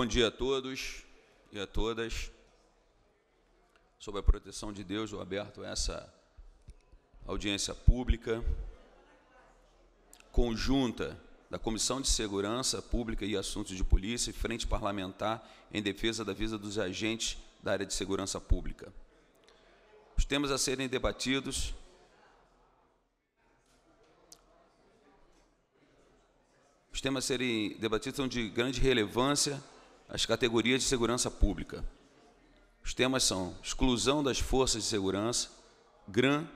Bom dia a todos e a todas. Sob a proteção de Deus, eu aberto essa audiência pública conjunta da Comissão de Segurança Pública e Assuntos de Polícia e Frente Parlamentar em defesa da vida dos agentes da área de segurança pública. Os temas a serem debatidos Os temas a serem debatidos são de grande relevância as categorias de segurança pública. Os temas são exclusão das forças de segurança, GRAM,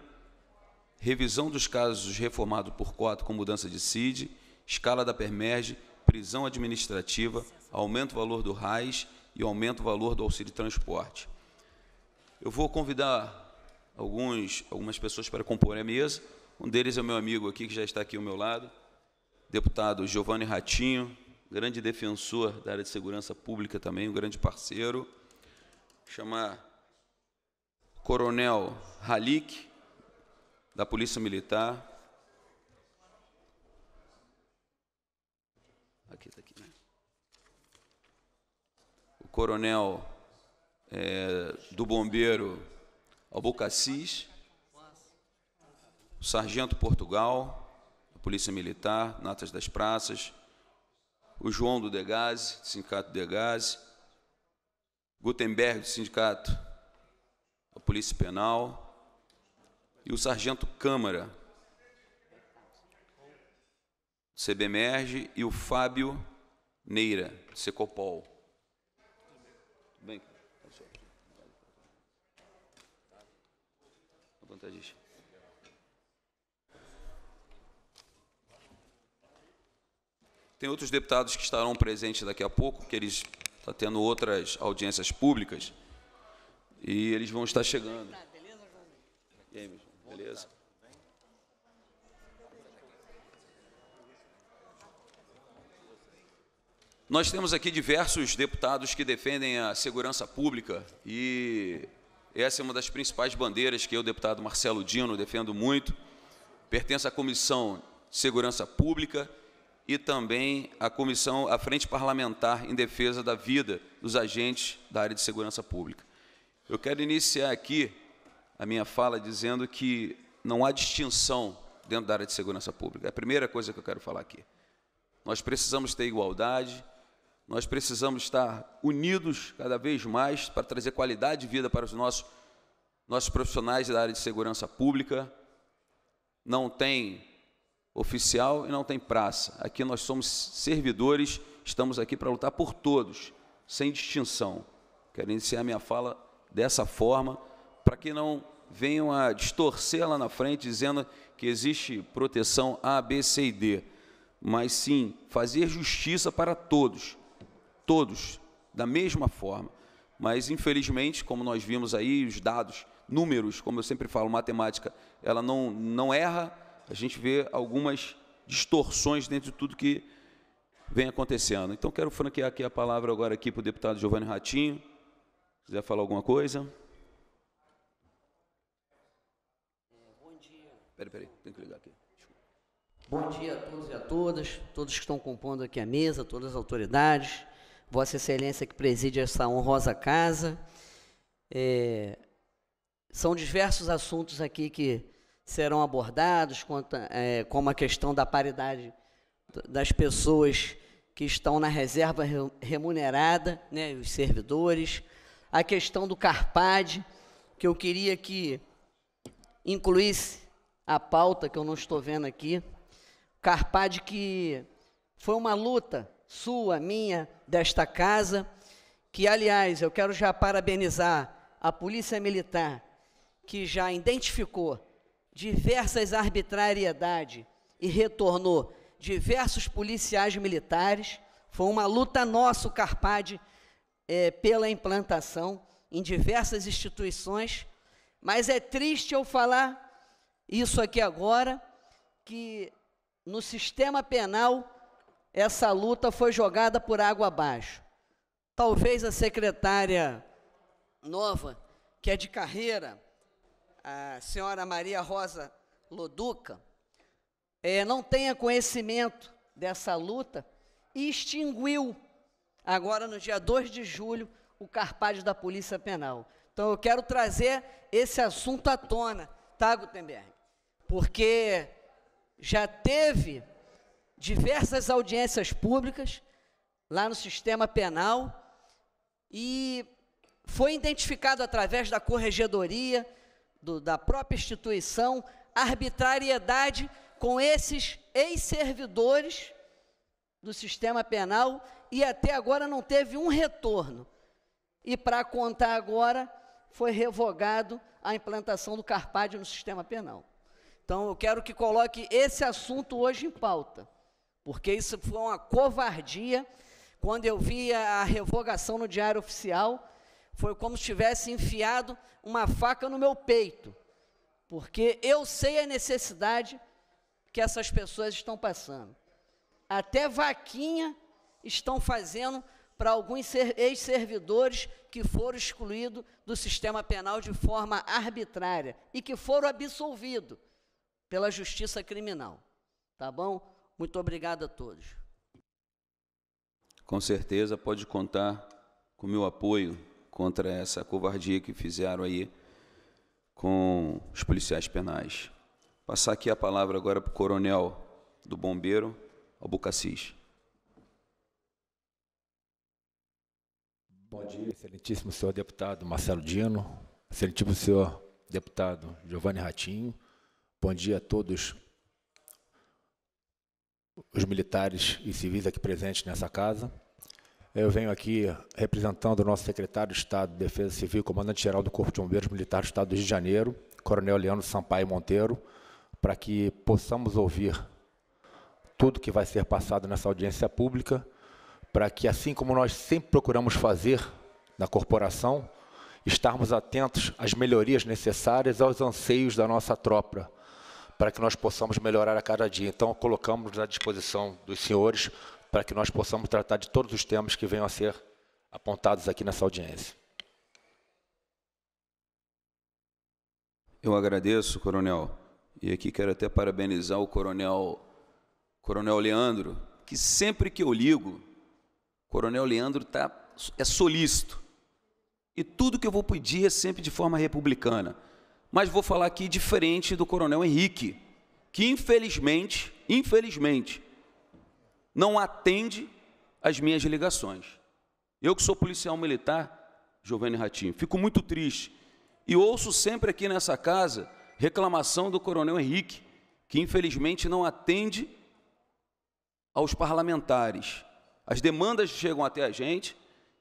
revisão dos casos reformados por cota com mudança de CID, escala da permerge prisão administrativa, aumento do valor do RAIS e aumento do valor do auxílio transporte. Eu vou convidar alguns, algumas pessoas para compor a mesa. Um deles é o meu amigo aqui, que já está aqui ao meu lado, deputado Giovanni Ratinho, grande defensor da área de segurança pública também, um grande parceiro, chama Coronel Halik, da Polícia Militar. Aqui, tá aqui. Né? O Coronel é, do Bombeiro Albocacis, o Sargento Portugal, da Polícia Militar, Natas das Praças, o João do Degase, do Sindicato Degase, Gutenberg do Sindicato da Polícia Penal e o Sargento Câmara do CBMERG e o Fábio Neira, do Secopol. Bem, tá, vantagista. Tem outros deputados que estarão presentes daqui a pouco, que eles estão tá tendo outras audiências públicas, e eles vão estar chegando. E aí, beleza? Nós temos aqui diversos deputados que defendem a segurança pública e essa é uma das principais bandeiras que eu, deputado Marcelo Dino, defendo muito. Pertence à Comissão de Segurança Pública e também a comissão, a Frente Parlamentar em Defesa da Vida dos Agentes da Área de Segurança Pública. Eu quero iniciar aqui a minha fala dizendo que não há distinção dentro da área de segurança pública. É a primeira coisa que eu quero falar aqui. Nós precisamos ter igualdade, nós precisamos estar unidos cada vez mais para trazer qualidade de vida para os nossos, nossos profissionais da área de segurança pública. Não tem oficial e não tem praça. Aqui nós somos servidores, estamos aqui para lutar por todos, sem distinção. Quero iniciar minha fala dessa forma, para que não venham a distorcer lá na frente dizendo que existe proteção A, B, C e D, mas sim fazer justiça para todos, todos, da mesma forma. Mas infelizmente, como nós vimos aí, os dados, números, como eu sempre falo, matemática, ela não, não erra, a gente vê algumas distorções dentro de tudo que vem acontecendo. Então, quero franquear aqui a palavra agora aqui para o deputado Giovanni Ratinho. Se quiser falar alguma coisa. Bom dia. Peraí, peraí, tem que ligar aqui. Bom dia a todos e a todas, todos que estão compondo aqui a mesa, todas as autoridades, Vossa Excelência que preside essa honrosa casa. É, são diversos assuntos aqui que serão abordados, quanto, é, como a questão da paridade das pessoas que estão na reserva remunerada, né, os servidores, a questão do CARPAD, que eu queria que incluísse a pauta, que eu não estou vendo aqui, CARPAD que foi uma luta sua, minha, desta casa, que, aliás, eu quero já parabenizar a Polícia Militar, que já identificou diversas arbitrariedades e retornou diversos policiais militares. Foi uma luta nossa, o Carpade, é, pela implantação em diversas instituições. Mas é triste eu falar isso aqui agora, que no sistema penal essa luta foi jogada por água abaixo. Talvez a secretária nova, que é de carreira, a senhora Maria Rosa Loduca, é, não tenha conhecimento dessa luta e extinguiu, agora no dia 2 de julho, o carpaz da Polícia Penal. Então, eu quero trazer esse assunto à tona, tá, Gutenberg? Porque já teve diversas audiências públicas lá no sistema penal e foi identificado através da corregedoria, do, da própria instituição arbitrariedade com esses ex-servidores do sistema penal e até agora não teve um retorno. E para contar agora, foi revogado a implantação do CARPAD no sistema penal. Então, eu quero que coloque esse assunto hoje em pauta, porque isso foi uma covardia. Quando eu vi a revogação no Diário Oficial, foi como se tivesse enfiado uma faca no meu peito, porque eu sei a necessidade que essas pessoas estão passando. Até vaquinha estão fazendo para alguns ex-servidores que foram excluídos do sistema penal de forma arbitrária e que foram absolvidos pela justiça criminal. Tá bom? Muito obrigado a todos. Com certeza pode contar com meu apoio contra essa covardia que fizeram aí com os policiais penais. Passar aqui a palavra agora para o coronel do bombeiro, Albucacis. Bom dia, excelentíssimo senhor deputado Marcelo Dino, excelentíssimo senhor deputado Giovanni Ratinho, bom dia a todos os militares e civis aqui presentes nessa casa. Eu venho aqui representando o nosso secretário de Estado de Defesa Civil, comandante-geral do Corpo de Bombeiros Militar do Estado do Rio de Janeiro, Coronel Leandro Sampaio Monteiro, para que possamos ouvir tudo que vai ser passado nessa audiência pública, para que, assim como nós sempre procuramos fazer na corporação, estarmos atentos às melhorias necessárias, aos anseios da nossa tropa, para que nós possamos melhorar a cada dia. Então, colocamos à disposição dos senhores para que nós possamos tratar de todos os temas que venham a ser apontados aqui nessa audiência. Eu agradeço, coronel. E aqui quero até parabenizar o coronel Coronel Leandro, que sempre que eu ligo, Coronel Leandro tá, é solícito. E tudo que eu vou pedir é sempre de forma republicana. Mas vou falar aqui diferente do Coronel Henrique, que infelizmente, infelizmente, não atende às minhas ligações. Eu que sou policial militar, Giovanni Ratinho, fico muito triste e ouço sempre aqui nessa casa reclamação do Coronel Henrique, que infelizmente não atende aos parlamentares. As demandas chegam até a gente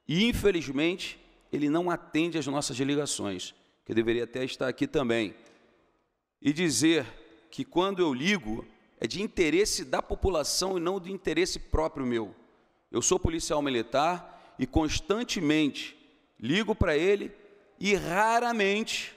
e infelizmente ele não atende às nossas ligações, que eu deveria até estar aqui também. E dizer que quando eu ligo, é de interesse da população e não do interesse próprio meu. Eu sou policial militar e constantemente ligo para ele e raramente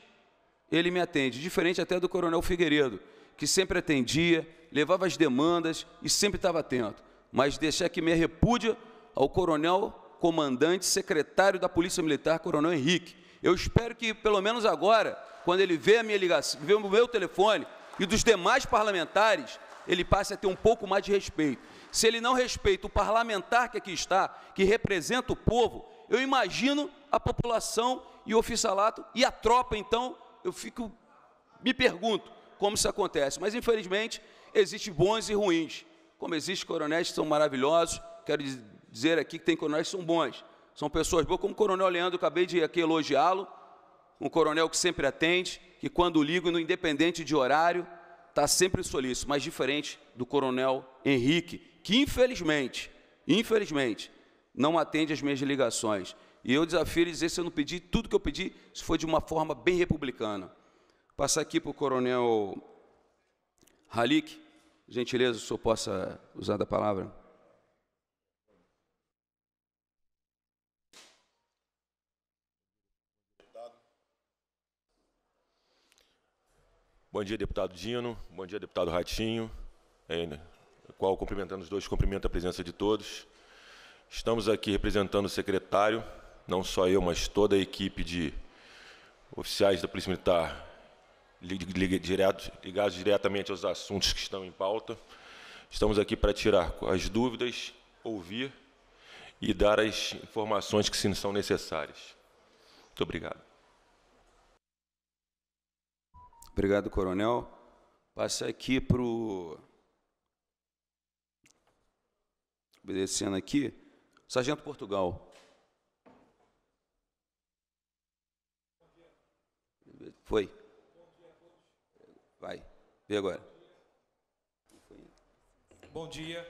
ele me atende, diferente até do Coronel Figueiredo, que sempre atendia, levava as demandas e sempre estava atento. Mas deixar aqui minha repúdia ao Coronel Comandante Secretário da Polícia Militar, Coronel Henrique. Eu espero que, pelo menos agora, quando ele vê a minha ligação, vê o meu telefone e dos demais parlamentares, ele passe a ter um pouco mais de respeito. Se ele não respeita o parlamentar que aqui está, que representa o povo, eu imagino a população e o oficialato e a tropa, então, eu fico, me pergunto como isso acontece. Mas, infelizmente, existem bons e ruins. Como existem coronéis que são maravilhosos, quero dizer aqui que tem coronéis que são bons, são pessoas boas, como o coronel Leandro, acabei de aqui elogiá-lo, um coronel que sempre atende, que quando ligo, no independente de horário, está sempre solícito, mas diferente do coronel Henrique, que infelizmente, infelizmente, não atende as minhas ligações. E eu desafio ele dizer se eu não pedi, tudo que eu pedi, se foi de uma forma bem republicana. Passar aqui para o coronel Halik, gentileza, se eu possa usar da palavra. Bom dia, deputado Dino. Bom dia, deputado Ratinho. É, né? qual cumprimentando os dois, cumprimento a presença de todos. Estamos aqui representando o secretário, não só eu, mas toda a equipe de oficiais da Polícia Militar ligados diretamente aos assuntos que estão em pauta. Estamos aqui para tirar as dúvidas, ouvir e dar as informações que são necessárias. Muito obrigado. Obrigado, coronel. Passa aqui para o. Obedecendo aqui. Sargento Portugal. Foi. Vai. Vê agora. Bom dia.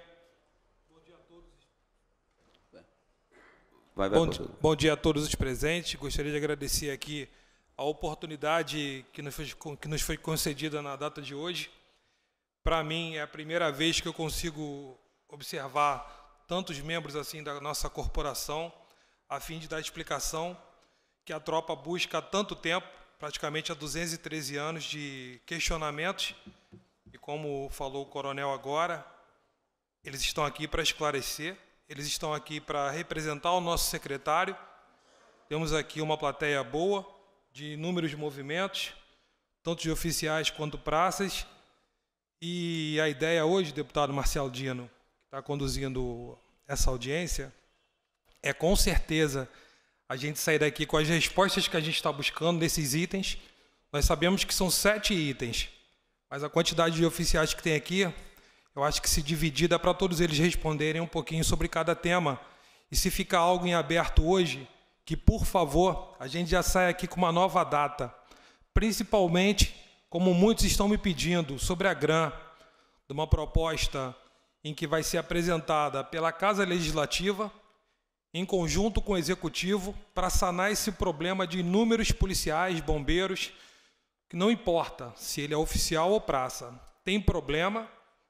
Bom dia a todos. Vai, vai, bom dia a todos os presentes. Gostaria de agradecer aqui a oportunidade que nos foi, que nos foi concedida na data de hoje. Para mim, é a primeira vez que eu consigo observar tantos membros assim da nossa corporação, a fim de dar explicação que a tropa busca há tanto tempo, praticamente há 213 anos de questionamentos, e como falou o coronel agora, eles estão aqui para esclarecer, eles estão aqui para representar o nosso secretário. Temos aqui uma plateia boa, de inúmeros movimentos, tanto de oficiais quanto praças. E a ideia hoje, deputado Marcelo Dino, que está conduzindo essa audiência, é com certeza a gente sair daqui com as respostas que a gente está buscando desses itens. Nós sabemos que são sete itens, mas a quantidade de oficiais que tem aqui, eu acho que se dividir dá é para todos eles responderem um pouquinho sobre cada tema. E se ficar algo em aberto hoje, que, por favor, a gente já saia aqui com uma nova data, principalmente, como muitos estão me pedindo, sobre a GRAM, de uma proposta em que vai ser apresentada pela Casa Legislativa, em conjunto com o Executivo, para sanar esse problema de inúmeros policiais, bombeiros, que não importa se ele é oficial ou praça, tem problema,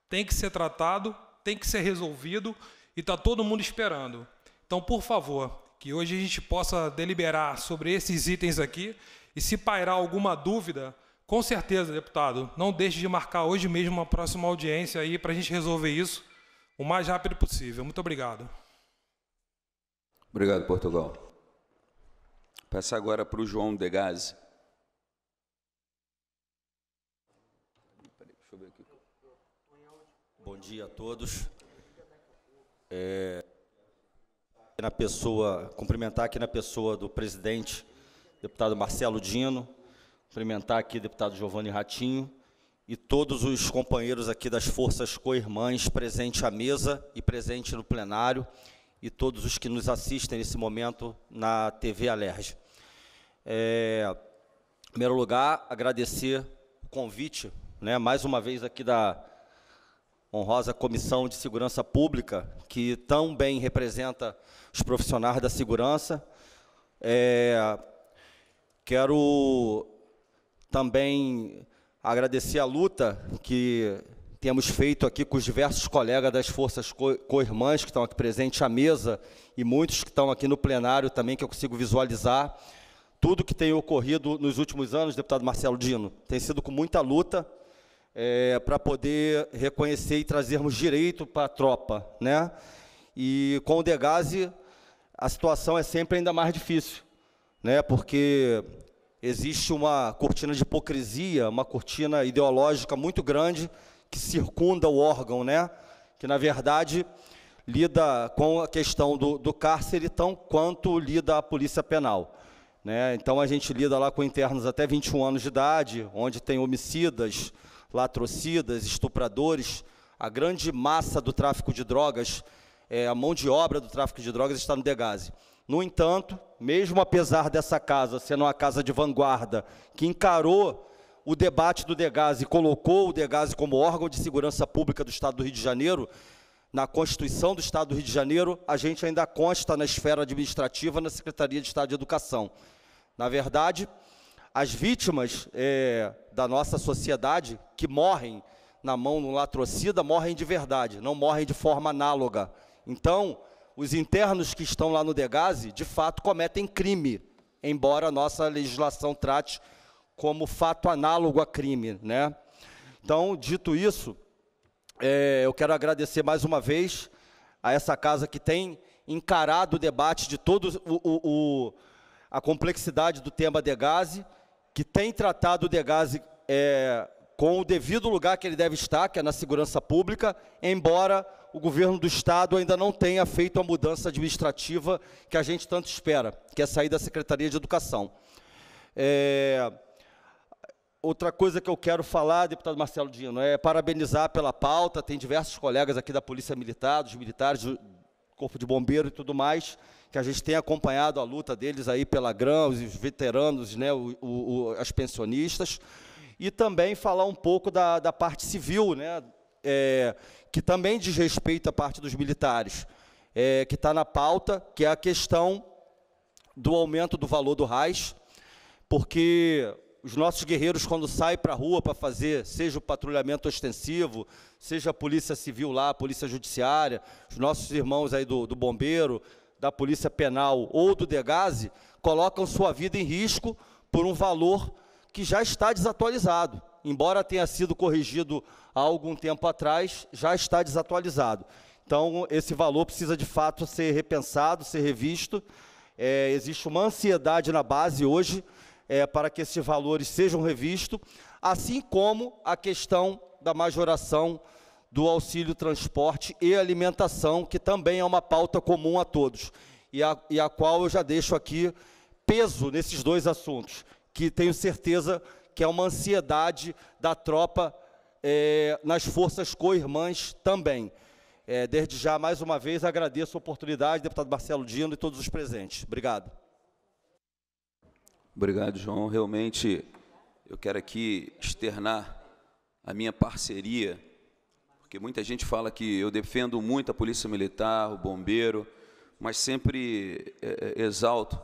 tem que ser tratado, tem que ser resolvido e está todo mundo esperando. Então, por favor, que hoje a gente possa deliberar sobre esses itens aqui e se pairar alguma dúvida, com certeza, deputado, não deixe de marcar hoje mesmo uma próxima audiência aí para a gente resolver isso o mais rápido possível. Muito obrigado. Obrigado, Portugal. Passa agora para o João Degazzi. Bom dia a todos. É, na pessoa, cumprimentar aqui na pessoa do presidente, deputado Marcelo Dino, cumprimentar aqui deputado Giovanni Ratinho e todos os companheiros aqui das forças co-irmãs presente à mesa e presente no plenário e todos os que nos assistem nesse momento na TV Alerj. É, em primeiro lugar, agradecer o convite, né, mais uma vez aqui da honrosa Comissão de Segurança Pública, que tão bem representa os profissionais da segurança. É, quero também agradecer a luta que temos feito aqui com os diversos colegas das forças co-irmãs que estão aqui presentes à mesa e muitos que estão aqui no plenário também, que eu consigo visualizar. Tudo que tem ocorrido nos últimos anos, deputado Marcelo Dino, tem sido com muita luta, é, para poder reconhecer e trazermos direito para a tropa. Né? E com o Degase, a situação é sempre ainda mais difícil, né? porque existe uma cortina de hipocrisia, uma cortina ideológica muito grande que circunda o órgão, né? que, na verdade, lida com a questão do, do cárcere tão quanto lida a polícia penal. Né? Então, a gente lida lá com internos até 21 anos de idade, onde tem homicidas, latrocidas, estupradores, a grande massa do tráfico de drogas, é, a mão de obra do tráfico de drogas está no Degase. No entanto, mesmo apesar dessa casa sendo uma casa de vanguarda, que encarou o debate do Degase e colocou o Degase como órgão de segurança pública do Estado do Rio de Janeiro, na Constituição do Estado do Rio de Janeiro, a gente ainda consta na esfera administrativa na Secretaria de Estado de Educação. Na verdade, as vítimas é, da nossa sociedade que morrem na mão no latrocida morrem de verdade, não morrem de forma análoga. Então, os internos que estão lá no Degase, de fato, cometem crime, embora a nossa legislação trate como fato análogo a crime. Né? Então, dito isso, é, eu quero agradecer mais uma vez a essa casa que tem encarado o debate de todo o, o, o a complexidade do tema Degase que tem tratado o Degazi é, com o devido lugar que ele deve estar, que é na segurança pública, embora o governo do Estado ainda não tenha feito a mudança administrativa que a gente tanto espera, que é sair da Secretaria de Educação. É, outra coisa que eu quero falar, deputado Marcelo Dino, é parabenizar pela pauta, tem diversos colegas aqui da Polícia Militar, dos militares, do Corpo de Bombeiro e tudo mais, que a gente tem acompanhado a luta deles aí pela grama, os veteranos, né, o, o, as pensionistas, e também falar um pouco da, da parte civil, né, é, que também diz respeito à parte dos militares, é, que está na pauta, que é a questão do aumento do valor do RAIS, porque os nossos guerreiros, quando saem para a rua para fazer, seja o patrulhamento ostensivo, seja a polícia civil lá, a polícia judiciária, os nossos irmãos aí do, do bombeiro, da Polícia Penal ou do Degase colocam sua vida em risco por um valor que já está desatualizado. Embora tenha sido corrigido há algum tempo atrás, já está desatualizado. Então, esse valor precisa de fato ser repensado, ser revisto. É, existe uma ansiedade na base hoje é, para que esses valores sejam revistos, assim como a questão da majoração do auxílio transporte e alimentação, que também é uma pauta comum a todos, e a, e a qual eu já deixo aqui peso nesses dois assuntos, que tenho certeza que é uma ansiedade da tropa é, nas forças co-irmãs também. É, desde já, mais uma vez, agradeço a oportunidade, deputado Marcelo Dino e todos os presentes. Obrigado. Obrigado, João. Realmente, eu quero aqui externar a minha parceria porque muita gente fala que eu defendo muito a polícia militar, o bombeiro, mas sempre é, é, exalto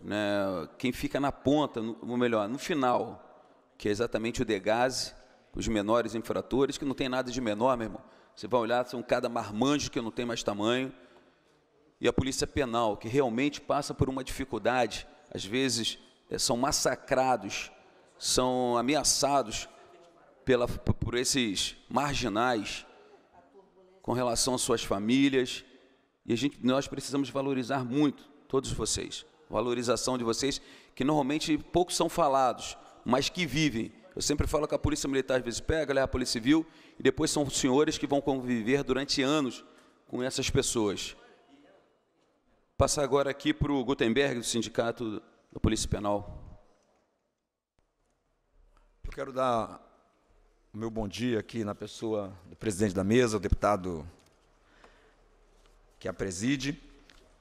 né, quem fica na ponta, no, ou melhor, no final, que é exatamente o degase, os menores infratores, que não tem nada de menor, meu irmão. Você vai olhar, são cada marmanjo que não tem mais tamanho, e a polícia penal, que realmente passa por uma dificuldade, às vezes é, são massacrados, são ameaçados pela, por esses marginais com relação às suas famílias. E a gente, nós precisamos valorizar muito todos vocês. Valorização de vocês, que normalmente poucos são falados, mas que vivem. Eu sempre falo que a Polícia Militar às vezes pega, a Polícia Civil, e depois são senhores que vão conviver durante anos com essas pessoas. Passar agora aqui para o Gutenberg, do Sindicato da Polícia Penal. Eu quero dar o meu bom dia aqui na pessoa do presidente da mesa, o deputado que a preside,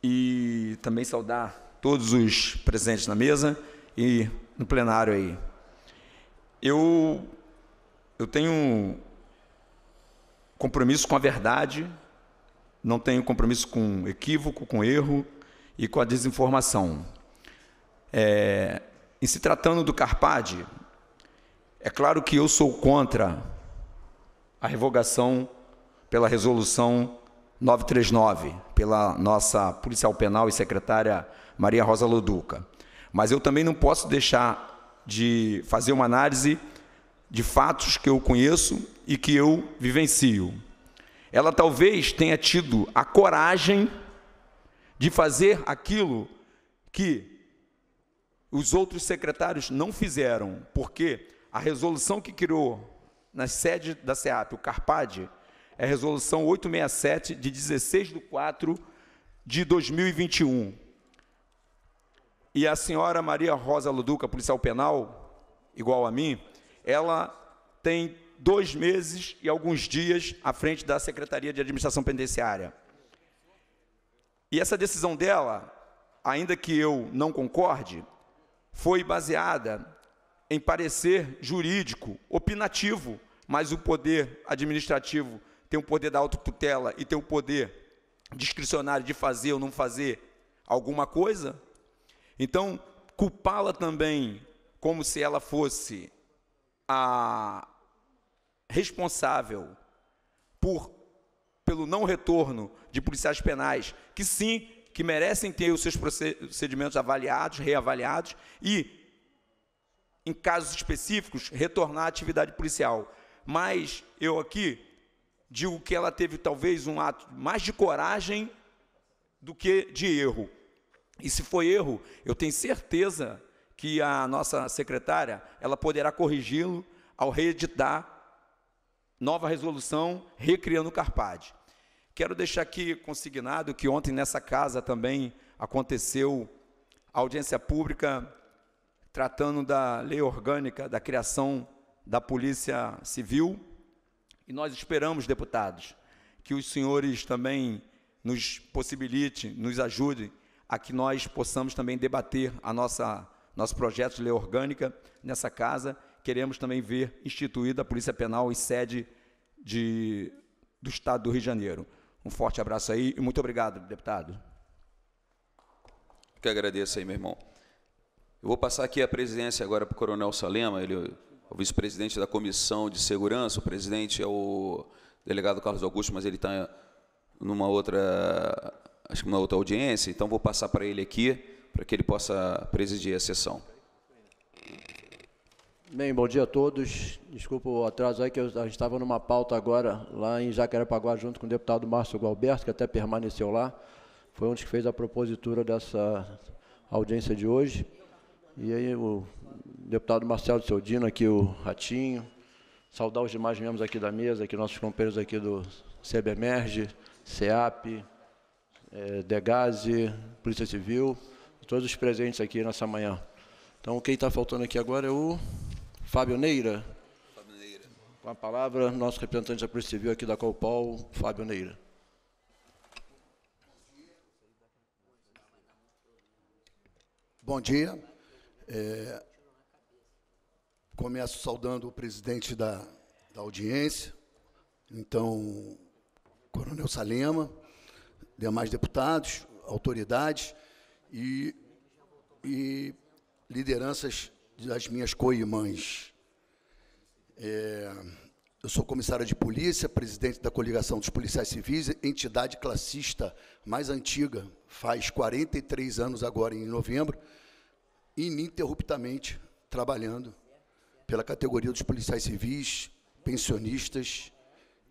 e também saudar todos os presentes na mesa e no plenário aí. Eu, eu tenho compromisso com a verdade, não tenho compromisso com equívoco, com erro e com a desinformação. É, em se tratando do CARPAD, é claro que eu sou contra a revogação pela resolução 939, pela nossa policial penal e secretária Maria Rosa Loduca. Mas eu também não posso deixar de fazer uma análise de fatos que eu conheço e que eu vivencio. Ela talvez tenha tido a coragem de fazer aquilo que os outros secretários não fizeram, porque a resolução que criou na sede da SEAP, o CARPAD, é a resolução 867, de 16 de 4 de 2021. E a senhora Maria Rosa Luduca, policial penal, igual a mim, ela tem dois meses e alguns dias à frente da Secretaria de Administração Penitenciária. E essa decisão dela, ainda que eu não concorde, foi baseada em parecer jurídico, opinativo, mas o poder administrativo tem o poder da autotutela e tem o poder discricionário de fazer ou não fazer alguma coisa. Então, culpá-la também como se ela fosse a responsável por pelo não retorno de policiais penais, que sim, que merecem ter os seus procedimentos avaliados, reavaliados e em casos específicos, retornar à atividade policial. Mas eu aqui digo que ela teve talvez um ato mais de coragem do que de erro. E se foi erro, eu tenho certeza que a nossa secretária ela poderá corrigi-lo ao reeditar nova resolução recriando o Carpade. Quero deixar aqui consignado que ontem nessa casa também aconteceu audiência pública tratando da lei orgânica da criação da Polícia Civil. E nós esperamos, deputados, que os senhores também nos possibilite, nos ajude a que nós possamos também debater a nossa nosso projeto de lei orgânica nessa casa. Queremos também ver instituída a Polícia Penal e sede de, do Estado do Rio de Janeiro. Um forte abraço aí e muito obrigado, deputado. Que agradeço aí, meu irmão. Eu vou passar aqui a presidência agora para o Coronel Salema, ele é o vice-presidente da Comissão de Segurança, o presidente é o delegado Carlos Augusto, mas ele está numa outra, acho que numa outra audiência, então vou passar para ele aqui, para que ele possa presidir a sessão. Bem, bom dia a todos. Desculpa o atraso aí, que eu, a gente estava numa pauta agora, lá em Jacarepaguá, junto com o deputado Márcio Galberto, que até permaneceu lá. Foi um dos que fez a propositura dessa audiência de hoje. E aí o deputado Marcelo Seudino, aqui o Ratinho, saudar os demais membros aqui da mesa, aqui nossos companheiros aqui do CBmerge, CEAP, é, DEGASE, Polícia Civil, todos os presentes aqui nessa manhã. Então, quem está faltando aqui agora é o Fábio Neira. Fábio Neira. Com a palavra, nosso representante da Polícia Civil aqui da Colpol, Fábio Neira. Bom dia. É, começo saudando o presidente da, da audiência, então, Coronel Salema, demais deputados, autoridades e, e lideranças das minhas co-irmãs. É, eu sou comissária de polícia, presidente da Coligação dos Policiais Civis, entidade classista mais antiga, faz 43 anos agora, em novembro, ininterruptamente trabalhando pela categoria dos policiais civis, pensionistas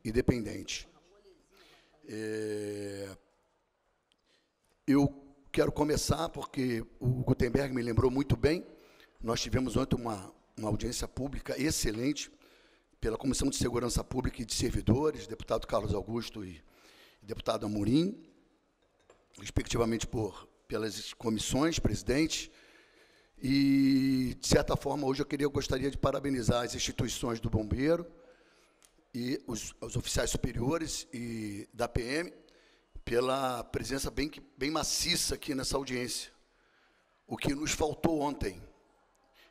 e dependentes. É, eu quero começar porque o Gutenberg me lembrou muito bem. Nós tivemos ontem uma, uma audiência pública excelente pela Comissão de Segurança Pública e de Servidores, deputado Carlos Augusto e deputado Amorim, respectivamente por, pelas comissões, presidente, e, de certa forma, hoje eu, queria, eu gostaria de parabenizar as instituições do Bombeiro e os, os oficiais superiores e da PM pela presença bem, bem maciça aqui nessa audiência. O que nos faltou ontem.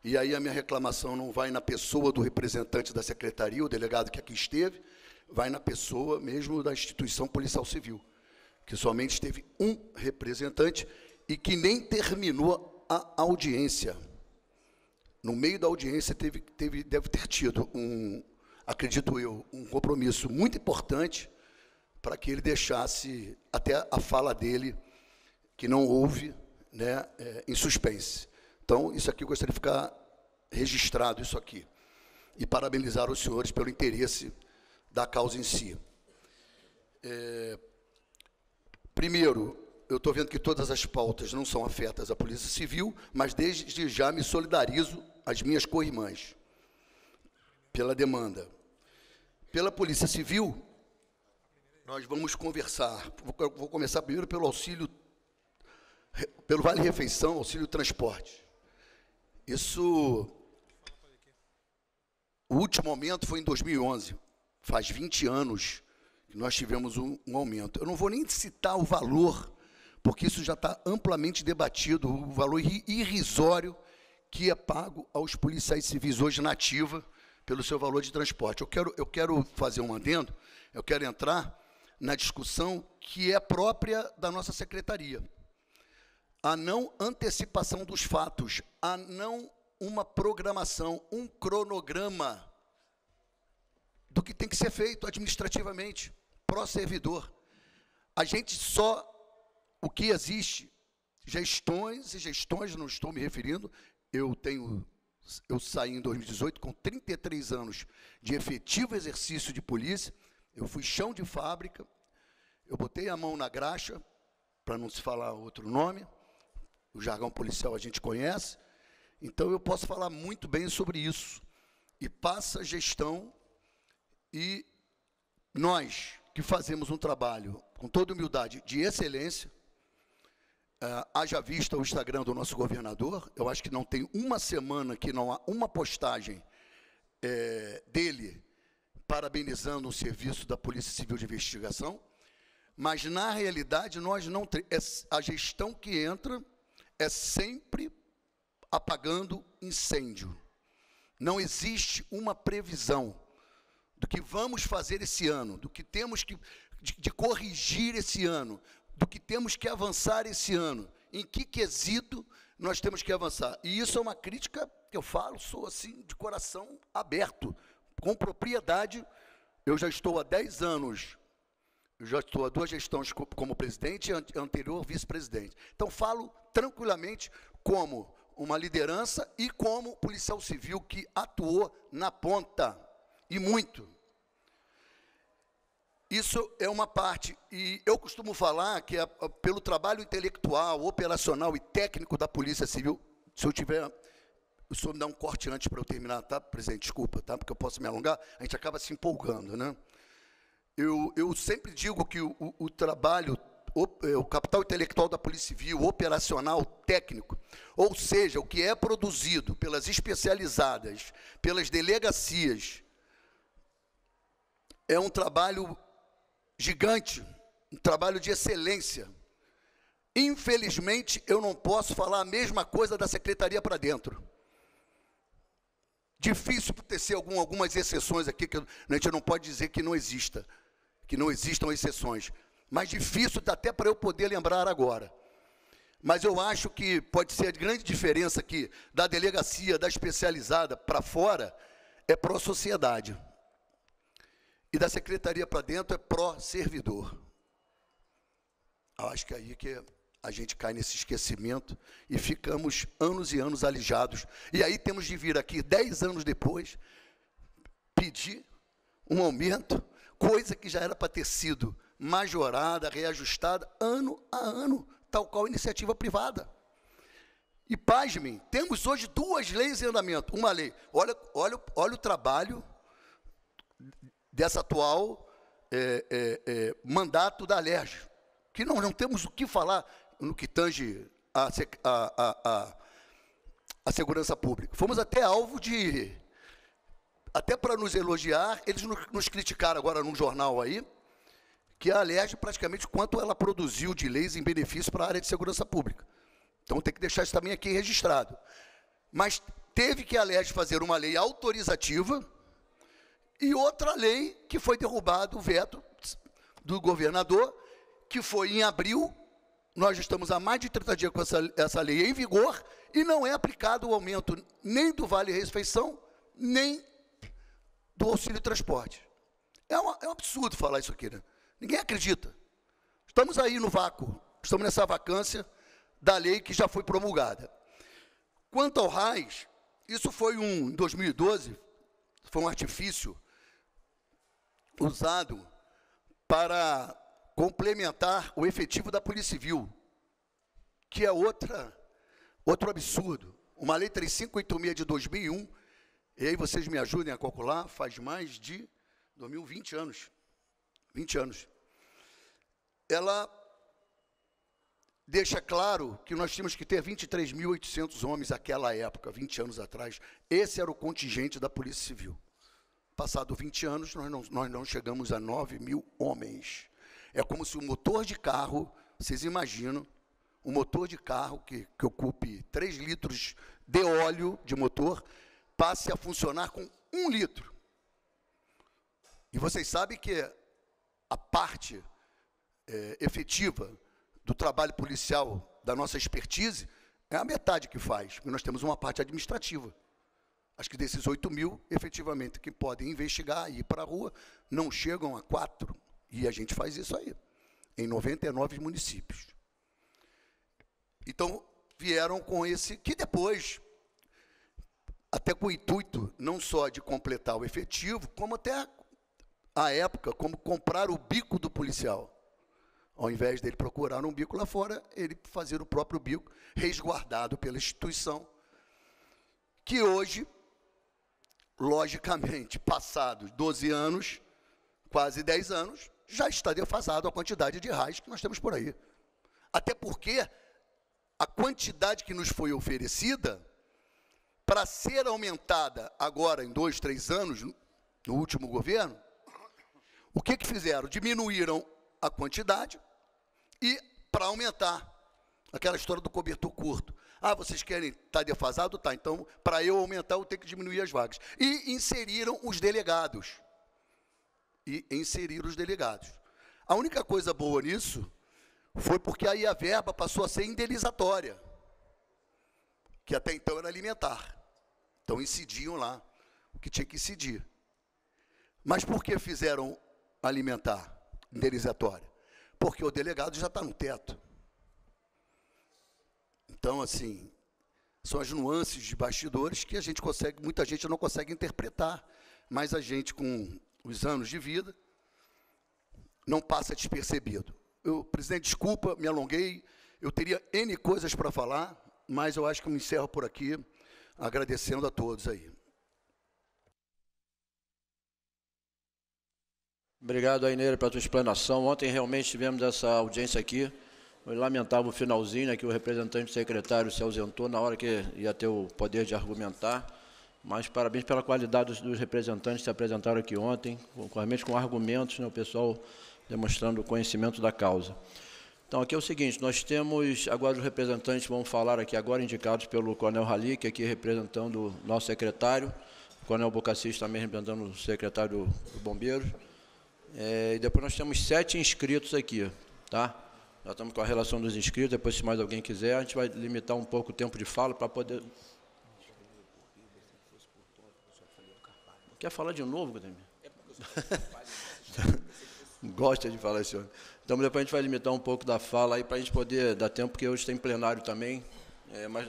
E aí a minha reclamação não vai na pessoa do representante da secretaria, o delegado que aqui esteve, vai na pessoa mesmo da instituição policial civil, que somente teve um representante e que nem terminou a audiência. No meio da audiência teve, teve, deve ter tido um, acredito eu, um compromisso muito importante para que ele deixasse até a fala dele, que não houve, né, é, em suspense. Então, isso aqui eu gostaria de ficar registrado isso aqui. E parabenizar os senhores pelo interesse da causa em si. É, primeiro, eu estou vendo que todas as pautas não são afetas à Polícia Civil, mas desde já me solidarizo às minhas corrimãs pela demanda. Pela Polícia Civil, nós vamos conversar. Vou começar primeiro pelo auxílio, pelo Vale Refeição, auxílio transporte. Isso, o último aumento foi em 2011, faz 20 anos que nós tivemos um, um aumento. Eu não vou nem citar o valor porque isso já está amplamente debatido, o valor irrisório que é pago aos policiais civis hoje na ativa pelo seu valor de transporte. Eu quero, eu quero fazer um adendo, eu quero entrar na discussão que é própria da nossa secretaria. A não antecipação dos fatos, a não uma programação, um cronograma do que tem que ser feito administrativamente, pró-servidor. A gente só o que existe, gestões e gestões, não estou me referindo, eu tenho eu saí em 2018 com 33 anos de efetivo exercício de polícia, eu fui chão de fábrica, eu botei a mão na graxa, para não se falar outro nome, o jargão policial a gente conhece, então eu posso falar muito bem sobre isso. E passa a gestão e nós que fazemos um trabalho com toda humildade de excelência, Uh, haja vista o Instagram do nosso governador, eu acho que não tem uma semana que não há uma postagem é, dele parabenizando o serviço da Polícia Civil de Investigação, mas na realidade nós não é, a gestão que entra é sempre apagando incêndio. Não existe uma previsão do que vamos fazer esse ano, do que temos que de, de corrigir esse ano, do que temos que avançar esse ano. Em que quesito nós temos que avançar? E isso é uma crítica que eu falo, sou assim, de coração aberto, com propriedade. Eu já estou há 10 anos, já estou há duas gestões como presidente e anterior vice-presidente. Então, falo tranquilamente como uma liderança e como policial civil que atuou na ponta, e muito. Isso é uma parte, e eu costumo falar que é, é pelo trabalho intelectual, operacional e técnico da Polícia Civil, se eu tiver, o senhor me dá um corte antes para eu terminar, tá, presidente? Desculpa, tá? Porque eu posso me alongar, a gente acaba se empolgando, né? Eu, eu sempre digo que o, o, o trabalho, o, é, o capital intelectual da Polícia Civil, operacional, técnico, ou seja, o que é produzido pelas especializadas, pelas delegacias, é um trabalho gigante, um trabalho de excelência. Infelizmente, eu não posso falar a mesma coisa da secretaria para dentro. Difícil ter algum, algumas exceções aqui, que a gente não pode dizer que não exista, que não existam exceções. Mas difícil até para eu poder lembrar agora. Mas eu acho que pode ser a grande diferença aqui da delegacia, da especializada para fora, é para a sociedade e da secretaria para dentro é pró-servidor. Acho que é aí que a gente cai nesse esquecimento e ficamos anos e anos alijados. E aí temos de vir aqui, dez anos depois, pedir um aumento, coisa que já era para ter sido majorada, reajustada, ano a ano, tal qual a iniciativa privada. E pasmem, temos hoje duas leis em andamento. Uma lei, olha, olha, olha o trabalho dessa atual é, é, é, mandato da Alerj, que não, não temos o que falar no que tange a, a, a, a segurança pública. Fomos até alvo de, até para nos elogiar, eles nos, nos criticaram agora num jornal aí, que a Alerj praticamente quanto ela produziu de leis em benefício para a área de segurança pública. Então tem que deixar isso também aqui registrado. Mas teve que a Alerj fazer uma lei autorizativa, e outra lei que foi derrubado o veto do governador, que foi em abril. Nós estamos há mais de 30 dias com essa, essa lei em vigor e não é aplicado o aumento nem do Vale Refeição, nem do auxílio transporte. É, uma, é um absurdo falar isso aqui, né? Ninguém acredita. Estamos aí no vácuo, estamos nessa vacância da lei que já foi promulgada. Quanto ao RAIS, isso foi um, em 2012, foi um artifício usado para complementar o efetivo da Polícia Civil, que é outra, outro absurdo. Uma lei 3586 de 2001, e aí vocês me ajudem a calcular, faz mais de 2020 anos. 20 anos. Ela deixa claro que nós tínhamos que ter 23.800 homens naquela época, 20 anos atrás. Esse era o contingente da Polícia Civil. Passado 20 anos, nós não, nós não chegamos a 9 mil homens. É como se o motor de carro, vocês imaginam, um motor de carro que, que ocupe 3 litros de óleo de motor, passe a funcionar com 1 litro. E vocês sabem que a parte é, efetiva do trabalho policial, da nossa expertise, é a metade que faz, porque nós temos uma parte administrativa. Acho que desses 8 mil, efetivamente, que podem investigar e ir para a rua, não chegam a 4. E a gente faz isso aí, em 99 municípios. Então, vieram com esse, que depois, até com o intuito não só de completar o efetivo, como até a época, como comprar o bico do policial. Ao invés dele procurar um bico lá fora, ele fazer o próprio bico, resguardado pela instituição, que hoje logicamente, passados 12 anos, quase 10 anos, já está defasado a quantidade de raios que nós temos por aí. Até porque a quantidade que nos foi oferecida, para ser aumentada agora em dois, três anos, no último governo, o que, que fizeram? Diminuíram a quantidade e para aumentar aquela história do cobertor curto. Ah, vocês querem estar tá defasado? Tá, então para eu aumentar eu tenho que diminuir as vagas. E inseriram os delegados. E inseriram os delegados. A única coisa boa nisso foi porque aí a verba passou a ser indenizatória, que até então era alimentar. Então incidiam lá o que tinha que incidir. Mas por que fizeram alimentar indenizatória? Porque o delegado já está no teto. Então, assim, são as nuances de bastidores que a gente consegue, muita gente não consegue interpretar, mas a gente, com os anos de vida, não passa despercebido. Eu, presidente, desculpa, me alonguei, eu teria N coisas para falar, mas eu acho que eu me encerro por aqui, agradecendo a todos aí. Obrigado, Aineira, pela tua explanação. Ontem realmente tivemos essa audiência aqui. Foi lamentável o finalzinho, né, que o representante secretário se ausentou na hora que ia ter o poder de argumentar. Mas parabéns pela qualidade dos, dos representantes que se apresentaram aqui ontem, concorrente com argumentos, né, o pessoal demonstrando conhecimento da causa. Então, aqui é o seguinte, nós temos agora os representantes, vão falar aqui agora, indicados pelo Coronel é aqui representando o nosso secretário, o Coronel Bocassis também representando o secretário do, Bombeiros. Bombeiro. É, e depois nós temos sete inscritos aqui, tá? Nós estamos com a relação dos inscritos, depois, se mais alguém quiser, a gente vai limitar um pouco o tempo de fala para poder. Quer falar de novo, Guilherme? É né? Gosta de falar isso. Então, depois a gente vai limitar um pouco da fala aí para a gente poder dar tempo, porque hoje tem plenário também. É, mas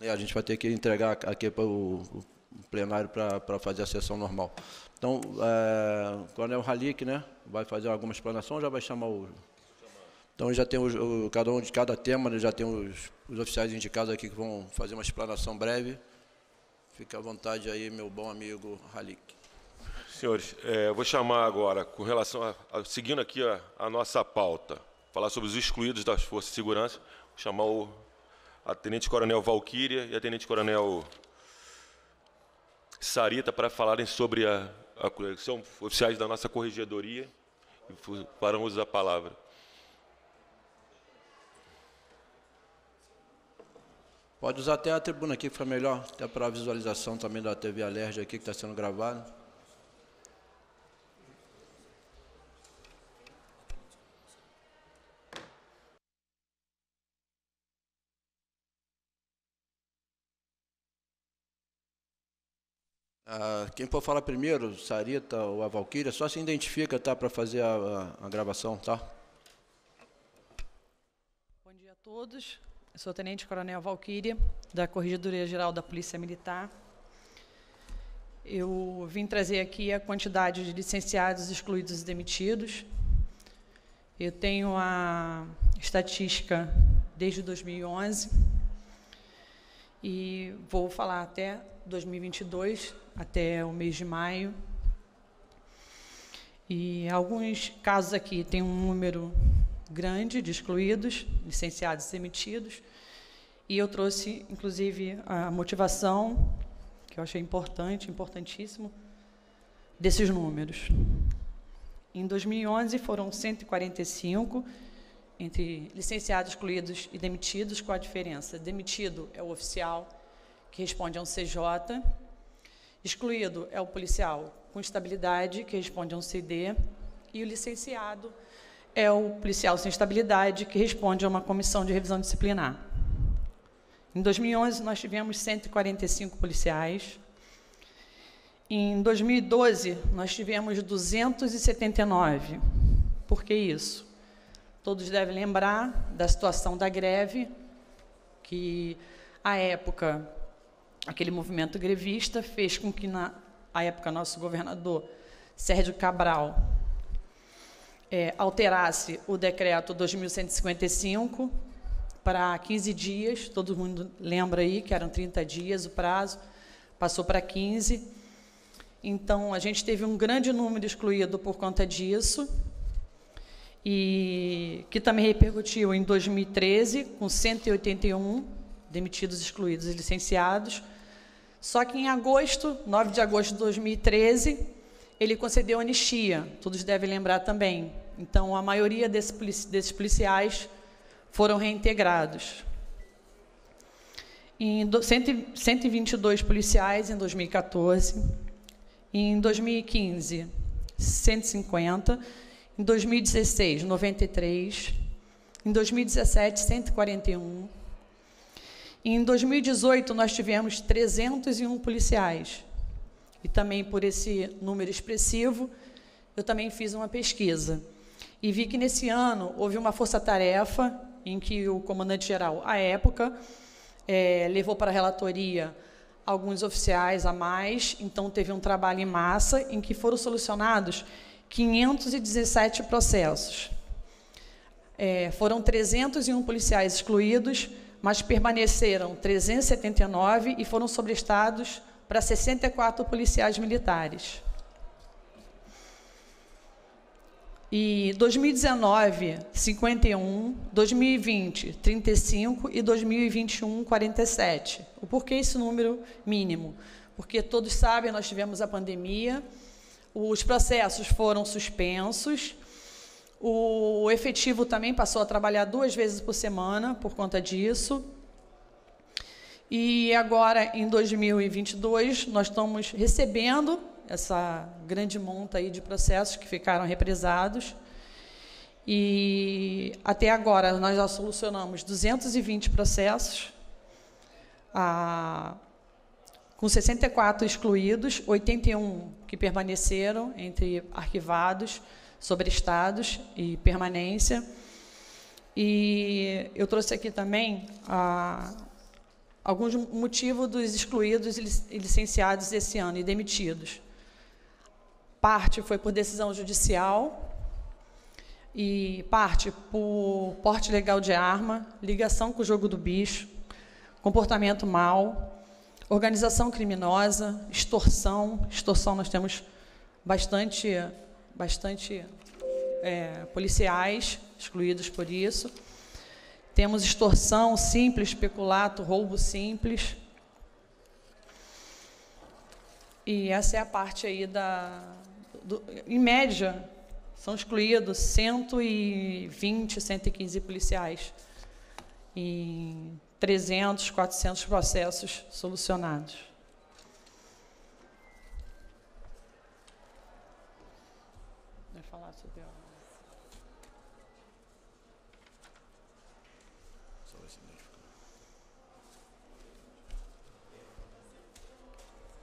é, a gente vai ter que entregar aqui para o, o plenário para fazer a sessão normal. Então, é, o Coronel Halik né, vai fazer alguma explanação, já vai chamar o então já tem o, cada um de cada tema, né, já tem os, os oficiais indicados aqui que vão fazer uma explanação breve. Fica à vontade aí, meu bom amigo Halik. Senhores, é, eu vou chamar agora, com relação a, a seguindo aqui a, a, nossa pauta, falar sobre os excluídos das forças de segurança, vou chamar o a Tenente Coronel Valquíria e a Tenente Coronel Sarita para falarem sobre a, a são oficiais da nossa corregedoria e farão uso da palavra. Pode usar até a tribuna aqui, que fica melhor, até para a visualização também da TV Alerj aqui, que está sendo gravado. Ah, quem for falar primeiro, Sarita ou a Valquíria, só se identifica tá, para fazer a, a, a gravação, tá? Bom dia a todos. Eu sou Tenente Coronel Valquíria, da Corregedoria Geral da Polícia Militar. Eu vim trazer aqui a quantidade de licenciados excluídos e demitidos. Eu tenho a estatística desde 2011 e vou falar até 2022, até o mês de maio. E alguns casos aqui tem um número grande de excluídos, licenciados e demitidos. E eu trouxe, inclusive, a motivação, que eu achei importante, importantíssimo, desses números. Em 2011 foram 145 entre licenciados, excluídos e demitidos, qual a diferença? Demitido é o oficial, que responde a um CJ, excluído é o policial com estabilidade, que responde a um CD, e o licenciado, é o policial sem estabilidade que responde a uma comissão de revisão disciplinar. Em 2011, nós tivemos 145 policiais. Em 2012, nós tivemos 279. Por que isso? Todos devem lembrar da situação da greve, que, à época, aquele movimento grevista fez com que, na à época, nosso governador Sérgio Cabral é, alterasse o decreto 2155 para 15 dias, todo mundo lembra aí que eram 30 dias o prazo, passou para 15. Então, a gente teve um grande número excluído por conta disso, e que também repercutiu em 2013, com 181 demitidos, excluídos e licenciados. Só que em agosto, 9 de agosto de 2013, ele concedeu anistia, todos devem lembrar também. Então, a maioria desses, policiais foram reintegrados. Em 122 policiais em 2014, em 2015, 150, em 2016, 93, em 2017, 141. E em 2018, nós tivemos 301 policiais. E também por esse número expressivo, eu também fiz uma pesquisa e vi que nesse ano houve uma força-tarefa em que o comandante-geral, à época, é, levou para a relatoria alguns oficiais a mais, então teve um trabalho em massa em que foram solucionados 517 processos. É, foram 301 policiais excluídos, mas permaneceram 379 e foram sobrestados para 64 policiais militares. E 2019, 51, 2020, 35 e 2021, 47. O porquê esse número mínimo? Porque todos sabem, nós tivemos a pandemia, os processos foram suspensos, o efetivo também passou a trabalhar duas vezes por semana por conta disso. E agora, em 2022, nós estamos recebendo essa grande monta aí de processos que ficaram represados. E até agora nós já solucionamos 220 processos, a, com 64 excluídos, 81 que permaneceram entre arquivados, sobrestados e permanência. E eu trouxe aqui também a, alguns motivos dos excluídos e licenciados esse ano e demitidos parte foi por decisão judicial e parte por porte legal de arma, ligação com o jogo do bicho, comportamento mau, organização criminosa, extorsão. Extorsão nós temos bastante, bastante é, policiais excluídos por isso. Temos extorsão simples, peculato, roubo simples. E essa é a parte aí da, do, em média, são excluídos 120, 115 policiais em 300, 400 processos solucionados.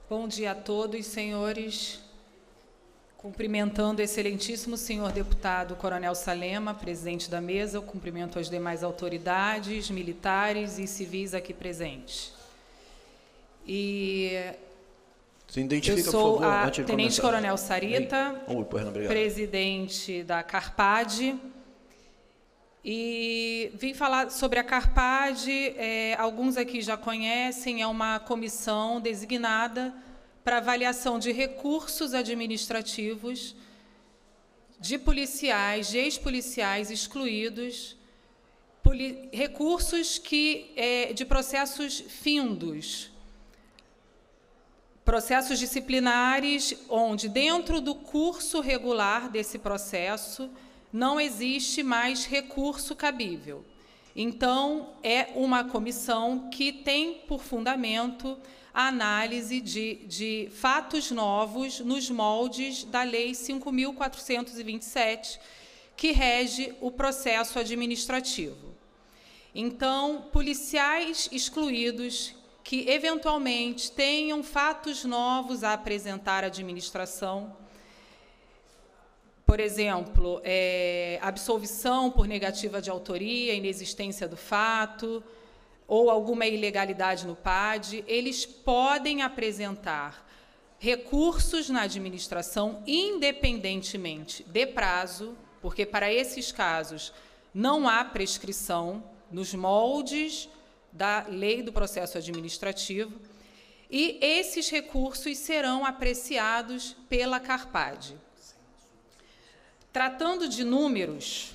Bom dia a todos, senhores Cumprimentando o excelentíssimo senhor deputado Coronel Salema, presidente da mesa, eu cumprimento as demais autoridades, militares e civis aqui presentes. E se identifica, eu sou por favor, a Tenente Coronel Sarita, Oi, porra, presidente da Carpad. E vim falar sobre a Carpad. É, alguns aqui já conhecem, é uma comissão designada para avaliação de recursos administrativos de policiais, de ex-policiais excluídos, poli recursos que é, de processos findos, processos disciplinares, onde dentro do curso regular desse processo não existe mais recurso cabível. Então, é uma comissão que tem por fundamento a análise de, de fatos novos nos moldes da Lei 5.427, que rege o processo administrativo. Então, policiais excluídos que eventualmente tenham fatos novos a apresentar à administração, por exemplo, é, absolvição por negativa de autoria, inexistência do fato, ou alguma ilegalidade no PAD, eles podem apresentar recursos na administração independentemente de prazo, porque para esses casos não há prescrição nos moldes da lei do processo administrativo, e esses recursos serão apreciados pela CARPAD. Tratando de números,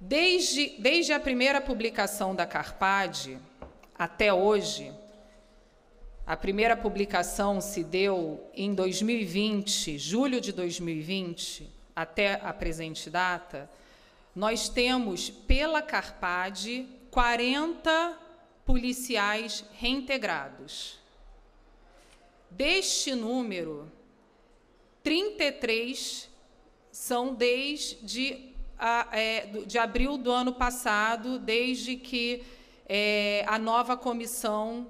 Desde, desde a primeira publicação da Carpade até hoje, a primeira publicação se deu em 2020, julho de 2020, até a presente data, nós temos pela Carpade 40 policiais reintegrados. Deste número, 33 são desde é, de abril do ano passado, desde que é, a nova comissão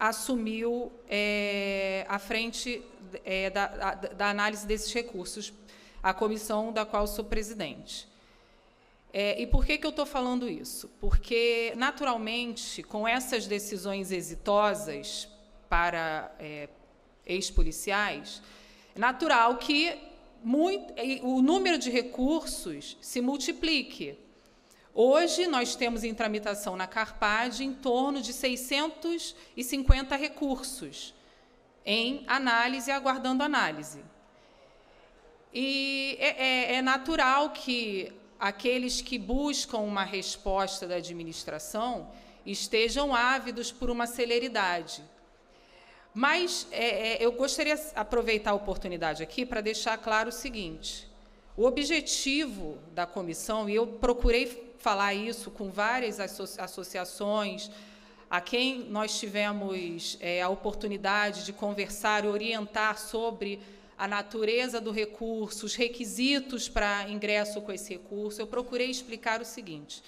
assumiu é, a frente da, análise desses recursos, a comissão da qual sou presidente. e por que, que eu estou falando isso? Porque, naturalmente, com essas decisões exitosas para ex-policiais, natural que muito, o número de recursos se multiplique. Hoje, nós temos em tramitação na Carpad em torno de 650 recursos em análise, aguardando análise. E é, é, é natural que aqueles que buscam uma resposta da administração estejam ávidos por uma celeridade. Mas é, é, eu gostaria de aproveitar a oportunidade aqui para deixar claro o seguinte: o objetivo da comissão, e eu procurei falar isso com várias associações, a quem nós tivemos é, a oportunidade de conversar e orientar sobre a natureza do recurso, os requisitos para ingresso com esse recurso, eu procurei explicar o seguinte.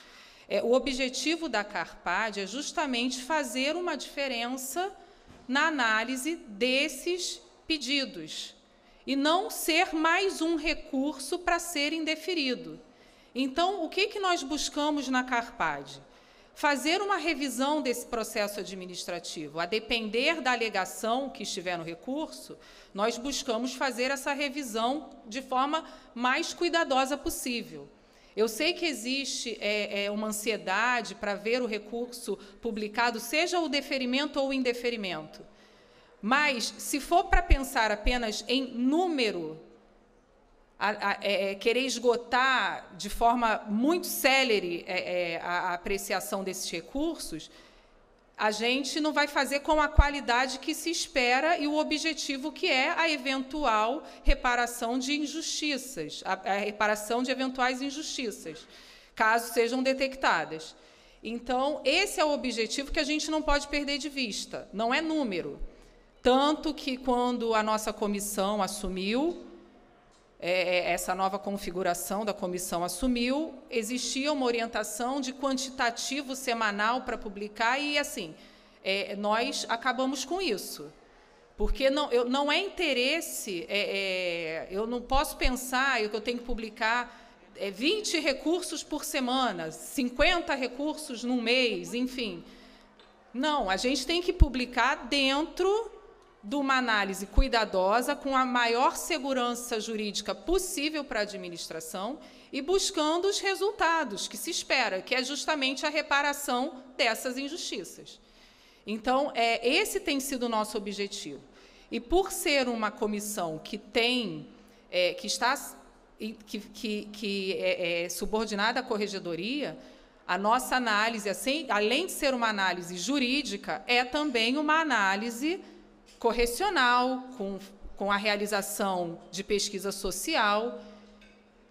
É, o objetivo da CARPAD é justamente fazer uma diferença na análise desses pedidos e não ser mais um recurso para ser indeferido. Então, o que, que nós buscamos na CARPAD? Fazer uma revisão desse processo administrativo. A depender da alegação que estiver no recurso, nós buscamos fazer essa revisão de forma mais cuidadosa possível. Eu sei que existe é, é, uma ansiedade para ver o recurso publicado, seja o deferimento ou o indeferimento. Mas, se for para pensar apenas em número, a, a, é, é querer esgotar de forma muito célere é, é, a, a apreciação desses recursos, a gente não vai fazer com a qualidade que se espera e o objetivo que é a eventual reparação de injustiças, a, a reparação de eventuais injustiças, caso sejam detectadas. Então, esse é o objetivo que a gente não pode perder de vista, não é número. Tanto que, quando a nossa comissão assumiu, é, é, essa nova configuração da comissão assumiu, existia uma orientação de quantitativo semanal para publicar e, assim, é, nós acabamos com isso. Porque não, eu, não é interesse, é, é eu não posso pensar que eu tenho que publicar é, 20 recursos por semana, 50 recursos num mês, enfim. Não, a gente tem que publicar dentro de uma análise cuidadosa, com a maior segurança jurídica possível para a administração e buscando os resultados que se espera, que é justamente a reparação dessas injustiças. Então, é, esse tem sido o nosso objetivo. E por ser uma comissão que tem, é, que está que, que, que é, é, subordinada à corregedoria, a nossa análise, assim, além de ser uma análise jurídica, é também uma análise correcional, com, com a realização de pesquisa social.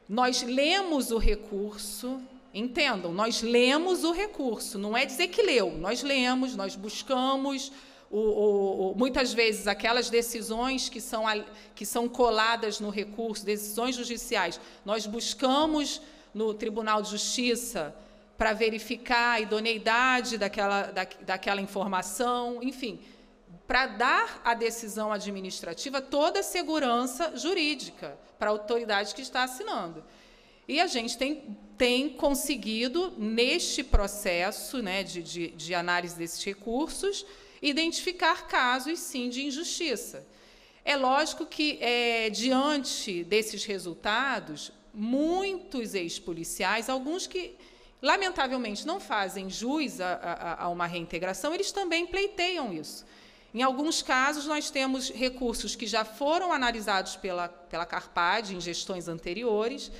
Nós lemos o recurso, entendam, nós lemos o recurso, não é dizer que leu, nós lemos, nós buscamos. O, o, o, muitas vezes aquelas decisões que são, que são coladas no recurso, decisões judiciais, nós buscamos no Tribunal de Justiça para verificar a idoneidade daquela, da, daquela informação, enfim, para dar à decisão administrativa toda a segurança jurídica para a autoridade que está assinando. E a gente tem, tem conseguido, neste processo né, de, de, de análise desses recursos, identificar casos, sim, de injustiça. É lógico que, é, diante desses resultados, muitos ex-policiais, alguns que lamentavelmente não fazem jus a, a, a uma reintegração, eles também pleiteiam isso. Em alguns casos, nós temos recursos que já foram analisados pela, pela CARPAD em gestões anteriores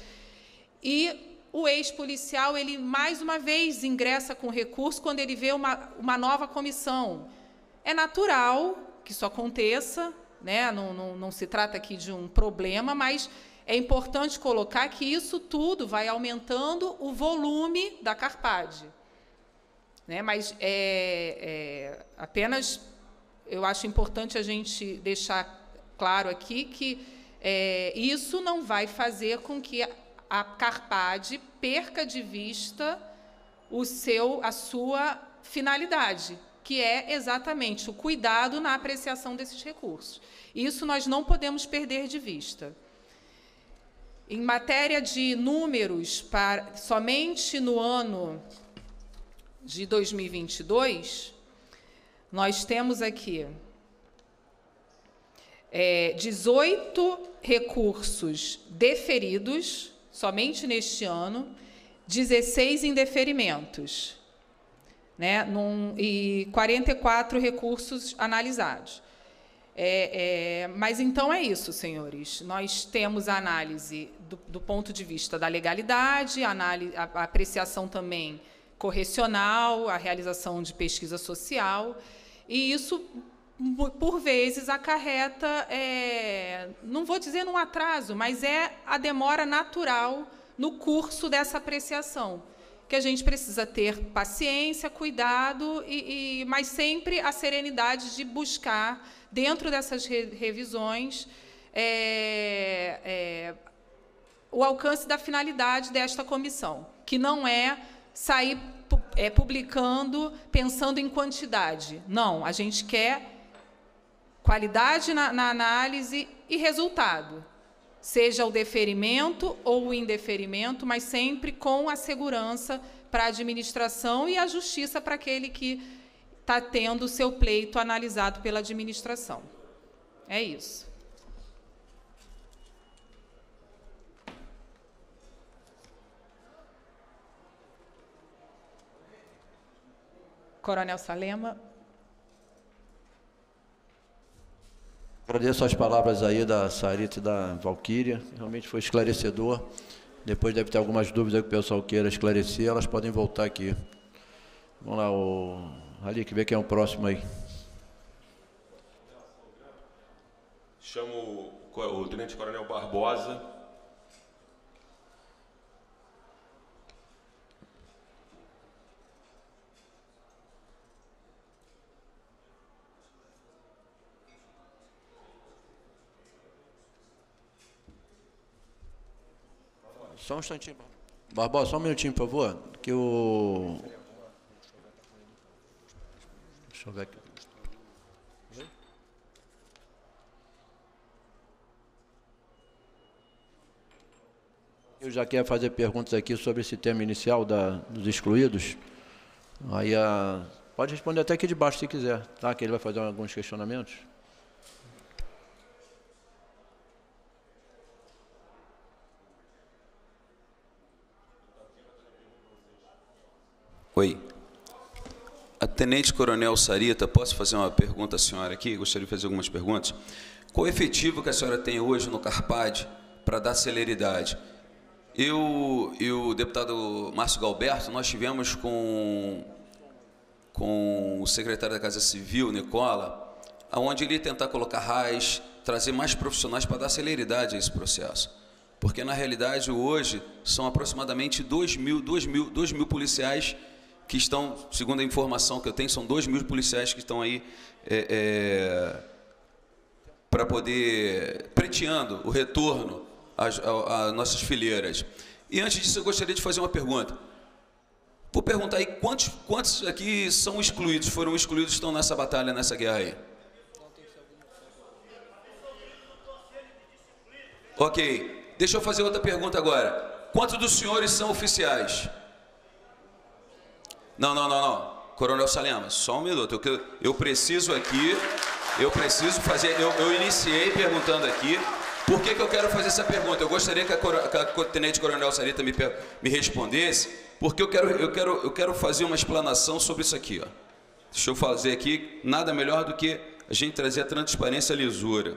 e o ex-policial, ele mais uma vez ingressa com recurso quando ele vê uma, uma nova comissão. É natural que isso aconteça, né? não, não, não se trata aqui de um problema, mas é importante colocar que isso tudo vai aumentando o volume da CARPAD. Né? Mas é, é apenas eu acho importante a gente deixar claro aqui que é, isso não vai fazer com que a Carpade perca de vista o seu, a sua finalidade, que é exatamente o cuidado na apreciação desses recursos. Isso nós não podemos perder de vista. Em matéria de números, para, somente no ano de 2022, nós temos aqui é, 18 recursos deferidos, somente neste ano, 16 indeferimentos, né, num, e 44 recursos analisados. É, é, mas então é isso, senhores. Nós temos a análise do, do ponto de vista da legalidade, a, análise, a, a apreciação também correcional, a realização de pesquisa social. E isso, por vezes, acarreta, é, não vou dizer num atraso, mas é a demora natural no curso dessa apreciação. Que a gente precisa ter paciência, cuidado, e, e mas sempre a serenidade de buscar, dentro dessas re revisões, é, é, o alcance da finalidade desta comissão, que não é sair é, publicando pensando em quantidade. Não, a gente quer qualidade na, na análise e resultado, seja o deferimento ou o indeferimento, mas sempre com a segurança para a administração e a justiça para aquele que está tendo o seu pleito analisado pela administração. É isso. Coronel Salema. Agradeço as palavras aí da Sarita e da Valquíria, realmente foi esclarecedor. Depois deve ter algumas dúvidas que o pessoal queira esclarecer, elas podem voltar aqui. Vamos lá, o que vê quem é o próximo aí. Chamo o Tenente Coronel Barbosa, Só um instantinho. Barbosa, só um minutinho, por favor. Que o. Deixa eu ver aqui. Eu já quero fazer perguntas aqui sobre esse tema inicial da, dos excluídos. Aí a, pode responder até aqui debaixo se quiser, tá? Que ele vai fazer alguns questionamentos. Oi. A Tenente Coronel Sarita, posso fazer uma pergunta à senhora aqui? Gostaria de fazer algumas perguntas. Qual o efetivo que a senhora tem hoje no CARPAD para dar celeridade? Eu e o deputado Márcio Galberto, nós tivemos com, com o secretário da Casa Civil, Nicola, aonde ele tentar colocar raiz, trazer mais profissionais para dar celeridade a esse processo. Porque, na realidade, hoje, são aproximadamente 2 mil, 2 mil, 2 mil policiais que estão, segundo a informação que eu tenho, são 2 mil policiais que estão aí é, é, para poder preteando o retorno às, nossas fileiras. E antes disso, eu gostaria de fazer uma pergunta. Vou perguntar aí quantos, quantos aqui são excluídos, foram excluídos, estão nessa batalha, nessa guerra aí? Ok. Deixa eu fazer outra pergunta agora. Quantos dos senhores são oficiais? Não, não, não, não. Coronel Salema, só um minuto. Eu, eu preciso aqui, eu preciso fazer. Eu, eu iniciei perguntando aqui. Por que, que eu quero fazer essa pergunta? Eu gostaria que a, que a Tenente Coronel Sarita me, me respondesse, porque eu quero, eu, quero, eu quero fazer uma explanação sobre isso aqui. Ó. Deixa eu fazer aqui nada melhor do que a gente trazer a transparência e a lisura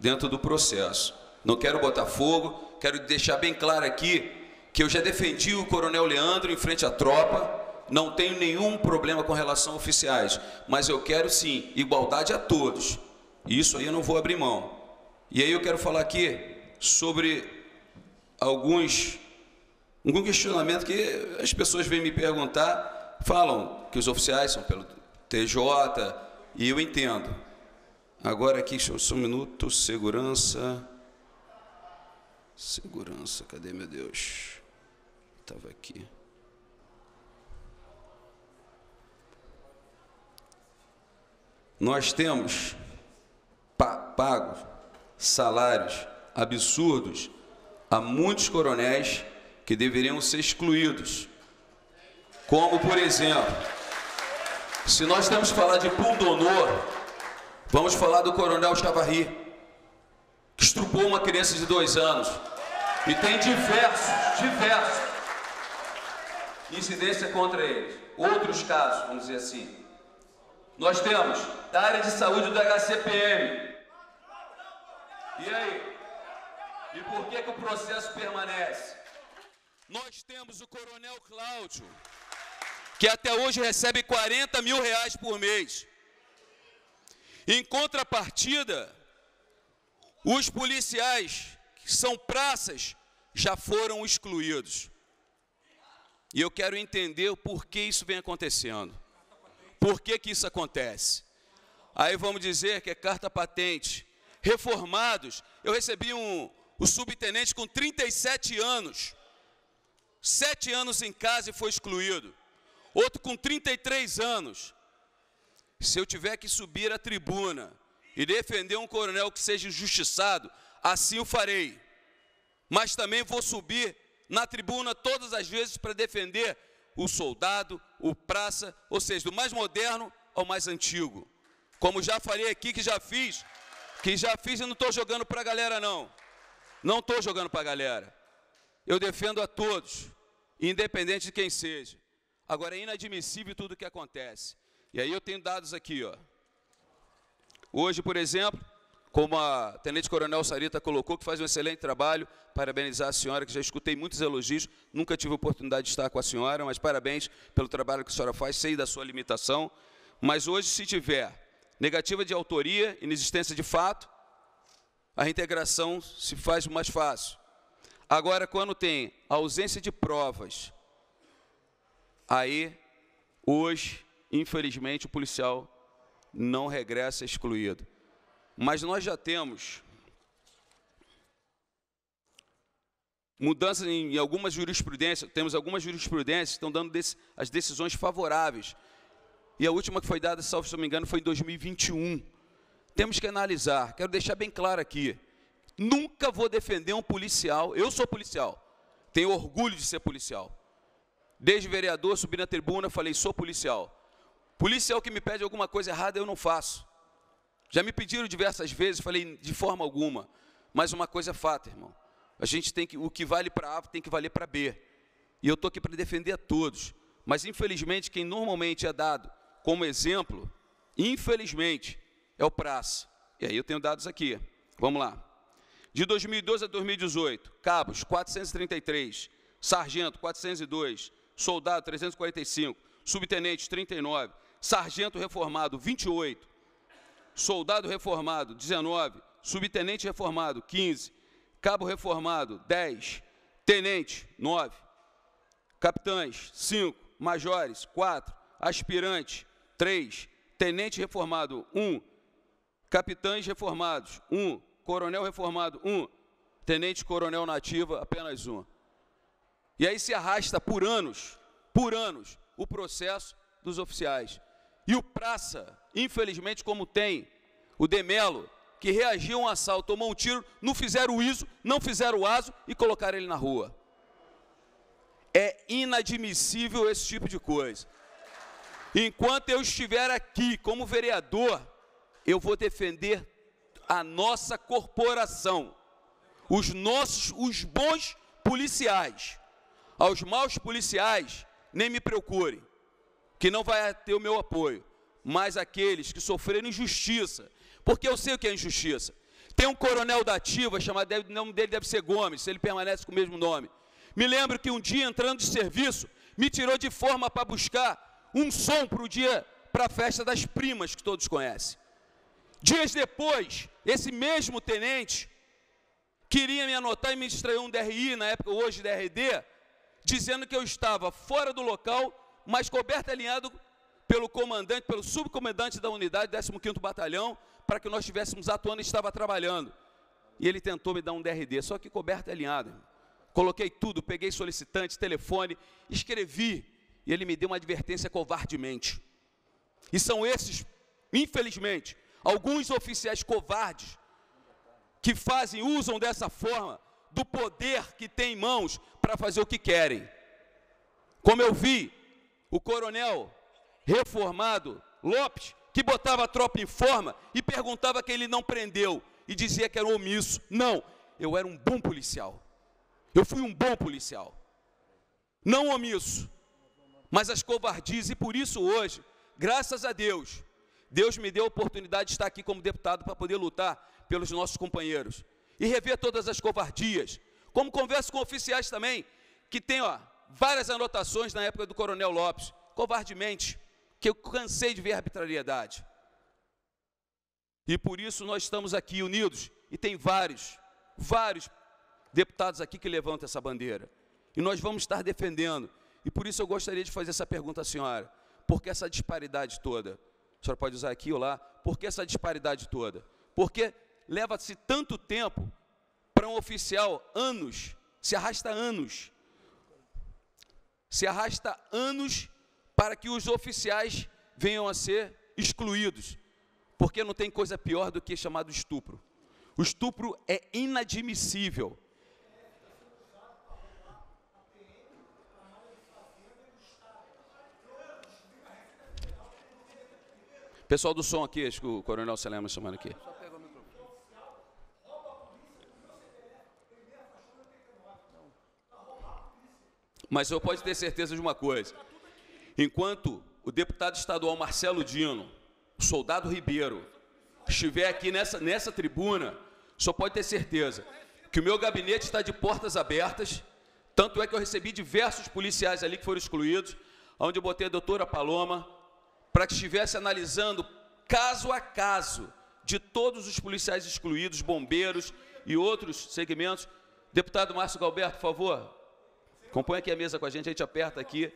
dentro do processo. Não quero botar fogo, quero deixar bem claro aqui que eu já defendi o Coronel Leandro em frente à tropa não tenho nenhum problema com relação a oficiais, mas eu quero sim igualdade a todos. Isso aí eu não vou abrir mão. E aí eu quero falar aqui sobre alguns um questionamento que as pessoas vêm me perguntar, falam que os oficiais são pelo TJ e eu entendo. Agora aqui só um minuto, segurança, segurança, cadê meu Deus? Estava aqui. Nós temos pago salários absurdos a muitos coronéis que deveriam ser excluídos. Como, por exemplo, se nós temos que falar de pundonor, vamos falar do coronel Chavarri, que estrupou uma criança de dois anos. E tem diversos, diversos incidência contra eles. Outros casos, vamos dizer assim. Nós temos da área de saúde do HCPM. E aí? E por que, que o processo permanece? Nós temos o coronel Cláudio, que até hoje recebe 40 mil reais por mês. Em contrapartida, os policiais que são praças já foram excluídos. E eu quero entender por que isso vem acontecendo. Por que, que isso acontece? Aí vamos dizer que é carta patente. Reformados, eu recebi um, um subtenente com 37 anos, sete anos em casa e foi excluído. Outro com 33 anos. Se eu tiver que subir à tribuna e defender um coronel que seja injustiçado, assim o farei. Mas também vou subir na tribuna todas as vezes para defender o soldado, o praça, ou seja, do mais moderno ao mais antigo. Como já falei aqui que já fiz, que já fiz e não estou jogando para a galera não. Não estou jogando para a galera. Eu defendo a todos, independente de quem seja. Agora é inadmissível tudo o que acontece. E aí eu tenho dados aqui, ó. Hoje, por exemplo, como a Tenente Coronel Sarita colocou, que faz um excelente trabalho. Parabenizar a senhora, que já escutei muitos elogios, nunca tive oportunidade de estar com a senhora, mas parabéns pelo trabalho que a senhora faz, sei da sua limitação. Mas hoje, se tiver negativa de autoria, inexistência de fato, a reintegração se faz mais fácil. Agora, quando tem ausência de provas, aí, hoje, infelizmente, o policial não regressa excluído. Mas nós já temos mudanças em algumas jurisprudências, temos algumas jurisprudências que estão dando as decisões favoráveis. E a última que foi dada, se não me engano, foi em 2021. Temos que analisar, quero deixar bem claro aqui, nunca vou defender um policial, eu sou policial, tenho orgulho de ser policial. Desde vereador, subi na tribuna, falei, sou policial. Policial que me pede alguma coisa errada, eu não faço. Já me pediram diversas vezes, falei de forma alguma. Mas uma coisa é fato, irmão. A gente tem que o que vale para A tem que valer para B. E eu tô aqui para defender a todos. Mas infelizmente quem normalmente é dado como exemplo, infelizmente, é o prazo. E aí eu tenho dados aqui. Vamos lá. De 2012 a 2018, cabos 433, sargento 402, soldado 345, subtenente 39, sargento reformado 28, soldado reformado, 19, subtenente reformado, 15, cabo reformado, 10, tenente, 9, capitães, 5, majores, 4, aspirante, 3, tenente reformado, 1, capitães reformados, 1, coronel reformado, 1, tenente coronel nativa, apenas 1. E aí se arrasta por anos, por anos, o processo dos oficiais. E o praça infelizmente, como tem o Demelo, que reagiu a um assalto, tomou um tiro, não fizeram o ISO, não fizeram o ASO e colocaram ele na rua. É inadmissível esse tipo de coisa. Enquanto eu estiver aqui como vereador, eu vou defender a nossa corporação, os nossos, os bons policiais. Aos maus policiais, nem me procure, que não vai ter o meu apoio mas aqueles que sofreram injustiça. Porque eu sei o que é injustiça. Tem um coronel da ativa, chamado, o nome dele deve ser Gomes, ele permanece com o mesmo nome. Me lembro que um dia, entrando de serviço, me tirou de forma para buscar um som para o dia, para a festa das primas, que todos conhecem. Dias depois, esse mesmo tenente queria me anotar e me estranhou um DRI, na época hoje DRD, dizendo que eu estava fora do local, mas coberto alinhado pelo comandante, pelo subcomandante da unidade, 15º Batalhão, para que nós estivéssemos atuando e estava trabalhando. E ele tentou me dar um DRD, só que coberta alinhada. Coloquei tudo, peguei solicitante, telefone, escrevi, e ele me deu uma advertência covardemente. E são esses, infelizmente, alguns oficiais covardes que fazem, usam dessa forma do poder que tem em mãos para fazer o que querem. Como eu vi, o coronel reformado Lopes, que botava a tropa em forma e perguntava que ele não prendeu e dizia que era um omisso. Não, eu era um bom policial. Eu fui um bom policial. Não omisso, mas as covardias, e por isso hoje, graças a Deus, Deus me deu a oportunidade de estar aqui como deputado para poder lutar pelos nossos companheiros e rever todas as covardias. Como converso com oficiais também, que tem ó, várias anotações na época do Coronel Lopes, covardemente que eu cansei de ver arbitrariedade. E por isso nós estamos aqui unidos, e tem vários, vários deputados aqui que levantam essa bandeira. E nós vamos estar defendendo. E por isso eu gostaria de fazer essa pergunta à senhora. Por que essa disparidade toda? A senhora pode usar aqui ou lá. Por que essa disparidade toda? Porque leva-se tanto tempo para um oficial, anos, se arrasta anos. Se arrasta anos para que os oficiais venham a ser excluídos, porque não tem coisa pior do que chamado estupro. O estupro é inadmissível. Pessoal do som aqui, acho que o Coronel Selema chamando aqui. Mas eu posso ter certeza de uma coisa. Enquanto o deputado estadual Marcelo Dino, soldado Ribeiro, estiver aqui nessa, nessa tribuna, só pode ter certeza que o meu gabinete está de portas abertas, tanto é que eu recebi diversos policiais ali que foram excluídos, onde eu botei a doutora Paloma, para que estivesse analisando caso a caso de todos os policiais excluídos, bombeiros e outros segmentos. Deputado Márcio Galberto, por favor, compõe aqui a mesa com a gente, a gente aperta aqui.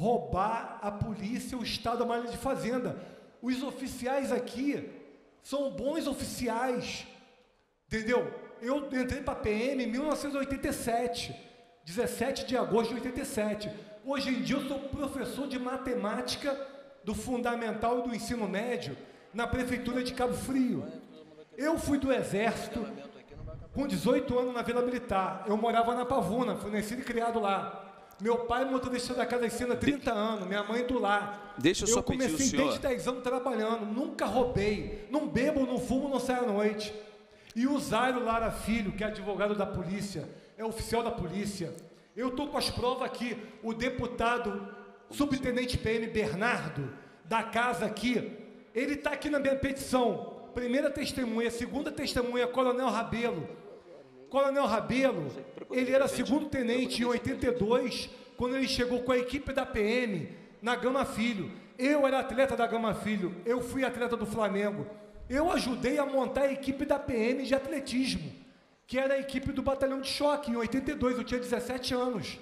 roubar a polícia, o Estado, a malha de Fazenda. Os oficiais aqui são bons oficiais, entendeu? Eu entrei para a PM em 1987, 17 de agosto de 87. Hoje em dia eu sou professor de matemática do fundamental e do ensino médio na prefeitura de Cabo Frio. Eu fui do exército com 18 anos na Vila Militar. Eu morava na Pavuna, fui nascido e criado lá. Meu pai motorista da casa ensina 30 de... anos, minha mãe do lar. Deixa eu, eu só comecei desde 10 anos trabalhando, nunca roubei, não bebo, não fumo, não saio à noite. E o Zairo Lara Filho, que é advogado da polícia, é oficial da polícia. Eu estou com as provas aqui. O deputado subtenente PM Bernardo, da casa aqui, ele está aqui na minha petição. Primeira testemunha, segunda testemunha, Coronel Rabelo. Coronel Rabelo ele era segundo tenente em 82, quando ele chegou com a equipe da PM na Gama Filho. Eu era atleta da Gama Filho, eu fui atleta do Flamengo. Eu ajudei a montar a equipe da PM de atletismo, que era a equipe do Batalhão de Choque, em 82, eu tinha 17 anos.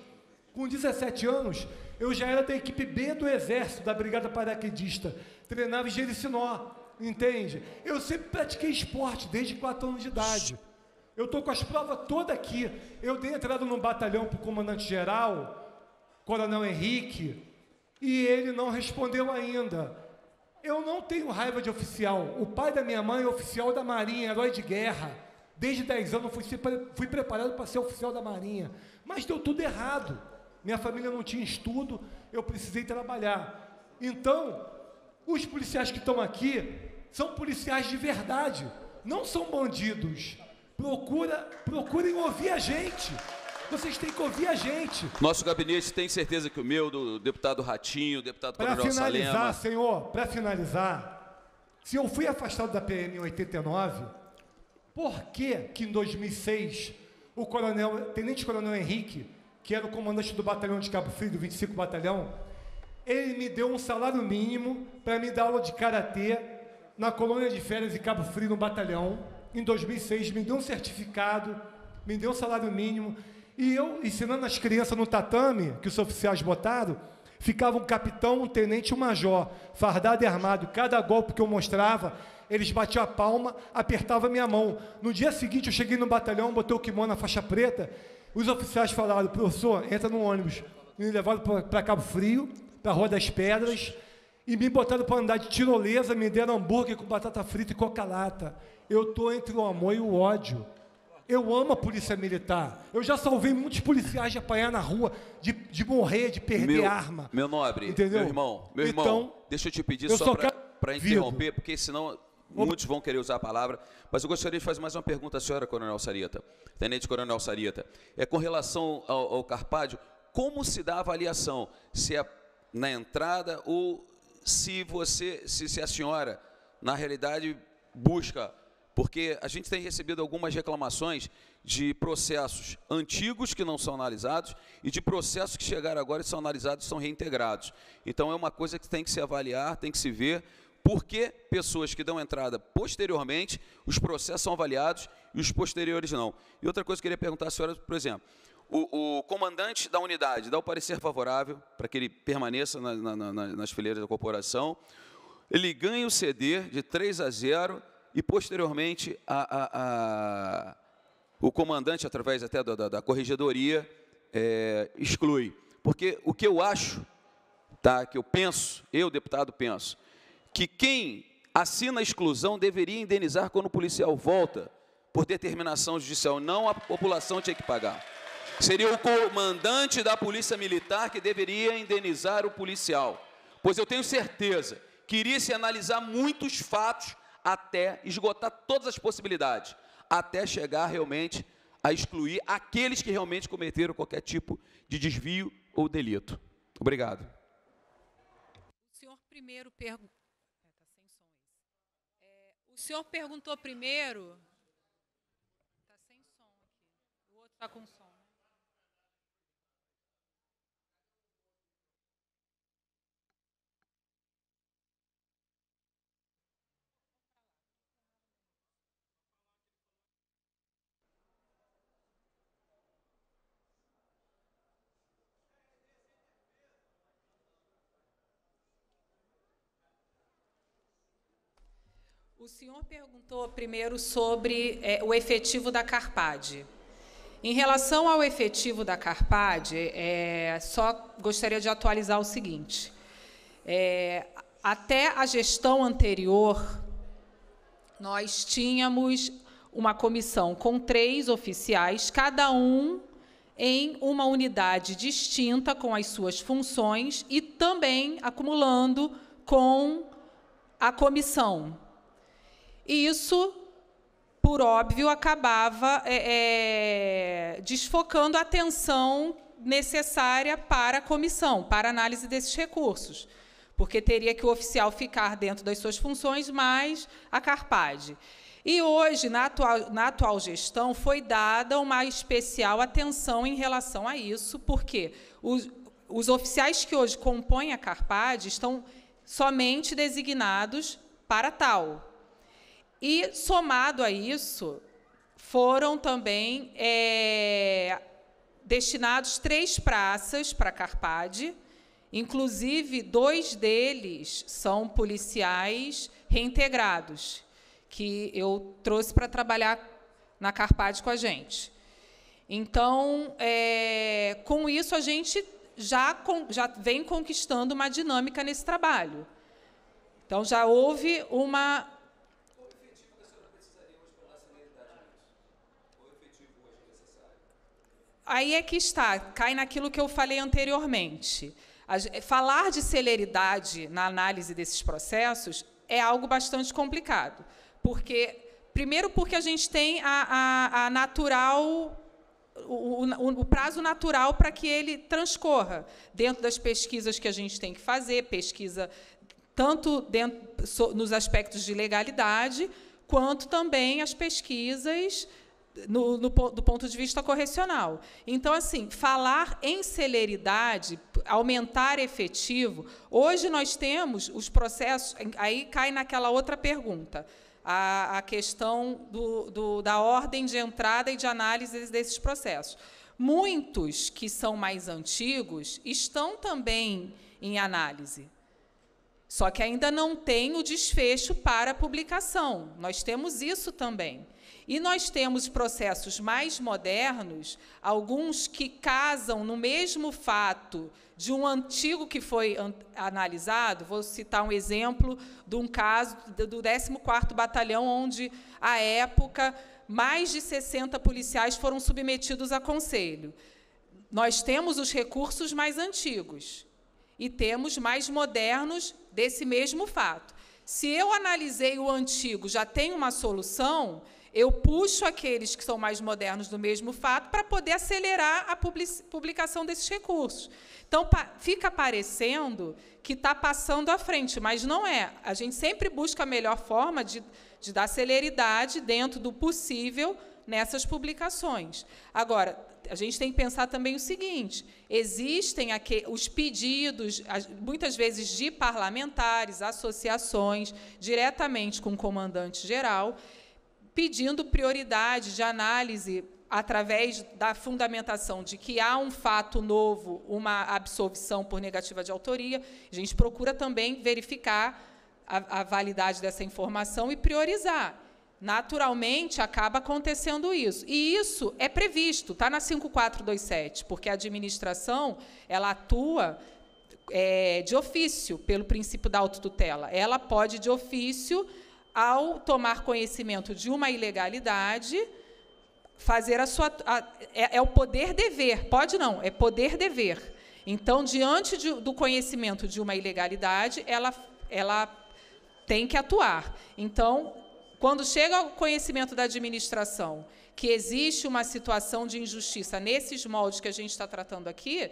Com 17 anos, eu já era da equipe B do Exército, da Brigada Paraquedista. Treinava em Gericinó, entende? Eu sempre pratiquei esporte desde 4 anos de idade. Eu estou com as provas todas aqui. Eu dei entrada num batalhão para o comandante-geral, Coronel Henrique, e ele não respondeu ainda. Eu não tenho raiva de oficial. O pai da minha mãe é oficial da Marinha, herói de guerra. Desde 10 anos fui, fui preparado para ser oficial da Marinha. Mas deu tudo errado. Minha família não tinha estudo, eu precisei trabalhar. Então, os policiais que estão aqui são policiais de verdade, não são bandidos. Procura, procurem ouvir a gente. Vocês têm que ouvir a gente. Nosso gabinete tem certeza que o meu, do deputado Ratinho, do deputado Para finalizar, Salema. senhor, para finalizar, se eu fui afastado da PM em 89, por que que em 2006 o coronel, tenente coronel Henrique, que era o comandante do batalhão de Cabo Frio, do 25 Batalhão, ele me deu um salário mínimo para me dar aula de karatê na colônia de férias de Cabo Frio, no batalhão em 2006, me deu um certificado, me deu um salário mínimo, e eu ensinando as crianças no tatame, que os oficiais botaram, ficava um capitão, um tenente, um major, fardado e armado. Cada golpe que eu mostrava, eles batiam a palma, apertavam a minha mão. No dia seguinte, eu cheguei no batalhão, botei o kimono na faixa preta, os oficiais falaram, professor, entra no ônibus. Me levaram para Cabo Frio, para a Rua das Pedras, e me botaram para andar de tirolesa, me deram hambúrguer com batata frita e coca-lata eu estou entre o amor e o ódio. Eu amo a polícia militar. Eu já salvei muitos policiais de apanhar na rua, de, de morrer, de perder meu, arma. Meu nobre, entendeu? meu irmão, meu irmão, então, deixa eu te pedir eu só, só para interromper, porque senão muitos vão querer usar a palavra. Mas eu gostaria de fazer mais uma pergunta à senhora, Coronel Sarita, Tenente Coronel Sarita. É com relação ao, ao Carpádio, como se dá a avaliação? Se é na entrada ou se você, se, se a senhora, na realidade, busca porque a gente tem recebido algumas reclamações de processos antigos que não são analisados e de processos que chegaram agora e são analisados e são reintegrados. Então é uma coisa que tem que se avaliar, tem que se ver, porque pessoas que dão entrada posteriormente, os processos são avaliados e os posteriores não. E outra coisa que eu queria perguntar à senhora, por exemplo, o, o, comandante da unidade dá o parecer favorável para que ele permaneça na, na, na, nas fileiras da corporação. Ele ganha o CD de 3 a 0 e posteriormente a, a, a, o comandante, através até da, da, da corregedoria, é, exclui. Porque o que eu acho, tá, que eu penso, eu, deputado, penso, que quem assina a exclusão deveria indenizar quando o policial volta por determinação judicial, não a população tinha que pagar. Seria o comandante da polícia militar que deveria indenizar o policial. Pois eu tenho certeza que iria se analisar muitos fatos até esgotar todas as possibilidades, até chegar realmente a excluir aqueles que realmente cometeram qualquer tipo de desvio ou delito. Obrigado. O senhor primeiro perguntou. É, tá é, o senhor perguntou primeiro. Está sem som aqui. O outro está com som. O senhor perguntou primeiro sobre é, o efetivo da Carpad. Em relação ao efetivo da Carpad, é, só gostaria de atualizar o seguinte. É, até a gestão anterior, nós tínhamos uma comissão com três oficiais, cada um em uma unidade distinta com as suas funções e também acumulando com a comissão. E isso, por óbvio, acabava é, é, desfocando a atenção necessária para a comissão, para a análise desses recursos, porque teria que o oficial ficar dentro das suas funções, mais a Carpade. E hoje, na atual, na atual gestão, foi dada uma especial atenção em relação a isso, porque os, os oficiais que hoje compõem a Carpade estão somente designados para tal. E somado a isso, foram também é, destinados três praças para Carpade, inclusive dois deles são policiais reintegrados, que eu trouxe para trabalhar na Carpade com a gente. Então, é, com isso, a gente já, já vem conquistando uma dinâmica nesse trabalho. Então, já houve uma Aí é que está, cai naquilo que eu falei anteriormente. Falar de celeridade na análise desses processos é algo bastante complicado, porque primeiro porque a gente tem a, a, a natural o, o, o, prazo natural para que ele transcorra dentro das pesquisas que a gente tem que fazer, pesquisa tanto dentro, so, nos aspectos de legalidade, quanto também as pesquisas no, no, do ponto de vista correcional. Então, assim, falar em celeridade, aumentar efetivo, hoje nós temos os processos. Aí cai naquela outra pergunta, a, a questão do, do, da ordem de entrada e de análise desses processos. Muitos que são mais antigos estão também em análise. Só que ainda não tem o desfecho para publicação. Nós temos isso também. E nós temos processos mais modernos, alguns que casam no mesmo fato de um antigo que foi analisado. Vou citar um exemplo de um caso do 14º Batalhão, onde, à época, mais de 60 policiais foram submetidos a conselho. Nós temos os recursos mais antigos e temos mais modernos desse mesmo fato. Se eu analisei o antigo, já tem uma solução, eu puxo aqueles que são mais modernos do mesmo fato para poder acelerar a publicação desses recursos. Então, fica parecendo que está passando à frente, mas não é. A gente sempre busca a melhor forma de, de dar celeridade dentro do possível nessas publicações. Agora, a gente tem que pensar também o seguinte: existem aqui os pedidos, muitas vezes de parlamentares, associações, diretamente com o comandante geral, pedindo prioridade de análise através da fundamentação de que há um fato novo, uma absolvição por negativa de autoria. A gente procura também verificar a, a validade dessa informação e priorizar. Naturalmente, acaba acontecendo isso. E isso é previsto, está na 5427, porque a administração ela atua é, de ofício, pelo princípio da autotutela. Ela pode, de ofício, ao tomar conhecimento de uma ilegalidade, fazer a sua. A, é, é, o poder dever, pode não, é poder dever. Então, diante de, do conhecimento de uma ilegalidade, ela, ela tem que atuar. Então, quando chega ao conhecimento da administração que existe uma situação de injustiça nesses moldes que a gente está tratando aqui,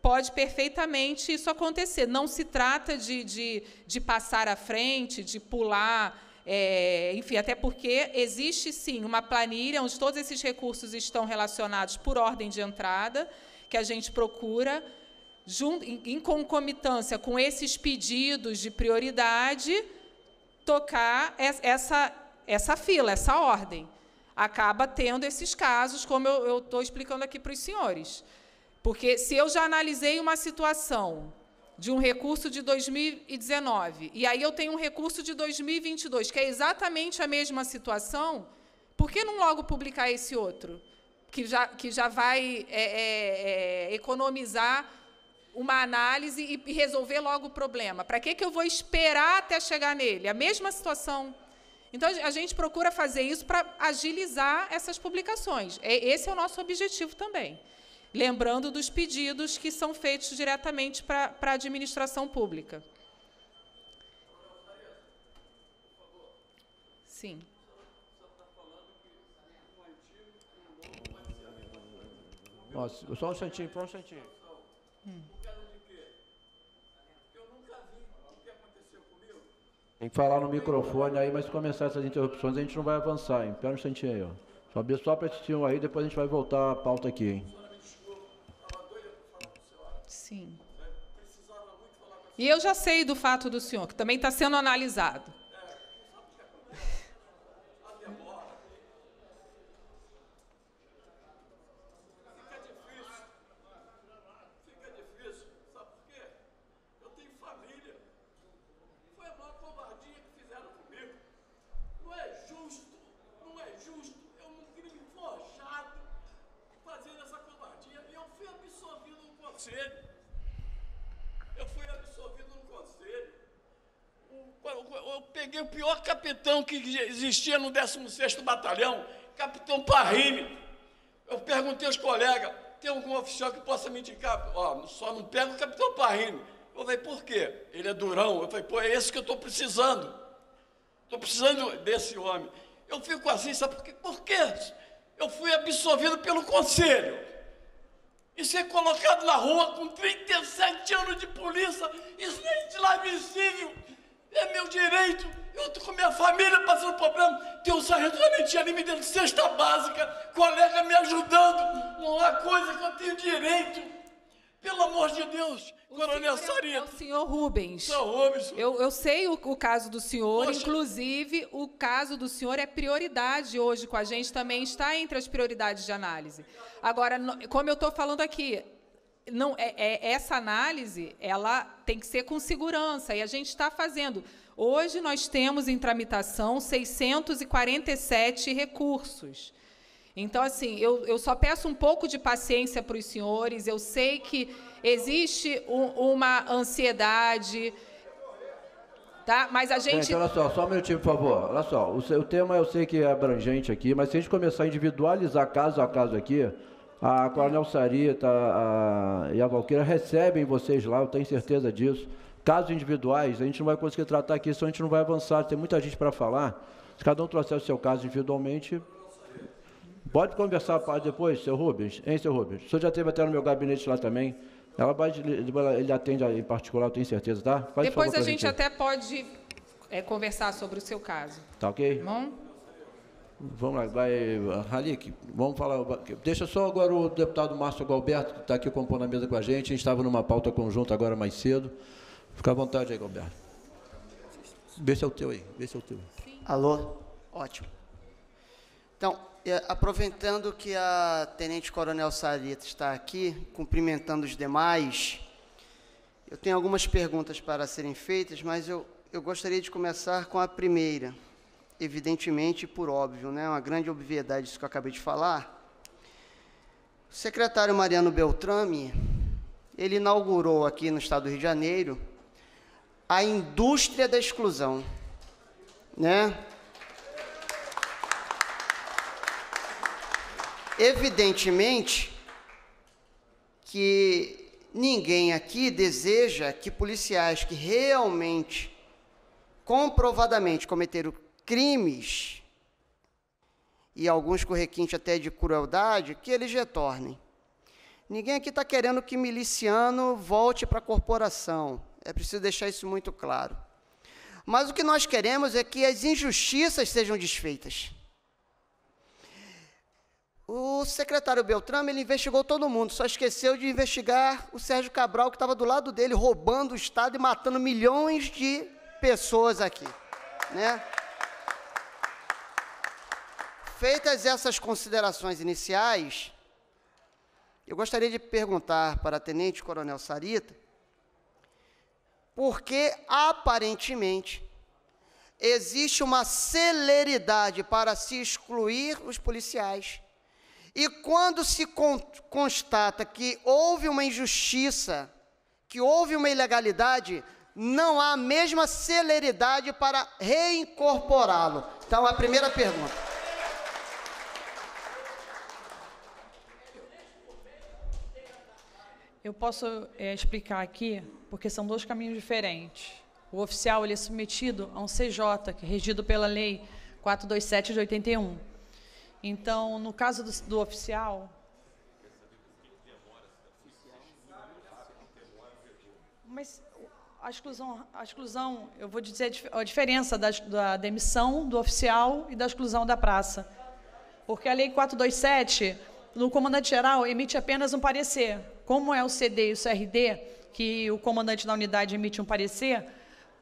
pode perfeitamente isso acontecer. Não se trata de, de, de passar à frente, de pular é, enfim, até porque existe sim uma planilha onde todos esses recursos estão relacionados por ordem de entrada, que a gente procura, junto, em concomitância com esses pedidos de prioridade, tocar essa, essa fila, essa ordem. Acaba tendo esses casos, como eu estou explicando aqui para os senhores. Porque se eu já analisei uma situação de um recurso de 2019 e aí eu tenho um recurso de 2022, que é exatamente a mesma situação, por que não logo publicar esse outro? Que já, que já vai é, é, é economizar uma análise e, e resolver logo o problema. Para que, que eu vou esperar até chegar nele? A mesma situação. Então, a gente procura fazer isso para agilizar essas publicações. É, esse é o nosso objetivo também lembrando dos pedidos que são feitos diretamente para a administração pública. Sim. Nossa, só um instantinho, só um instantinho. Tem que falar no microfone aí, mas se começar essas interrupções, a gente não vai avançar, hein? Espera um instantinho aí, ó. Só, só para assistir aí, depois a gente vai voltar à pauta aqui, hein? Sim. E eu já sei do fato do senhor, que também está sendo analisado. peguei o pior capitão que existia no 16º Batalhão, capitão Parrini. Eu perguntei aos colegas, tem algum oficial que possa me indicar? Ó, só não pega o capitão Parrini. Eu falei, por quê? Ele é durão. Eu falei, pô, é esse que eu estou precisando. Estou precisando desse homem. Eu fico assim, sabe por quê? quê? eu fui absorvido pelo conselho. E ser colocado na rua com 37 anos de polícia, isso é nem de lá visível. É meu direito. Eu tô com minha família passando problema. Tem um sargentomente ali me dando cesta básica, colega me ajudando. Não há coisa que eu tenho direito. Pelo amor de Deus, o Coronel Sarita. É o senhor Rubens. Senhor Rubens. Eu, eu sei o, o caso do senhor, Poxa. inclusive o caso do senhor é prioridade hoje com a gente, também está entre as prioridades de análise. Agora, como eu estou falando aqui, não é, é, essa análise ela tem que ser com segurança e a gente está fazendo. Hoje nós temos em tramitação 647 recursos. Então, assim, eu, eu só peço um pouco de paciência para os senhores. Eu sei que existe um, uma ansiedade, tá? Mas a gente. Gente, olha só, só um minutinho, por favor. Olha só, o, o tema eu sei que é abrangente aqui, mas se a gente começar a individualizar caso a caso aqui, a Coronel Sarita a, e a Valqueira recebem vocês lá, eu tenho certeza disso. Casos individuais, a gente não vai conseguir tratar aqui, senão a gente não vai avançar. Tem muita gente para falar. Se cada um trouxer o seu caso individualmente, Pode conversar depois, seu Rubens, hein, seu Rubens? O senhor já esteve até no meu gabinete lá também. Ela vai, ele atende em particular, eu tenho certeza, tá? Faz depois a gente, gente até pode é, conversar sobre o seu caso. Tá ok? Tá bom? Vamos lá, vai, Halik, vamos falar. Deixa só agora o deputado Márcio Galberto, que está aqui compondo a mesa com a gente. A gente estava numa pauta conjunta agora mais cedo. Fica à vontade aí, Galberto. Vê se é o teu aí, vê se é o teu. Alô? Ótimo. Então, é, aproveitando que a Tenente Coronel Sarita está aqui, cumprimentando os demais, eu tenho algumas perguntas para serem feitas, mas eu, eu gostaria de começar com a primeira evidentemente por óbvio, né? uma grande obviedade isso que eu acabei de falar. O secretário Mariano Beltrame, ele inaugurou aqui no estado do Rio de Janeiro a indústria da exclusão, né? Evidentemente que ninguém aqui deseja que policiais que realmente comprovadamente cometeram crimes e alguns com requinte até de crueldade, que eles retornem. Ninguém aqui está querendo que miliciano volte para a corporação. É preciso deixar isso muito claro. Mas o que nós queremos é que as injustiças sejam desfeitas. O secretário Beltrame ele investigou todo mundo, só esqueceu de investigar o Sérgio Cabral, que estava do lado dele, roubando o Estado e matando milhões de pessoas aqui. Né? Feitas essas considerações iniciais, eu gostaria de perguntar para a Tenente Coronel Sarita por que aparentemente existe uma celeridade para se excluir os policiais. E quando se con constata que houve uma injustiça, que houve uma ilegalidade, não há a mesma celeridade para reincorporá-lo. Então, a primeira pergunta. Eu posso é, explicar aqui, porque são dois caminhos diferentes. O oficial ele é submetido a um CJ, que é regido pela Lei 427 de 81. Então, no caso do, do oficial. Mas a exclusão, a exclusão, eu vou dizer a diferença da, da demissão do oficial e da exclusão da praça. Porque a Lei 427, no comandante-geral, emite apenas um parecer como é o CD e o CRD, que o comandante da unidade emite um parecer,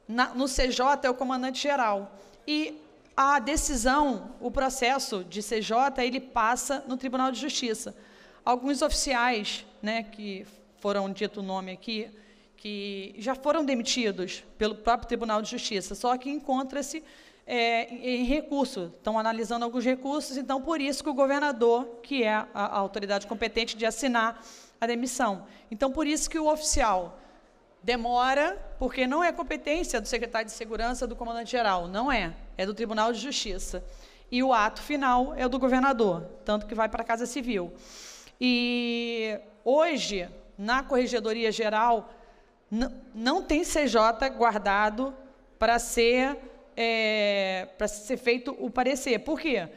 na, no CJ é o comandante geral. E a decisão, o processo de CJ, ele passa no Tribunal de Justiça. Alguns oficiais, né, que foram dito o nome aqui, que já foram demitidos pelo próprio Tribunal de Justiça, só que encontra-se é, em recurso, estão analisando alguns recursos, então por isso que o governador, que é a, a autoridade competente de assinar a demissão. Então, por isso que o oficial demora, porque não é competência do secretário de Segurança do comandante-geral, não é, é do Tribunal de Justiça. E o ato final é do governador, tanto que vai para a Casa Civil. E hoje, na Corregedoria Geral, não tem CJ guardado para ser, é, para ser feito o parecer. Por quê?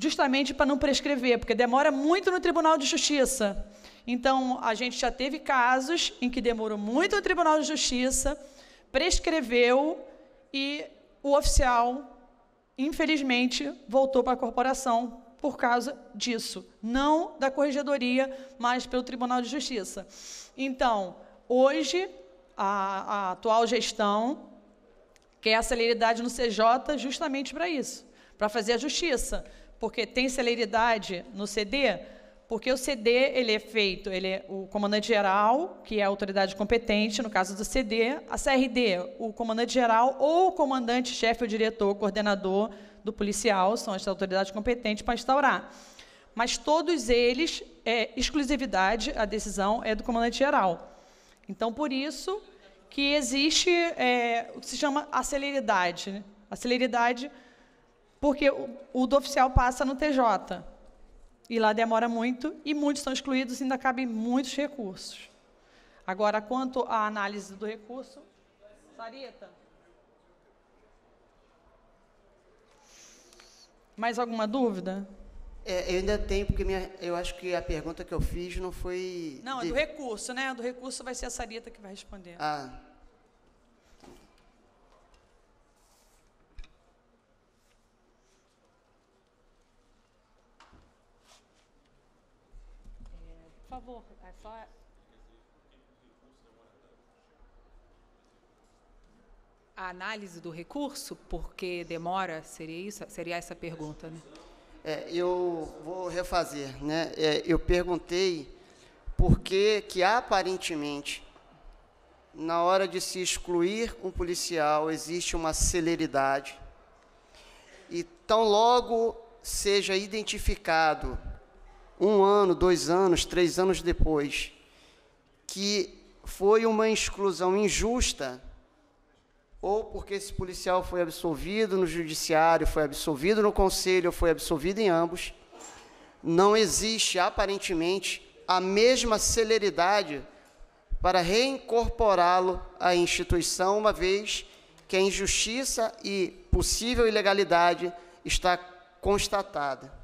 Justamente para não prescrever, porque demora muito no Tribunal de Justiça. Então, a gente já teve casos em que demorou muito o Tribunal de Justiça, prescreveu e o oficial, infelizmente, voltou para a corporação por causa disso. Não da corregedoria, mas pelo Tribunal de Justiça. Então, hoje, a, a atual gestão quer a celeridade no CJ justamente para isso para fazer a justiça. Porque tem celeridade no CD? porque o CD ele é feito, ele é o comandante-geral, que é a autoridade competente, no caso do CD, a CRD, o comandante-geral ou o comandante-chefe, o diretor, o coordenador do policial, são as autoridades competentes para instaurar. Mas todos eles, é, exclusividade, a decisão é do comandante-geral. Então, por isso que existe é, o que se chama a celeridade. Né? A celeridade, porque o, o do oficial passa no TJ. E lá demora muito e muitos são excluídos e ainda cabem muitos recursos. Agora, quanto à análise do recurso, Sarita? Mais alguma dúvida? É, eu ainda tenho, porque minha, eu acho que a pergunta que eu fiz não foi. Não, é do recurso, né? Do recurso vai ser a Sarita que vai responder. Ah. favor, é só a análise do recurso, porque demora, seria isso? Seria essa a pergunta, né? É, eu vou refazer, né? É, eu perguntei por que que aparentemente na hora de se excluir um policial existe uma celeridade e tão logo seja identificado um ano, dois anos, três anos depois, que foi uma exclusão injusta, ou porque esse policial foi absolvido no judiciário, foi absolvido no conselho, foi absolvido em ambos, não existe aparentemente a mesma celeridade para reincorporá-lo à instituição, uma vez que a injustiça e possível ilegalidade está constatada.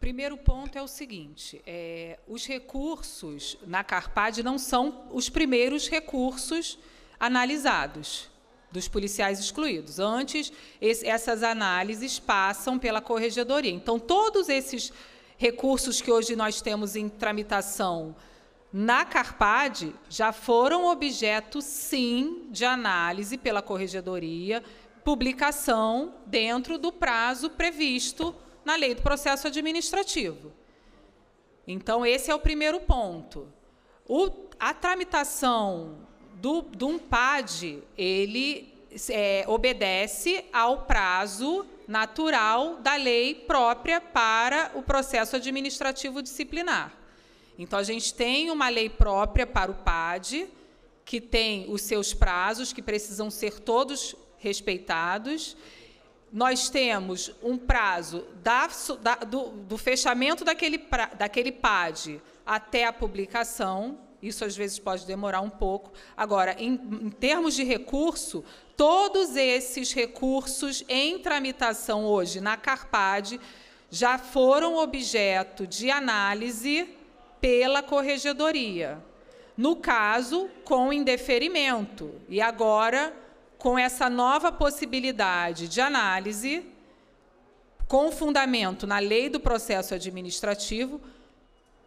Primeiro ponto é o seguinte: é, os recursos na Carpad não são os primeiros recursos analisados dos policiais excluídos. Antes, esse, essas análises passam pela corregedoria. Então, todos esses recursos que hoje nós temos em tramitação na Carpad já foram objeto, sim, de análise pela corregedoria, publicação dentro do prazo previsto na lei do processo administrativo. Então, esse é o primeiro ponto. O, a tramitação do, do um PAD, ele é, obedece ao prazo natural da lei própria para o processo administrativo disciplinar. Então, a gente tem uma lei própria para o PAD, que tem os seus prazos, que precisam ser todos respeitados, nós temos um prazo da, da, do, do, fechamento daquele, pra, daquele PAD até a publicação. Isso às vezes pode demorar um pouco. Agora, em, em termos de recurso, todos esses recursos em tramitação hoje na CARPAD já foram objeto de análise pela corregedoria. No caso, com indeferimento. E agora com essa nova possibilidade de análise, com fundamento na lei do processo administrativo,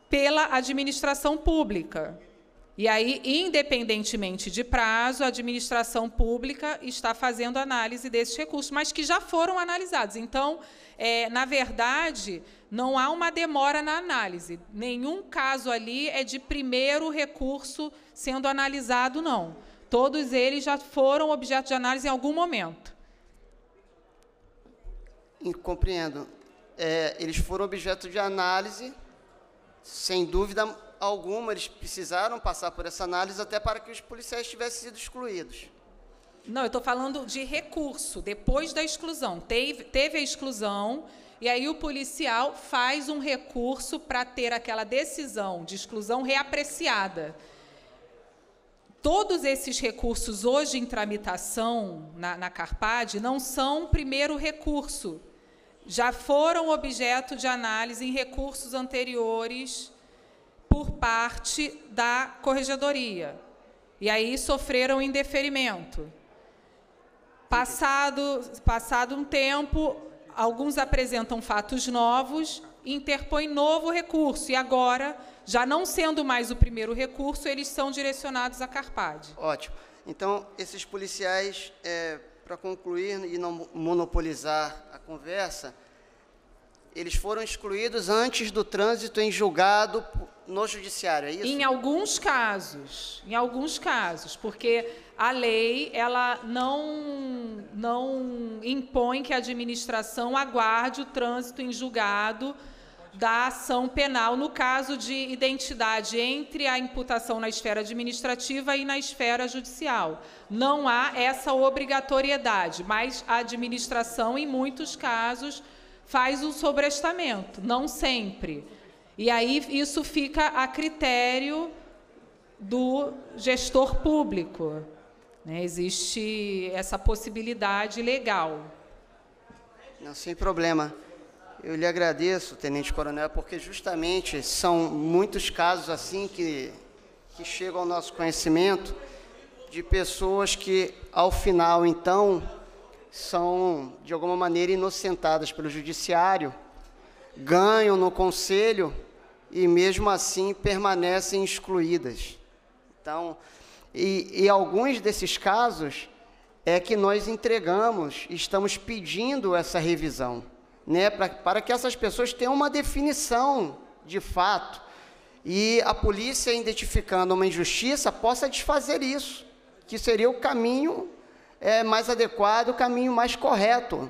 pela administração pública. E aí, independentemente de prazo, a administração pública está fazendo análise desses recursos, mas que já foram analisados. Então, é, na verdade, não há uma demora na análise. Nenhum caso ali é de primeiro recurso sendo analisado, não. Todos eles já foram objeto de análise em algum momento. Compreendo. É, eles foram objeto de análise, sem dúvida alguma, eles precisaram passar por essa análise até para que os policiais tivessem sido excluídos. Não, eu estou falando de recurso, depois da exclusão. Teve, teve a exclusão, e aí o policial faz um recurso para ter aquela decisão de exclusão reapreciada todos esses recursos hoje em tramitação na, na Carpad não são primeiro recurso, já foram objeto de análise em recursos anteriores por parte da corregedoria. E aí sofreram indeferimento. Passado, passado um tempo, alguns apresentam fatos novos interpõe novo recurso e agora, já não sendo mais o primeiro recurso, eles são direcionados à Carpad. Ótimo. Então, esses policiais, é, para concluir e não monopolizar a conversa, eles foram excluídos antes do trânsito em julgado no judiciário, é isso? Em alguns casos, em alguns casos, porque a lei ela não não impõe que a administração aguarde o trânsito em julgado da ação penal no caso de identidade entre a imputação na esfera administrativa e na esfera judicial. Não há essa obrigatoriedade, mas a administração, em muitos casos, faz um sobrestamento, não sempre. E aí isso fica a critério do gestor público. Né? Existe essa possibilidade legal. Não, sem problema. Eu lhe agradeço, Tenente Coronel, porque justamente são muitos casos assim que, que chegam ao nosso conhecimento de pessoas que, ao final, então, são, de alguma maneira, inocentadas pelo Judiciário, ganham no Conselho e, mesmo assim, permanecem excluídas. Então, e, e alguns desses casos é que nós entregamos, estamos pedindo essa revisão né, pra, para que essas pessoas tenham uma definição de fato e a polícia, identificando uma injustiça, possa desfazer isso, que seria o caminho é, mais adequado, o caminho mais correto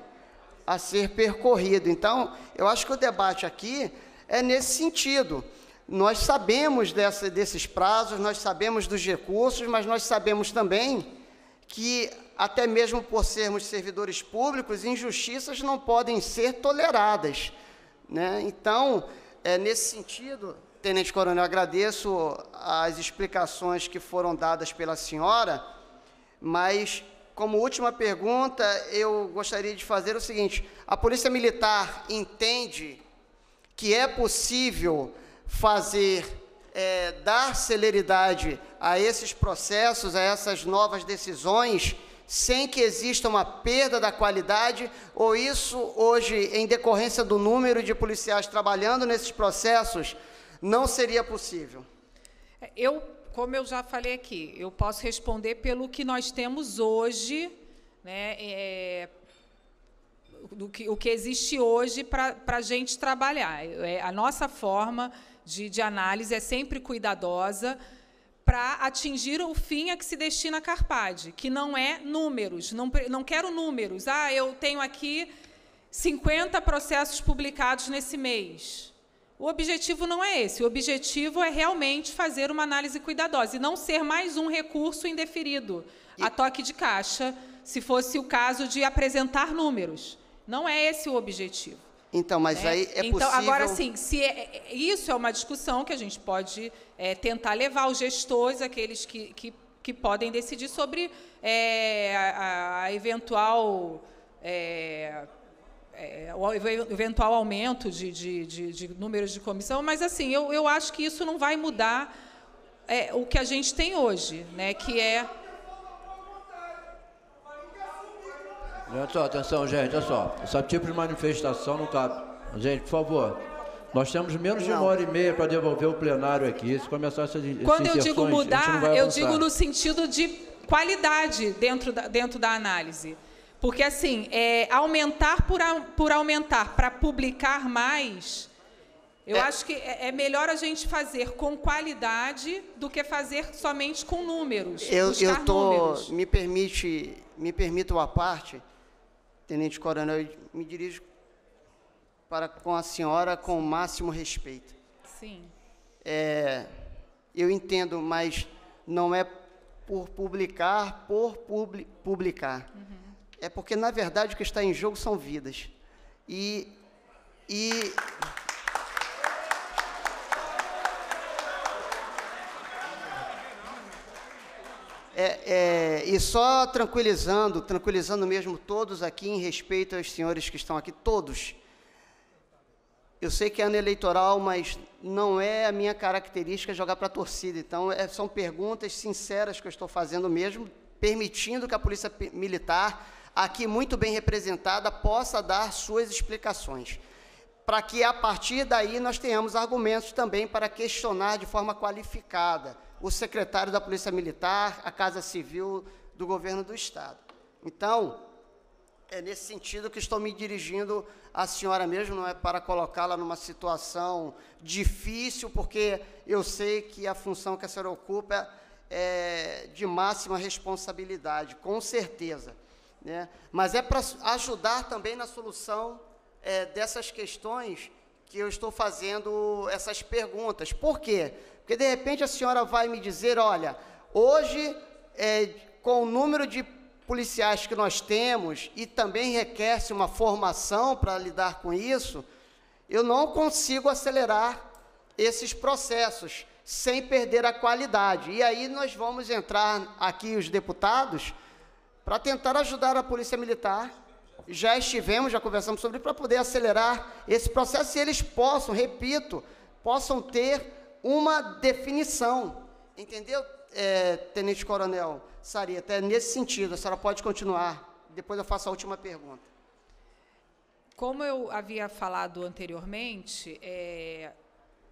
a ser percorrido. Então, eu acho que o debate aqui é nesse sentido. Nós sabemos dessa, desses prazos, nós sabemos dos recursos, mas nós sabemos também que até mesmo por sermos servidores públicos, injustiças não podem ser toleradas. Né? Então, é, nesse sentido, Tenente Coronel, agradeço as explicações que foram dadas pela senhora, mas como última pergunta, eu gostaria de fazer o seguinte: a Polícia Militar entende que é possível fazer, é, dar celeridade a esses processos, a essas novas decisões? sem que exista uma perda da qualidade, ou isso hoje, em decorrência do número de policiais trabalhando nesses processos, não seria possível? Eu, como eu já falei aqui, eu posso responder pelo que nós temos hoje, né, é, do que, o que existe hoje para a gente trabalhar. É, a nossa forma de, de análise é sempre cuidadosa, para atingir o fim a que se destina a Carpade, que não é números, não, não quero números. Ah, eu tenho aqui 50 processos publicados nesse mês. O objetivo não é esse, o objetivo é realmente fazer uma análise cuidadosa e não ser mais um recurso indeferido a toque de caixa, se fosse o caso de apresentar números. Não é esse o objetivo. Então, mas né? aí é então, possível... Agora, sim, se é, é, é, isso é uma discussão que a gente pode é, tentar levar os gestores, aqueles que, que, que podem decidir sobre é, a, a, eventual... É, o eventual aumento de, de, de, de, números de comissão, mas assim, eu, eu acho que isso não vai mudar o que a gente tem hoje, né? que é Olha né? só, atenção, gente, olha só. Esse tipo de manifestação não cabe. Gente, por favor, nós temos menos de uma hora e meia para devolver o plenário aqui. Se começar essas Quando eu digo mudar, eu digo no sentido de qualidade dentro da, dentro da análise. Porque, assim, é, aumentar por, a, por aumentar, para publicar mais, eu é. acho que é, é melhor a gente fazer com qualidade do que fazer somente com números. Eu, eu tô, números. Me permite, me permita uma parte Tenente Coronel, eu me dirijo para com a senhora com o máximo respeito. Sim. É, eu entendo, mas não é por publicar, por publi publicar. Uhum. É porque, na verdade, o que está em jogo são vidas. E, e É, é, e só tranquilizando, tranquilizando mesmo todos aqui em respeito aos senhores que estão aqui, todos. Eu sei que é ano eleitoral, mas não é a minha característica jogar para a torcida. Então, é, são perguntas sinceras que eu estou fazendo mesmo, permitindo que a Polícia Militar, aqui muito bem representada, possa dar suas explicações. Para que a partir daí nós tenhamos argumentos também para questionar de forma qualificada o secretário da Polícia Militar, a Casa Civil do Governo do Estado. Então, é nesse sentido que estou me dirigindo à senhora mesmo, não é para colocá-la numa situação difícil, porque eu sei que a função que a senhora ocupa é de máxima responsabilidade, com certeza. Né? Mas é para ajudar também na solução é, dessas questões que eu estou fazendo essas perguntas. Por quê? Porque de repente a senhora vai me dizer: olha, hoje, é, com o número de policiais que nós temos e também requer-se uma formação para lidar com isso, eu não consigo acelerar esses processos sem perder a qualidade. E aí nós vamos entrar aqui, os deputados, para tentar ajudar a Polícia Militar. Já estivemos, já conversamos sobre para poder acelerar esse processo e eles possam, repito, possam ter uma definição. Entendeu, é, Tenente Coronel Sarita? É nesse sentido. A senhora pode continuar. Depois eu faço a última pergunta. Como eu havia falado anteriormente, é,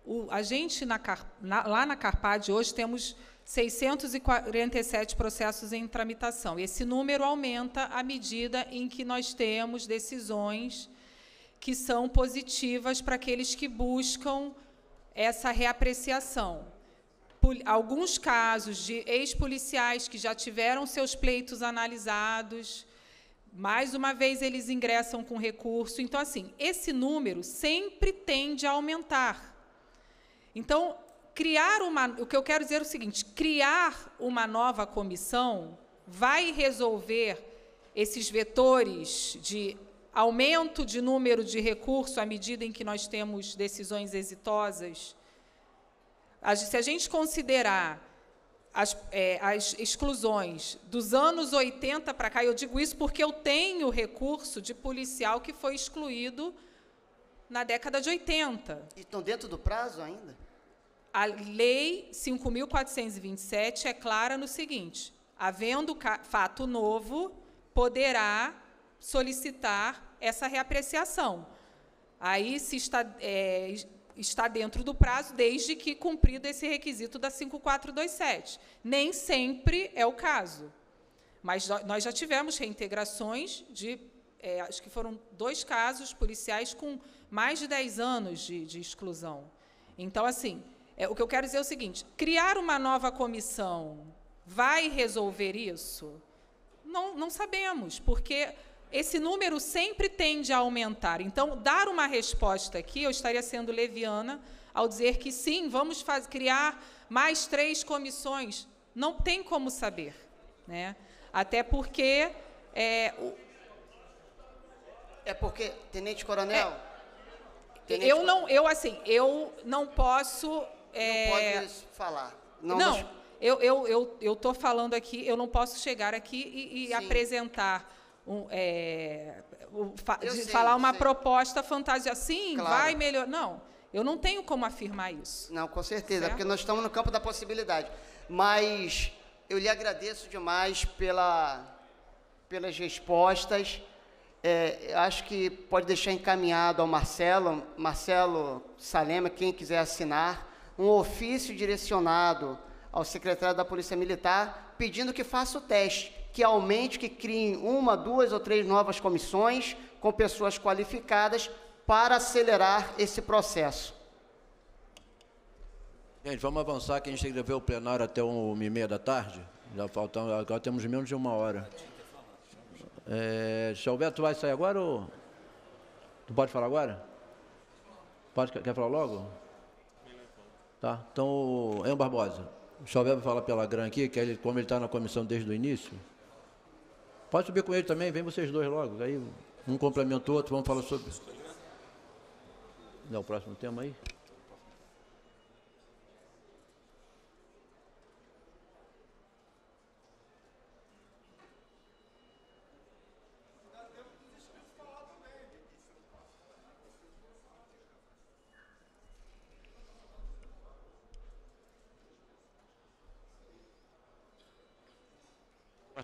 o, a gente na, na, lá na Carpad hoje temos 647 processos em tramitação. Esse número aumenta à medida em que nós temos decisões que são positivas para aqueles que buscam essa reapreciação. alguns casos de ex-policiais que já tiveram seus pleitos analisados, mais uma vez eles ingressam com recurso. Então, assim, esse número sempre tende a aumentar. Então, criar uma. O que eu quero dizer é o seguinte: criar uma nova comissão vai resolver esses vetores de aumento de número de recurso à medida em que nós temos decisões exitosas, se a gente considerar as, é, as exclusões dos anos 80 para cá, eu digo isso porque eu tenho recurso de policial que foi excluído na década de 80. E estão dentro do prazo ainda? A lei 5.427 é clara no seguinte: havendo fato novo, poderá solicitar essa reapreciação. Aí se está, é, está dentro do prazo, desde que cumprido esse requisito da 5427. Nem sempre é o caso. Mas nós já tivemos reintegrações de, é, acho que foram dois casos policiais com mais de 10 anos de, de exclusão. Então, assim, é, o que eu quero dizer é o seguinte: criar uma nova comissão vai resolver isso? Não, não sabemos, porque esse número sempre tende a aumentar. Então, dar uma resposta aqui, eu estaria sendo leviana ao dizer que sim, vamos faz, criar mais três comissões. Não tem como saber. Né? Até porque. É, o... é porque, Tenente Coronel. É, tenente eu não, eu assim, eu não posso. É, não pode falar. Não, não eu estou eu, eu, eu falando aqui, eu não posso chegar aqui e, e apresentar um, é, fa sei, falar uma sei. proposta fantasia assim, claro. vai melhor. Não, eu não tenho como afirmar isso. Não, com certeza, certo? porque nós estamos no campo da possibilidade. Mas eu lhe agradeço demais pela, pelas respostas. É, acho que pode deixar encaminhado ao Marcelo, Marcelo Salema, quem quiser assinar, um ofício direcionado ao secretário da Polícia Militar pedindo que faça o teste que aumente, que criem uma, duas ou três novas comissões com pessoas qualificadas para acelerar esse processo. Gente, vamos avançar que a gente tem que dever o plenário até uma e meia da tarde. Já faltam, agora temos menos de uma hora. É, Xalberto, tu vai sair agora ou... Tu pode falar agora? Pode, quer falar logo? Tá, então, Em Barbosa. O Xalberto vai falar pela GRAM aqui, que ele, como ele está na comissão desde o início, Pode subir com ele também, vem vocês dois logo. Aí um complementa o outro, vamos falar sobre. Dá o próximo tema aí.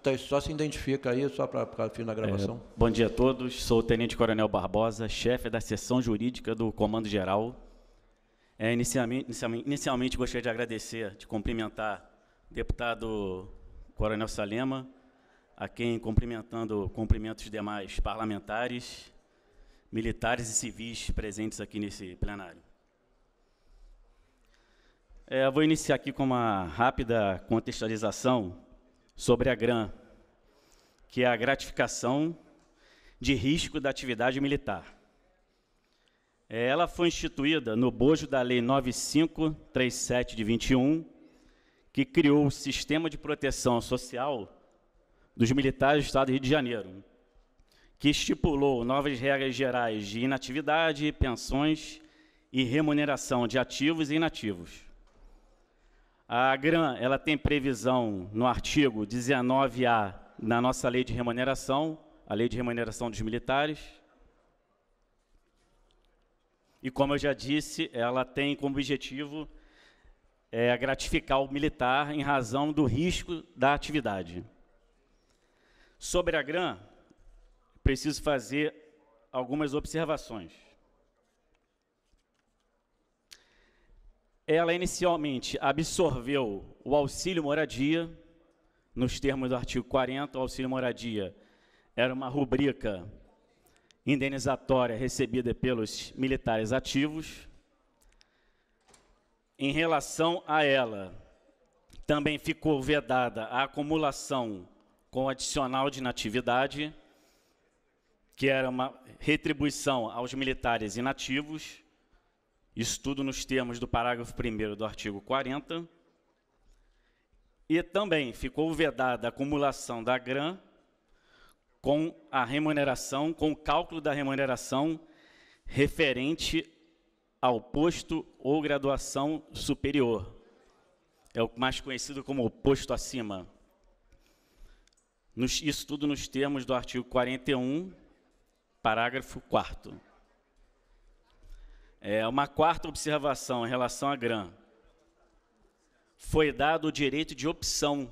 Tá, só se identifica aí, só para o fim da é, gravação. É, bom dia a todos. Sou o Tenente Coronel Barbosa, chefe da seção jurídica do Comando Geral. É, inicialmente, inicialmente, inicialmente, gostaria de agradecer, de cumprimentar o deputado Coronel Salema, a quem cumprimentando cumprimento os demais parlamentares, militares e civis presentes aqui nesse plenário. É, vou iniciar aqui com uma rápida contextualização sobre a gran que é a gratificação de risco da atividade militar. É, ela foi instituída no bojo da Lei 9537 de 21, que criou o Sistema de Proteção Social dos Militares do Estado do Rio de Janeiro, que estipulou novas regras gerais de inatividade, pensões e remuneração de ativos e inativos. A GRAM ela tem previsão no artigo 19A na nossa lei de remuneração, a lei de remuneração dos militares. E como eu já disse, ela tem como objetivo é, gratificar o militar em razão do risco da atividade. Sobre a GRAM, preciso fazer algumas observações. ela inicialmente absorveu o auxílio moradia, nos termos do artigo 40, o auxílio moradia era uma rubrica indenizatória recebida pelos militares ativos. Em relação a ela, também ficou vedada a acumulação com adicional de natividade, que era uma retribuição aos militares inativos Estudo nos termos do parágrafo 1 do artigo 40. E também ficou vedada a acumulação da grã com a remuneração, com o cálculo da remuneração referente ao posto ou graduação superior. É o mais conhecido como posto acima. isso tudo nos termos do artigo 41, parágrafo 4 é, uma quarta observação em relação à grã. Foi dado o direito de opção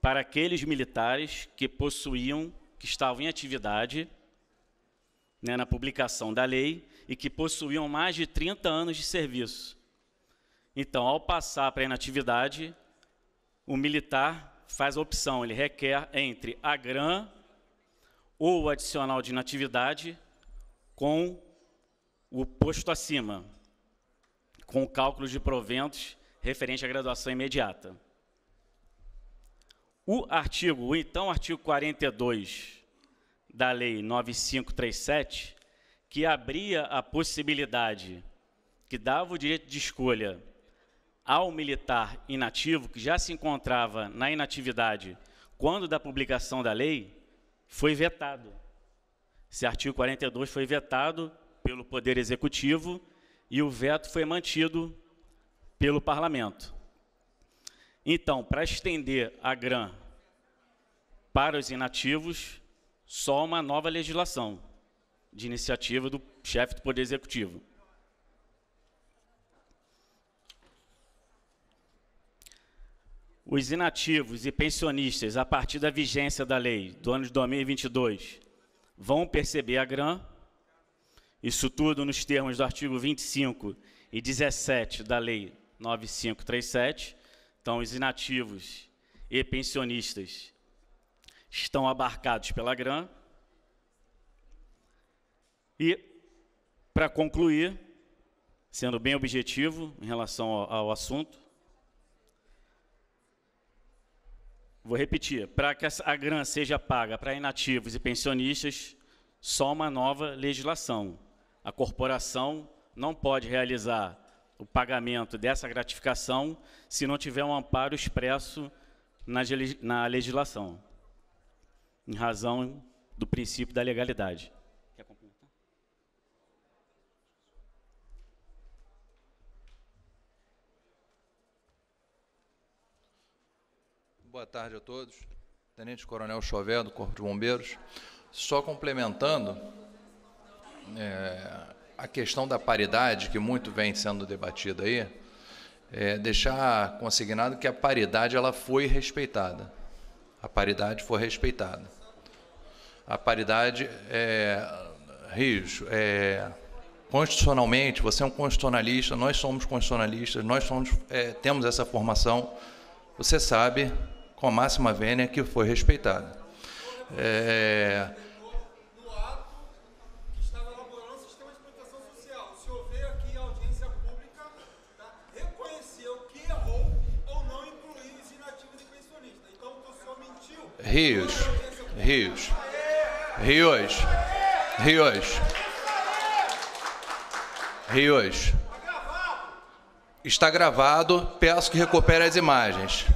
para aqueles militares que possuíam, que estavam em atividade né, na publicação da lei e que possuíam mais de 30 anos de serviço. Então, ao passar para a inatividade, o militar faz a opção, ele requer entre a grã ou o adicional de inatividade com o posto acima, com cálculo de proventos referente à graduação imediata. O artigo, o então artigo 42 da Lei 9537, que abria a possibilidade, que dava o direito de escolha ao militar inativo, que já se encontrava na inatividade quando da publicação da lei, foi vetado. Esse artigo 42 foi vetado pelo Poder Executivo e o veto foi mantido pelo Parlamento. Então, para estender a GRAM para os inativos, só uma nova legislação de iniciativa do chefe do Poder Executivo. Os inativos e pensionistas, a partir da vigência da lei do ano de 2022, vão perceber a GRAM isso tudo nos termos do artigo 25 e 17 da Lei 9537. Então, os inativos e pensionistas estão abarcados pela GRAM. E, para concluir, sendo bem objetivo em relação ao, assunto, vou repetir: para que a GRAM seja paga para inativos e pensionistas, só uma nova legislação a corporação não pode realizar o pagamento dessa gratificação se não tiver um amparo expresso na, legislação, em razão do princípio da legalidade. Quer complementar? Boa tarde a todos. Tenente Coronel Chovel, do Corpo de Bombeiros. Só complementando, é, a questão da paridade, que muito vem sendo debatida aí, é, deixar consignado que a paridade ela foi respeitada. A paridade foi respeitada. A paridade, é, Rios, é, constitucionalmente, você é um constitucionalista, nós somos constitucionalistas, nós somos, é, temos essa formação, você sabe, com a máxima vênia, que foi respeitada. É, rios, rios, rios, rios, rios. Está gravado, peço que recupere as imagens.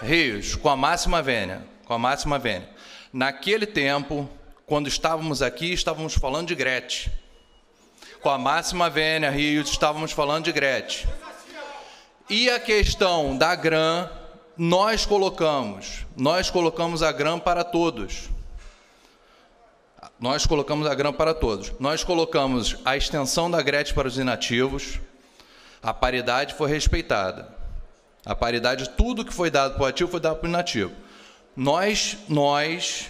Rios, com a máxima vênia, com a máxima vênia. Naquele tempo, quando estávamos aqui, estávamos falando de Gretchen. Com a máxima vênia, Rios, estávamos falando de Gretchen. E a questão da grã nós colocamos, nós colocamos a grã para todos. Nós colocamos a grã para todos. Nós colocamos a extensão da grete para os inativos. A paridade foi respeitada. A paridade, tudo que foi dado para o ativo foi dado para o inativo. Nós, nós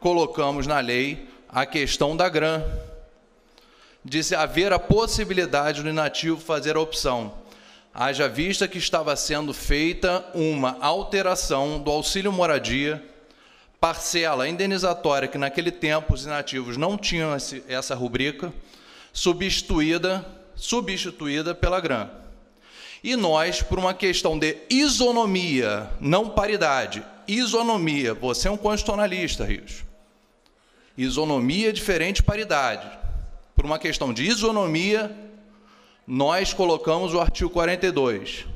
colocamos na lei a questão da grama. Disse haver a possibilidade do inativo fazer a opção haja vista que estava sendo feita uma alteração do auxílio moradia, parcela indenizatória que naquele tempo os inativos não tinham essa rubrica, substituída, substituída pela GRAM. E nós, por uma questão de isonomia, não paridade, isonomia, você é um constitucionalista, Rios. Isonomia é diferente de paridade. Por uma questão de isonomia, nós colocamos o artigo 42,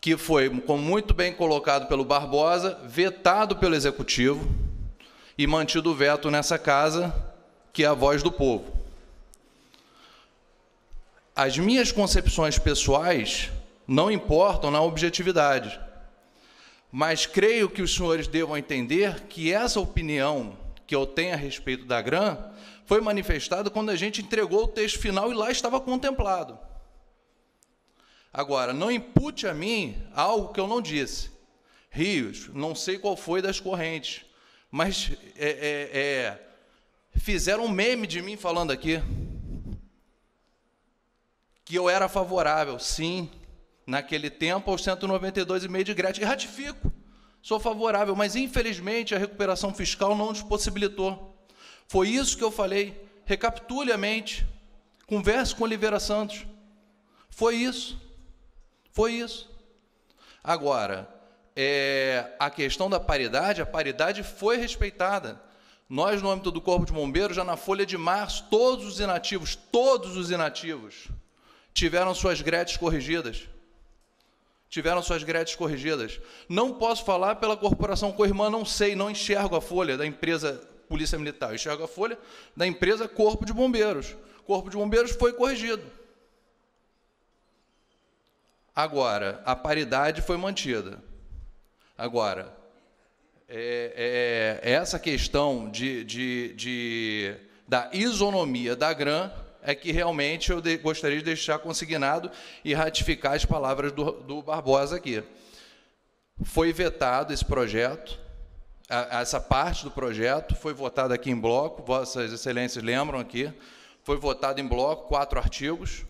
que foi, como muito bem colocado pelo Barbosa, vetado pelo Executivo e mantido o veto nessa casa, que é a voz do povo. As minhas concepções pessoais não importam na objetividade, mas creio que os senhores devam entender que essa opinião que eu tenho a respeito da GRAM foi manifestado quando a gente entregou o texto final e lá estava contemplado. Agora, não impute a mim algo que eu não disse. Rios, não sei qual foi das correntes, mas é, é, é, fizeram um meme de mim falando aqui que eu era favorável, sim, naquele tempo aos 192,5 de grátis. E ratifico, sou favorável, mas infelizmente a recuperação fiscal não nos possibilitou. Foi isso que eu falei. Recapitule a mente. Converse com Oliveira Santos. Foi isso. Foi isso. Agora, é, a questão da paridade, a paridade foi respeitada. Nós, no âmbito do Corpo de Bombeiros, já na folha de março, todos os inativos, todos os inativos, tiveram suas gretes corrigidas. Tiveram suas gretes corrigidas. Não posso falar pela corporação a irmã não sei, não enxergo a folha da empresa Polícia Militar enxerga a folha da empresa Corpo de Bombeiros. Corpo de Bombeiros foi corrigido. Agora, a paridade foi mantida. Agora, é, é, é, essa questão de, de, de, da isonomia da grã é que realmente eu de, gostaria de deixar consignado e ratificar as palavras do, do Barbosa aqui. Foi vetado esse projeto, essa parte do projeto foi votada aqui em bloco, vossas excelências lembram aqui, foi votado em bloco quatro artigos,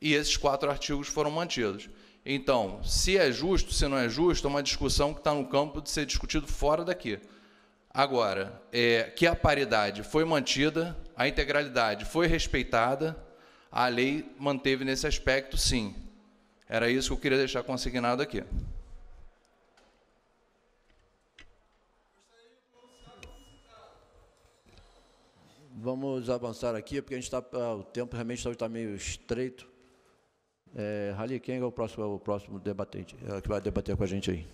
e esses quatro artigos foram mantidos. Então, se é justo, se não é justo, é uma discussão que está no campo de ser discutido fora daqui. Agora, é, que a paridade foi mantida, a integralidade foi respeitada, a lei manteve nesse aspecto, sim. Era isso que eu queria deixar consignado aqui. Vamos avançar aqui, é porque a gente está. Ah, o tempo realmente está tá meio estreito. É, Rali, quem é o próximo, é o próximo debatente, é, que vai debater com a gente aí?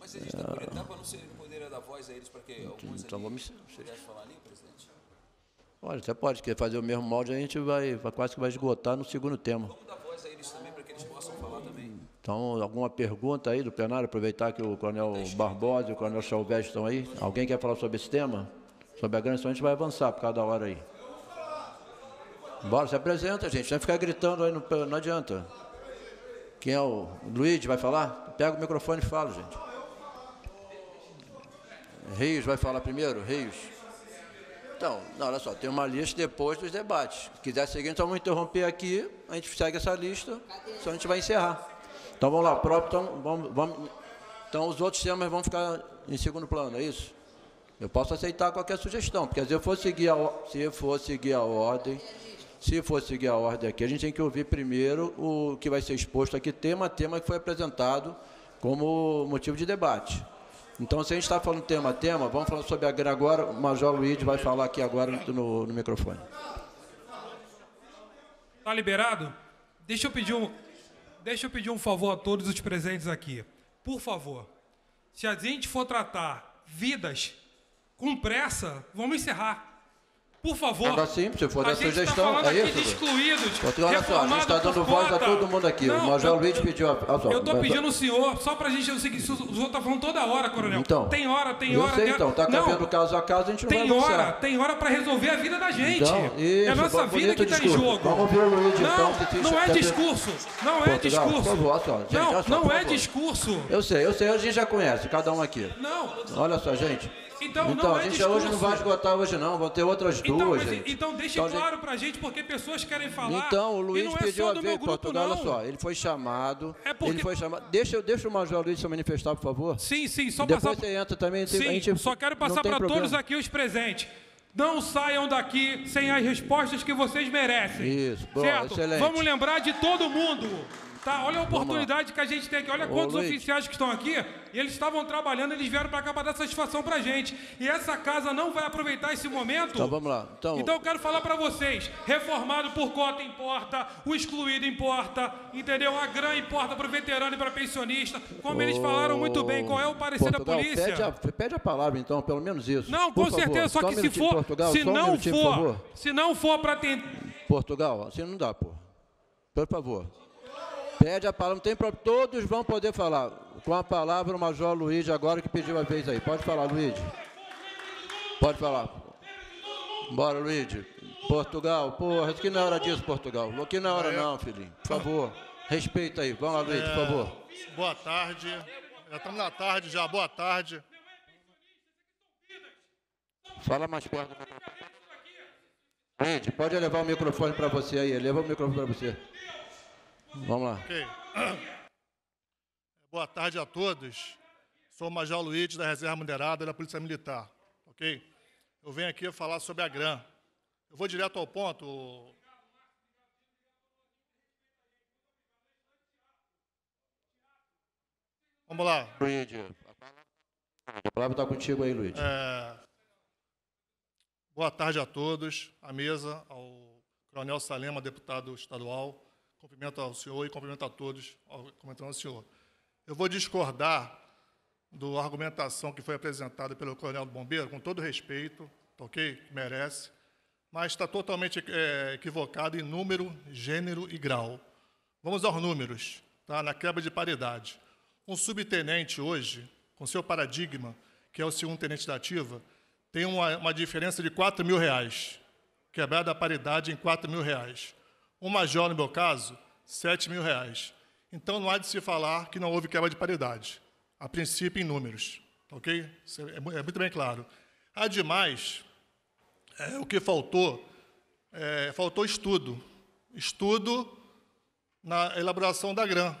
Mas existe a por etapa, não seria poder dar voz a eles para que alguns então, vamos, pudessem falar ali, presidente? Olha, você pode, quer fazer o mesmo molde, a gente vai, quase que vai esgotar no segundo tema. Vamos dar voz a eles também, para que eles possam falar também. Então, alguma pergunta aí do plenário? Aproveitar que o coronel Barbosa e o coronel Chalvés estão aí. Alguém quer falar sobre esse tema? Sobre a grande, a gente vai avançar por cada hora aí. Bora, se apresenta, gente. Não ficar gritando aí, não, não adianta. Quem é o... Luiz vai falar? Pega o microfone e fala, gente. Reis vai falar primeiro? Reis. Então, não, olha só, tem uma lista depois dos debates. Se quiser seguir, então vamos interromper aqui, a gente segue essa lista, senão a gente vai encerrar. Então vamos lá, próprio, então, vamos, vamos, então os outros temas vão ficar em segundo plano, é isso? Eu posso aceitar qualquer sugestão, porque se eu for seguir a, se for seguir a ordem, se for seguir a ordem aqui, a gente tem que ouvir primeiro o que vai ser exposto aqui, tema a tema que foi apresentado como motivo de debate. Então, se a gente está falando tema a tema, vamos falar sobre a guerra agora. O Major Luiz vai falar aqui agora no, no microfone. Está liberado? Deixa eu, pedir um, deixa eu pedir um favor a todos os presentes aqui. Por favor, se a gente for tratar vidas com pressa, vamos encerrar. Por favor. Agora sim, se for da tá sugestão, tá é isso. De excluídos, Porque, olha só, a gente está dando voz a todo mundo aqui. Não, o Major Luiz pediu a. a só, eu estou pedindo o senhor, só para a gente. Eu sei que o senhor está falando toda hora, coronel. Então. Tem hora, tem eu hora. Eu sei, então. Está cabendo caso a caso, a gente não tem vai hora, Tem hora para resolver a vida da gente. Então, isso, é a nossa vida que está em jogo. Vamos ver o Luiz, não, então. Que não é discurso. Não é Portugal, discurso. Por favor, só, gente, não, só, não é discurso. Eu sei, eu sei. A gente já conhece, cada um aqui. Não. Olha só, gente. Então, então a gente é hoje não vai esgotar hoje não, vão ter outras então, duas. Mas, então deixe então, claro gente... para a gente, porque pessoas querem falar. Então o Luiz é pediu é a ver, grupo, Portugal, não. olha só, ele foi chamado. É porque... Ele foi chamado. Deixa, deixa o Major Luiz se manifestar, por favor. Sim, sim, só Depois passar. Depois você entra também. Sim, a gente só quero passar para todos aqui os presentes. Não saiam daqui sem as respostas que vocês merecem. Isso, bom, certo? excelente. Vamos lembrar de todo mundo. Tá, olha a oportunidade que a gente tem aqui. Olha Ô, quantos oficiais que estão aqui. E eles estavam trabalhando, eles vieram para cá para dar satisfação para gente. E essa casa não vai aproveitar esse momento. Então vamos lá. Então, então eu quero falar para vocês. Reformado por cota importa, o excluído importa, entendeu? A grana importa para o veterano e para pensionista. Como Ô, eles falaram muito bem, qual é o parecer Portugal, da polícia? Pede a, pede a, palavra então, pelo menos isso. Não, com certeza. Só que se for, Portugal, se, não um for se não for para tentar... Portugal, assim não dá, pô. Por favor. Pede a palavra, não tem problema, todos vão poder falar. Com a palavra, o Major Luiz, agora que pediu a vez aí. Pode falar, Luiz. Pode falar. Bora, Luiz. Portugal, porra, que não é hora disso, Portugal. Aqui não é hora não, filhinho. Por favor, respeita aí. Vamos lá, Luiz, por é. favor. boa tarde. Já estamos na tarde já, boa tarde. Fala mais perto. Luiz, pode levar o microfone para você aí. Leva o microfone para você. Vamos lá. Okay. Boa tarde a todos. Sou o Major Luiz, da Reserva Moderada da Polícia Militar. Ok? Eu venho aqui falar sobre a GRAM. Eu vou direto ao ponto. Vamos lá. Luiz, a palavra está contigo aí, Luiz. É... Boa tarde a todos, à mesa, ao Coronel Salema, deputado estadual, cumprimento ao senhor e cumprimento a todos, comentando ao senhor. Eu vou discordar da argumentação que foi apresentada pelo coronel bombeiro, com todo respeito, tá ok? Merece, mas está totalmente é, equivocado em número, gênero e grau. Vamos aos números, tá? na quebra de paridade. Um subtenente hoje, com seu paradigma, que é o segundo tenente da ativa, tem uma, uma diferença de 4 mil reais, quebrada a paridade em 4 mil reais. O major, no meu caso, 7 mil reais. Então, não há de se falar que não houve quebra de paridade, a princípio em números, ok? É, é, é muito bem claro. Ademais, é, o que faltou, é, faltou estudo. Estudo na elaboração da GRAM.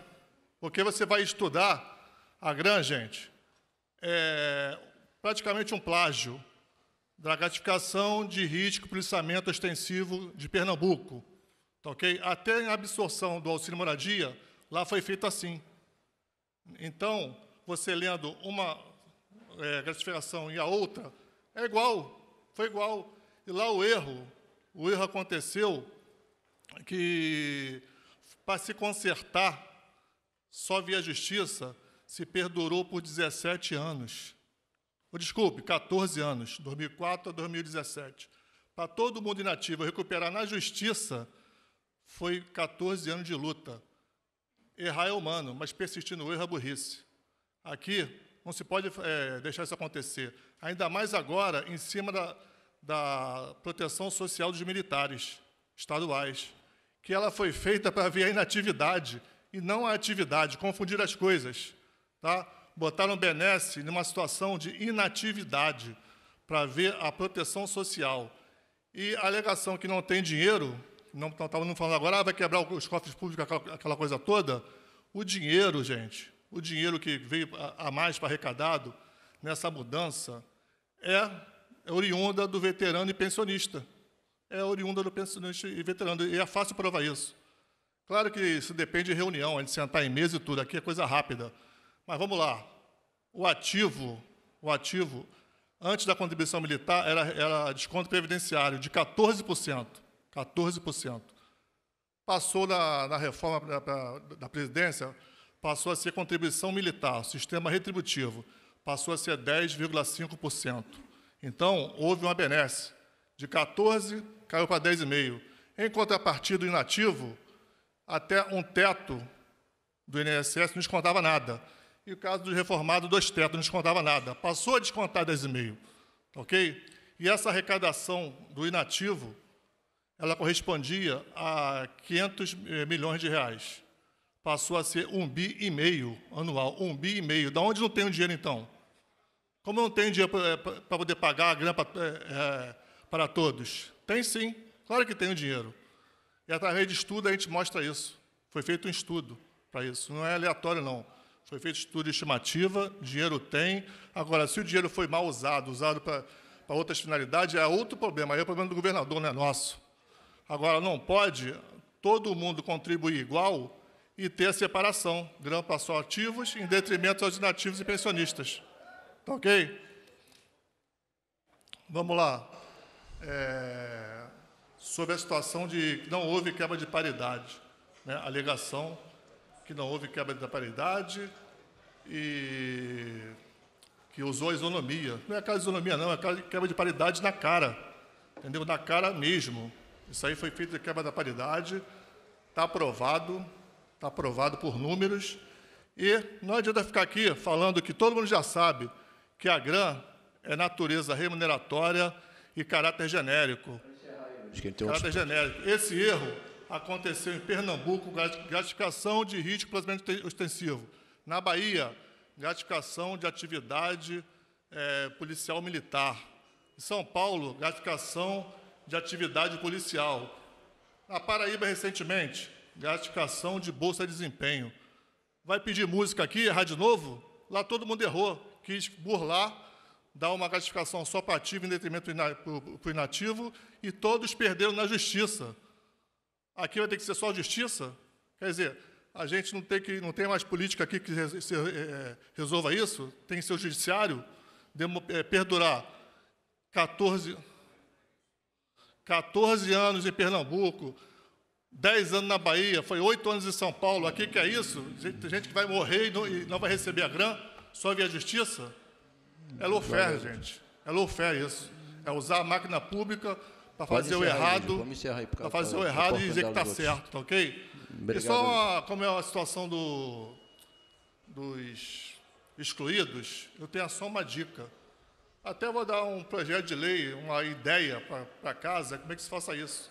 Porque você vai estudar a GRAM, gente, é praticamente um plágio da gratificação de risco policiamento extensivo de Pernambuco, Tá ok? Até a absorção do auxílio moradia, lá foi feito assim. Então, você lendo uma é, gratificação e a outra, é igual, foi igual. E lá o erro, o erro aconteceu que, para se consertar, só via justiça, se perdurou por 17 anos. Ou, desculpe, 14 anos, 2004 a 2017. Para todo mundo inativo recuperar na justiça foi 14 anos de luta. Errar é humano, mas persistir no erro é burrice. Aqui não se pode é, deixar isso acontecer. Ainda mais agora, em cima da, da proteção social dos militares estaduais, que ela foi feita para ver a inatividade e não a atividade, confundir as coisas. Tá? Botaram o Benesse numa situação de inatividade para ver a proteção social. E a alegação que não tem dinheiro não estava não falando agora, ah, vai quebrar os cofres públicos, aquela, aquela coisa toda. O dinheiro, gente, o dinheiro que veio a, a mais para arrecadado nessa mudança é, é oriunda do veterano e pensionista. É oriunda do pensionista e veterano. E é fácil provar isso. Claro que isso depende de reunião, a gente sentar em mesa e tudo, aqui é coisa rápida. Mas vamos lá. O ativo, o ativo, antes da contribuição militar, era, era desconto previdenciário de 14%. 14%. Passou na, na reforma da, da, da presidência, passou a ser contribuição militar, sistema retributivo, passou a ser 10,5%. Então, houve uma benesse. De 14, caiu para 10,5%. Em contrapartida, do inativo, até um teto do INSS não descontava nada. E o caso do reformado dois tetos, não descontava nada. Passou a descontar 10,5%. Tá ok? E essa arrecadação do inativo ela correspondia a 500 eh, milhões de reais. Passou a ser um bi e meio anual, um bi e meio. Da onde não tem o dinheiro então? Como eu não tenho dinheiro eh, para poder pagar a grana para é, eh, para todos? Tem sim, claro que tem o dinheiro. E através de estudo a gente mostra isso. Foi feito um estudo para isso, não é aleatório não. Foi feito estudo de estimativa, dinheiro tem. Agora, se o dinheiro foi mal usado, usado para outras finalidades, é outro problema. Aí é o problema do governador, não é nosso. Agora, não pode todo mundo contribuir igual e ter a separação, grampa só ativos em detrimento aos inativos e pensionistas. Tá ok? Vamos lá. É, sobre a situação de que não houve quebra de paridade. Né? Alegação que não houve quebra de paridade e que usou a isonomia. Não é aquela isonomia, não, é aquela quebra de paridade na cara. Entendeu? Na cara mesmo. Isso aí foi feito de quebra da paridade, está aprovado, está aprovado por números. E não adianta ficar aqui falando que todo mundo já sabe que a GRAM é natureza remuneratória e caráter genérico. Caráter genérico. Esse erro aconteceu em Pernambuco, gratificação de risco plasmento ostensivo. Na Bahia, gratificação de atividade é, policial militar. Em São Paulo, gratificação de atividade policial. Na Paraíba, recentemente, gratificação de bolsa de desempenho. Vai pedir música aqui, de Novo? Lá todo mundo errou, quis burlar dar uma gratificação só para ativo em detrimento para o inativo e todos perderam na justiça. Aqui vai ter que ser só justiça? Quer dizer, a gente não tem, que, não tem mais política aqui que é, resolva isso? Tem que ser o judiciário? Demo, é, perdurar 14, 14 anos em Pernambuco, 10 anos na Bahia, foi 8 anos em São Paulo. Aqui que é isso? Tem gente que vai morrer e não, e não vai receber a grana, só via justiça? É lawfare, gente. É lawfare isso. É usar a máquina pública para fazer o errado, para fazer o errado e dizer que está certo, tá ok? Obrigado. E só uma, como é a situação do, dos excluídos, eu tenho só uma dica. Até vou dar um projeto de lei, uma ideia para casa, como é que se faça isso.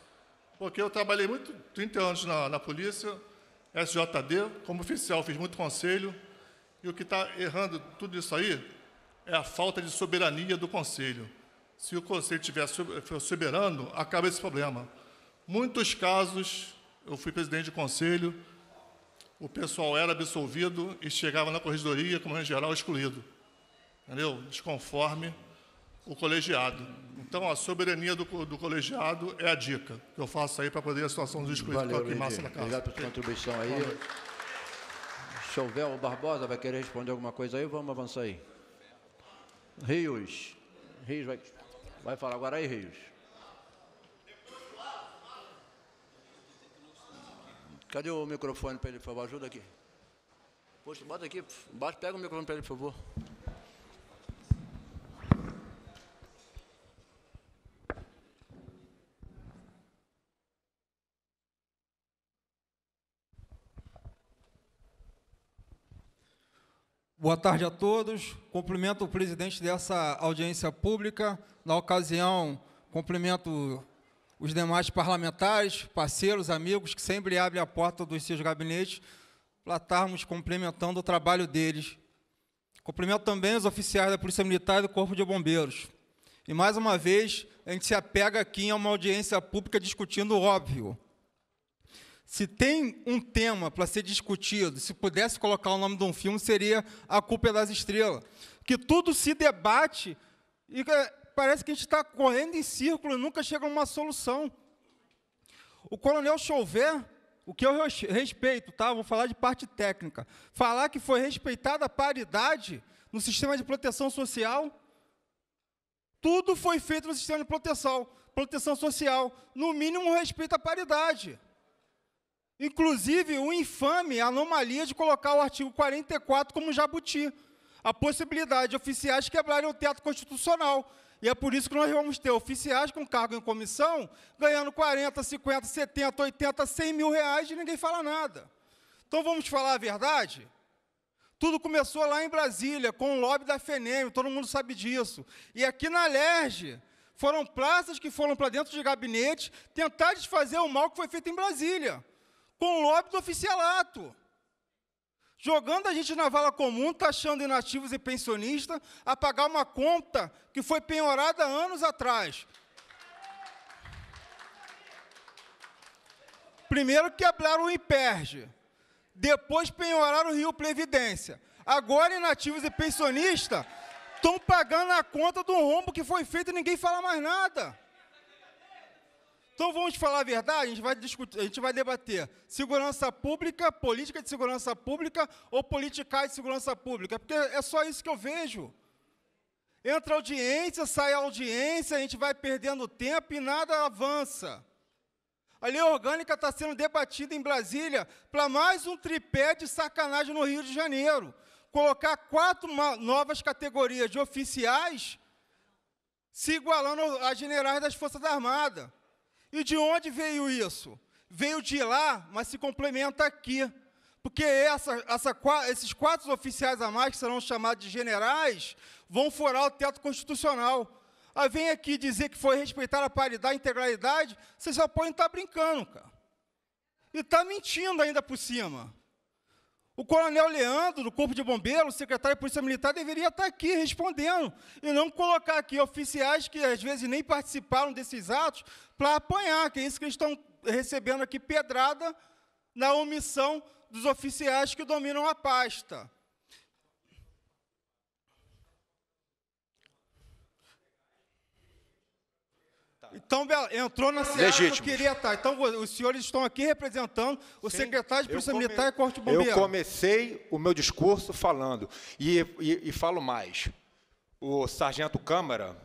Porque eu trabalhei muito, 30 anos na, na polícia, SJD, como oficial, fiz muito conselho, e o que está errando tudo isso aí é a falta de soberania do conselho. Se o conselho estiver soberano, acaba esse problema. Muitos casos, eu fui presidente de conselho, o pessoal era absolvido e chegava na corregedoria, como em geral, excluído entendeu? desconforme o colegiado. Então, a soberania do, do colegiado é a dica que eu faço aí para poder a situação dos excluídos Valeu, aqui em massa na casa. Obrigado pela sua contribuição aí. Chovel Barbosa vai querer responder alguma coisa aí? Vamos avançar aí. Rios. Rios vai, vai falar agora aí, Rios. Cadê o microfone para ele, por favor? Ajuda aqui. Poxa, bota aqui. Bate, pega o microfone para ele, por favor. Boa tarde a todos. Cumprimento o presidente dessa audiência pública. Na ocasião, cumprimento os demais parlamentares, parceiros, amigos que sempre abrem a porta dos seus gabinetes para estarmos complementando o trabalho deles. Cumprimento também os oficiais da Polícia Militar e do Corpo de Bombeiros. E mais uma vez, a gente se apega aqui a uma audiência pública discutindo o óbvio, se tem um tema para ser discutido, se pudesse colocar o nome de um filme, seria A Culpa é das Estrelas. Que tudo se debate e parece que a gente está correndo em círculo e nunca chega a uma solução. O coronel Chauvet, o que eu respeito, tá? vou falar de parte técnica, falar que foi respeitada a paridade no sistema de proteção social, tudo foi feito no sistema de proteção, proteção social, no mínimo respeito à paridade. Inclusive, o infame, a anomalia de colocar o artigo 44 como jabuti. A possibilidade de oficiais quebrarem o teto constitucional. E é por isso que nós vamos ter oficiais com cargo em comissão ganhando 40, 50, 70, 80, 100 mil reais e ninguém fala nada. Então vamos falar a verdade? Tudo começou lá em Brasília, com o lobby da FENEM, todo mundo sabe disso. E aqui na LERJ, foram praças que foram para dentro de gabinete tentar desfazer o mal que foi feito em Brasília com o lobby do oficialato. Jogando a gente na vala comum, taxando tá inativos e pensionistas a pagar uma conta que foi penhorada anos atrás. Primeiro quebraram o Imperge, depois penhoraram o Rio Previdência. Agora inativos e pensionistas estão pagando a conta do rombo que foi feito e ninguém fala mais nada. Então vamos falar a verdade, a gente vai discutir, a gente vai debater segurança pública, política de segurança pública ou politicais de segurança pública, é porque é só isso que eu vejo. Entra audiência, sai audiência, a gente vai perdendo tempo e nada avança. A lei orgânica está sendo debatida em Brasília para mais um tripé de sacanagem no Rio de Janeiro. Colocar quatro novas categorias de oficiais se igualando a generais das Forças Armadas. E de onde veio isso? Veio de lá, mas se complementa aqui. Porque essa, essa, esses quatro oficiais a mais, que serão chamados de generais, vão furar o teto constitucional. Aí ah, vem aqui dizer que foi respeitar a paridade, a integralidade, vocês só podem estar tá brincando, cara. E está mentindo ainda por cima. O coronel Leandro, do Corpo de Bombeiros, secretário de Polícia Militar, deveria estar aqui respondendo e não colocar aqui oficiais que às vezes nem participaram desses atos para apanhar, que é isso que eles estão recebendo aqui pedrada na omissão dos oficiais que dominam a pasta. Tá. Então, entrou na Seara que queria estar. Tá. Então, os senhores estão aqui representando o Sim, secretário de Polícia come... Militar e Corte Bombeiro. Eu comecei o meu discurso falando, e, e, e falo mais. O sargento Câmara,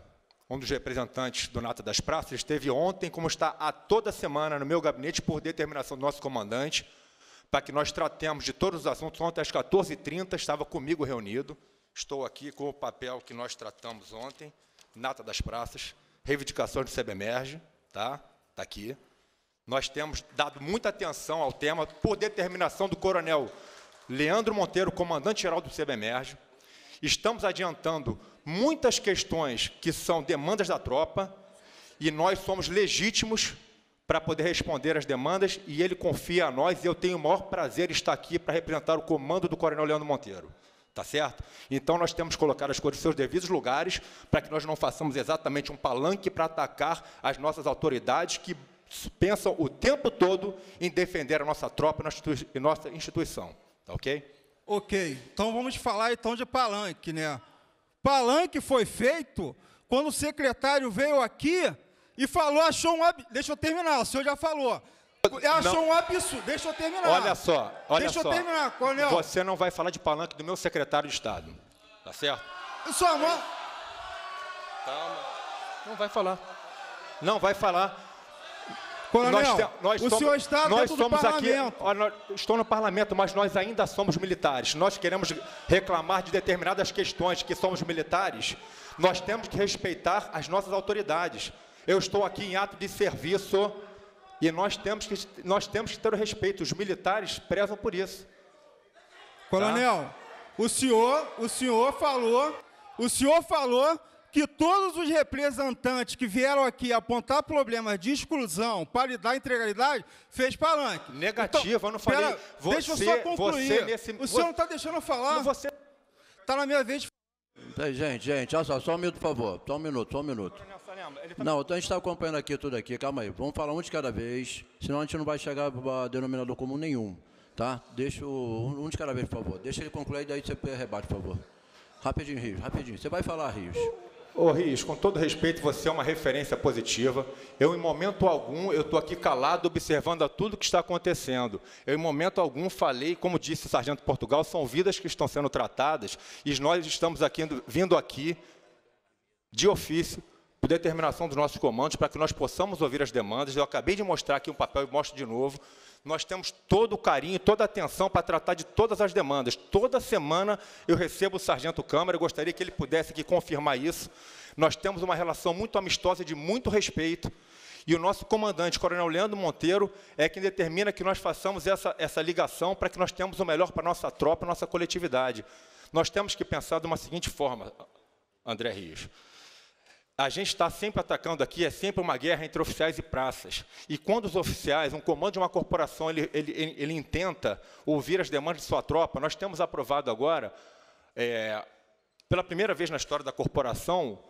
um dos representantes do Nata das Praças, esteve ontem, como está a toda semana, no meu gabinete, por determinação do nosso comandante, para que nós tratemos de todos os assuntos. Ontem, às 14h30, estava comigo reunido. Estou aqui com o papel que nós tratamos ontem, Nata das Praças reivindicações do CBMERG, tá? Está aqui. Nós temos dado muita atenção ao tema por determinação do coronel Leandro Monteiro, comandante-geral do CBMERG. Estamos adiantando muitas questões que são demandas da tropa e nós somos legítimos para poder responder às demandas e ele confia a nós e eu tenho o maior prazer estar aqui para representar o comando do Coronel Leandro Monteiro. Tá certo? Então nós temos que colocar as coisas nos seus devidos lugares para que nós não façamos exatamente um palanque para atacar as nossas autoridades que pensam o tempo todo em defender a nossa tropa e nossa instituição. Tá ok? Ok. Então vamos falar então de palanque, né? Palanque foi feito quando o secretário veio aqui e falou, achou um. Ab... Deixa eu terminar, o senhor já falou. Achou não. um absurdo. Deixa eu terminar. Olha só, olha Deixa só. eu terminar, coronel. Você não vai falar de palanque do meu secretário de Estado. Tá certo? a mão. Calma. Não vai falar. Não vai falar. Coronel, nós, nós o senhor está nós dentro somos do parlamento. Aqui, estou no parlamento, mas nós ainda somos militares. Nós queremos reclamar de determinadas questões que somos militares. Nós temos que respeitar as nossas autoridades. Eu estou aqui em ato de serviço e nós temos que, nós temos que ter o respeito. Os militares prezam por isso. Coronel, tá? o senhor, o senhor falou, o senhor falou que todos os representantes que vieram aqui apontar problemas de exclusão, paridade, integralidade, fez palanque. Negativo, então, eu não falei. Pera, você, deixa eu só concluir. Você nesse, o senhor não está deixando eu falar. você... Está na minha vez. Gente, gente, olha só, só um minuto, por favor. Só um minuto, só um minuto lembra. Ele tá... Não, então a gente está acompanhando aqui tudo aqui. Calma aí. Vamos falar um de cada vez, senão a gente não vai chegar a denominador comum nenhum. Tá? Deixa o, um de cada vez, por favor. Deixa ele concluir, e daí você rebate, por favor. Rapidinho, Rios, rapidinho. Você vai falar, Rios. Ô Rios, com todo respeito, você é uma referência positiva. Eu, em momento algum, eu estou aqui calado, observando a tudo que está acontecendo. Eu, em momento algum, falei, como disse o Sargento Portugal, são vidas que estão sendo tratadas e nós estamos aqui, vindo aqui de ofício por determinação dos nossos comandos, para que nós possamos ouvir as demandas. Eu acabei de mostrar aqui um papel e mostro de novo. Nós temos todo o carinho, toda a atenção para tratar de todas as demandas. Toda semana eu recebo o sargento Câmara, eu gostaria que ele pudesse aqui confirmar isso. Nós temos uma relação muito amistosa e de muito respeito. E o nosso comandante, Coronel Leandro Monteiro, é quem determina que nós façamos essa, essa ligação para que nós tenhamos o melhor para a nossa tropa, nossa coletividade. Nós temos que pensar de uma seguinte forma, André Rios a gente está sempre atacando aqui, é sempre uma guerra entre oficiais e praças. E quando os oficiais, um comando de uma corporação, ele, ele, ele intenta ouvir as demandas de sua tropa, nós temos aprovado agora, é, pela primeira vez na história da corporação,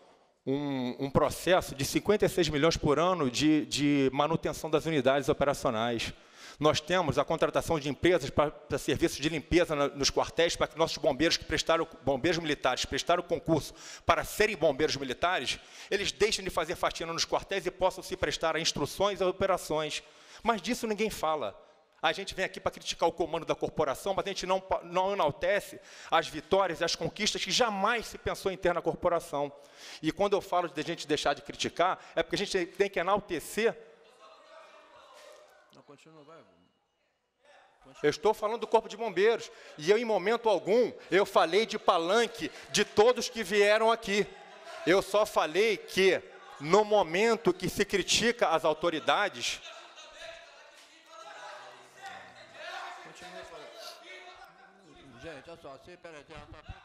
um, um, processo de 56 milhões por ano de, de manutenção das unidades operacionais. Nós temos a contratação de empresas para serviços de limpeza na, nos quartéis, para que nossos bombeiros que prestaram, bombeiros militares, prestaram concurso para serem bombeiros militares, eles deixem de fazer faxina nos quartéis e possam se prestar a instruções e operações. Mas disso ninguém fala. A gente vem aqui para criticar o comando da corporação, mas a gente não, não enaltece as vitórias e as conquistas que jamais se pensou em ter na corporação. E quando eu falo de a gente deixar de criticar, é porque a gente tem que enaltecer continua, vai. Eu estou falando do Corpo de Bombeiros. E eu, em momento algum, eu falei de palanque de todos que vieram aqui. Eu só falei que, no momento que se critica as autoridades, gente, olha só, assim, peraí, tem uma...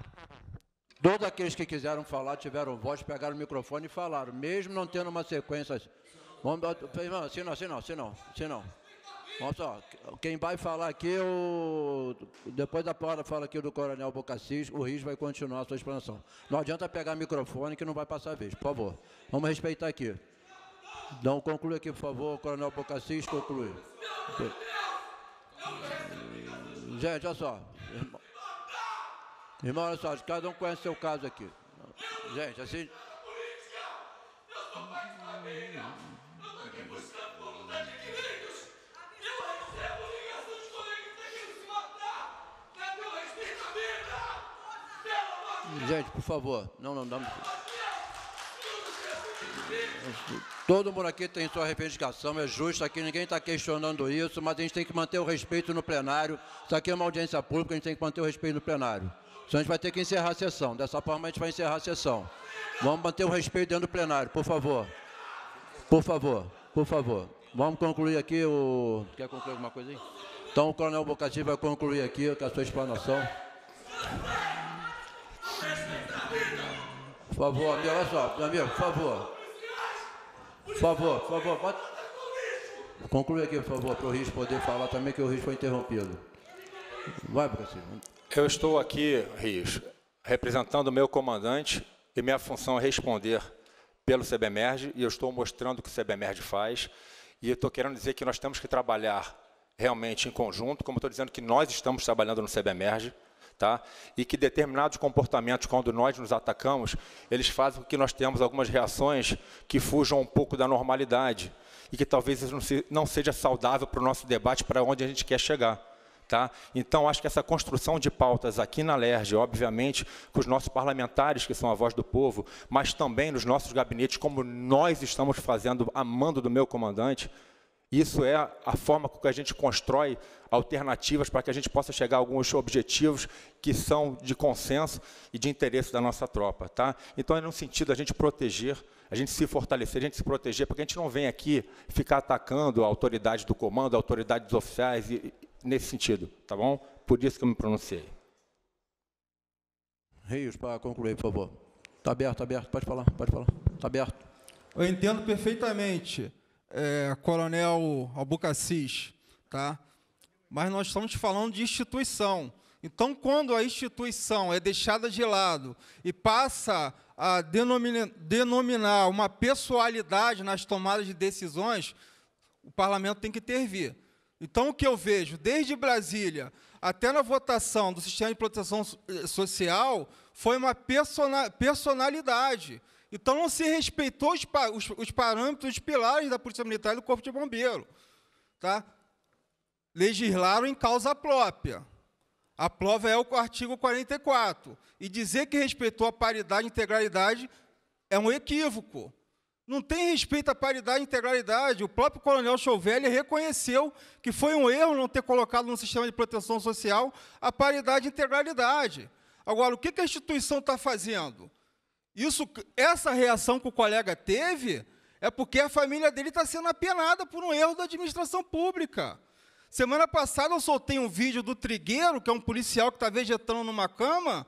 Todos aqueles que quiseram falar, tiveram voz, pegaram o microfone e falaram, mesmo não tendo uma sequência. Assim. Vamos, assim não, assim não, assim não, assim não. Olha só, quem vai falar aqui, é o... depois da palavra fala aqui do Coronel Bocassis, o RIS vai continuar a sua explanação. Não adianta pegar microfone que não vai passar a vez, por favor. Vamos respeitar aqui. Não conclui aqui, por favor, Coronel Bocassis, conclui. Gente, olha só. Irmão, irmão, olha só, cada um conhece seu caso aqui. Gente, assim... Gente, por favor. Não, não, não. Todo mundo aqui tem sua reivindicação, é justo aqui, ninguém está questionando isso, mas a gente tem que manter o respeito no plenário. Isso aqui é uma audiência pública, a gente tem que manter o respeito no plenário. Senão a gente vai ter que encerrar a sessão. Dessa forma a gente vai encerrar a sessão. Vamos manter o respeito dentro do plenário, por favor. Por favor, por favor. Vamos concluir aqui o. Quer concluir alguma coisa aí? Então o coronel Bocati vai concluir aqui com a sua explanação. Por favor, amigo, olha só, meu amigo, por favor. Por favor, por favor, pode... Conclui aqui, por favor, para o Riz poder falar também, que o Riz foi interrompido. Vai, Brasil. Eu estou aqui, Riz, representando o meu comandante e minha função é responder pelo CBMERG e eu estou mostrando o que o CBMERG faz e eu estou querendo dizer que nós temos que trabalhar realmente em conjunto, como estou dizendo que nós estamos trabalhando no CBMERG, tá? E que determinados comportamentos, quando nós nos atacamos, eles fazem com que nós tenhamos algumas reações que fujam um pouco da normalidade e que talvez isso não seja saudável para o nosso debate, para onde a gente quer chegar. Tá? Então, acho que essa construção de pautas aqui na LERJ, obviamente, com os nossos parlamentares, que são a voz do povo, mas também nos nossos gabinetes, como nós estamos fazendo, amando do meu comandante, isso é a forma com que a gente constrói alternativas para que a gente possa chegar a alguns objetivos que são de consenso e de interesse da nossa tropa. Tá? Então, é no sentido a gente proteger, a gente se fortalecer, a gente se proteger, porque a gente não vem aqui ficar atacando a autoridade do comando, a autoridade dos oficiais, e, nesse sentido. Tá bom? Por isso que eu me pronunciei. Rios, para concluir, por favor. Está aberto, tá aberto. Pode falar, pode falar. Está aberto. Eu entendo perfeitamente é, Coronel Albucacis, tá? Mas nós estamos falando de instituição. Então, quando a instituição é deixada de lado e passa a denominar uma pessoalidade nas tomadas de decisões, o parlamento tem que intervir. Então, o que eu vejo, desde Brasília até na votação do sistema de proteção eh, social, foi uma personalidade. Então não se respeitou os, os, os parâmetros, os pilares da Polícia Militar e do Corpo de Bombeiro. Tá? Legislaram em causa própria. A prova é o artigo 44. E dizer que respeitou a paridade e integralidade é um equívoco. Não tem respeito à paridade e integralidade. O próprio coronel Chovelli reconheceu que foi um erro não ter colocado no sistema de proteção social a paridade e integralidade. Agora, o que a instituição está fazendo? Isso, essa reação que o colega teve é porque a família dele está sendo apenada por um erro da administração pública. Semana passada eu soltei um vídeo do Trigueiro, que é um policial que está vegetando numa cama,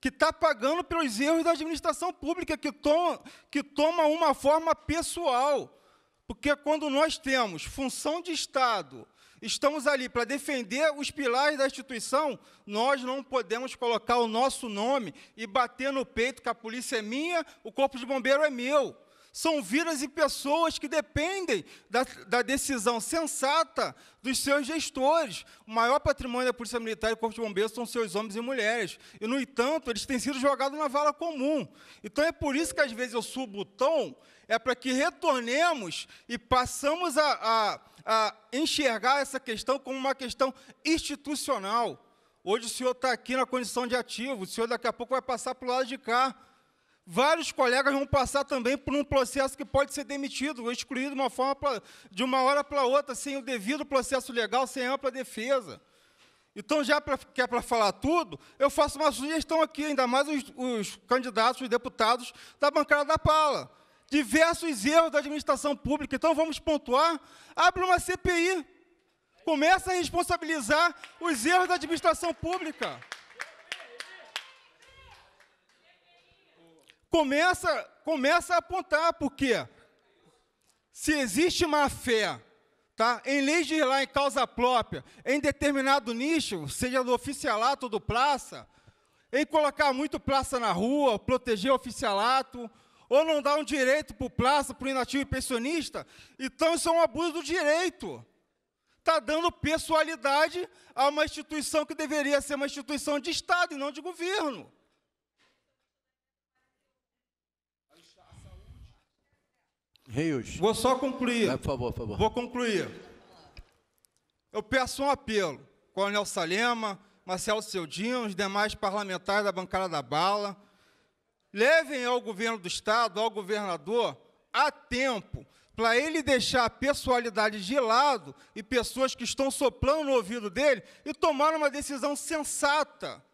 que está pagando pelos erros da administração pública, que toma, que toma uma forma pessoal. Porque quando nós temos função de Estado estamos ali para defender os pilares da instituição, nós não podemos colocar o nosso nome e bater no peito que a polícia é minha, o corpo de bombeiro é meu. São vidas e pessoas que dependem da, da decisão sensata dos seus gestores. O maior patrimônio da Polícia Militar e do Corpo de Bombeiros são seus homens e mulheres. E, no entanto, eles têm sido jogados na vala comum. Então, é por isso que, às vezes, eu subo o tom, é para que retornemos e passamos a, a ah, enxergar essa questão como uma questão institucional. Hoje o senhor está aqui na condição de ativo, o senhor daqui a pouco vai passar para o lado de cá. Vários colegas vão passar também por um processo que pode ser demitido, excluído de uma, forma pra, de uma hora para outra, sem o devido processo legal, sem ampla defesa. Então, já pra, que é para falar tudo, eu faço uma sugestão aqui, ainda mais os, os candidatos, os deputados da bancada da Pala diversos erros da administração pública. Então vamos pontuar, abre uma CPI, começa a responsabilizar os erros da administração pública. Começa, começa a apontar por quê? Se existe má fé, tá? Em legislar em causa própria, em determinado nicho, seja do oficialato ou do praça, em colocar muito praça na rua, proteger o oficialato, ou não dá um direito para o plaza, para o inativo e pensionista, então isso é um abuso do direito. Está dando pessoalidade a uma instituição que deveria ser uma instituição de Estado e não de governo. Rios. Vou só concluir. por favor, por favor. Vou concluir. Eu peço um apelo. Coronel Salema, Marcelo Seudinho, os demais parlamentares da bancada da bala, levem ao governo do Estado, ao governador, a tempo, para ele deixar a pessoalidade de lado e pessoas que estão soplando no ouvido dele e tomar uma decisão sensata.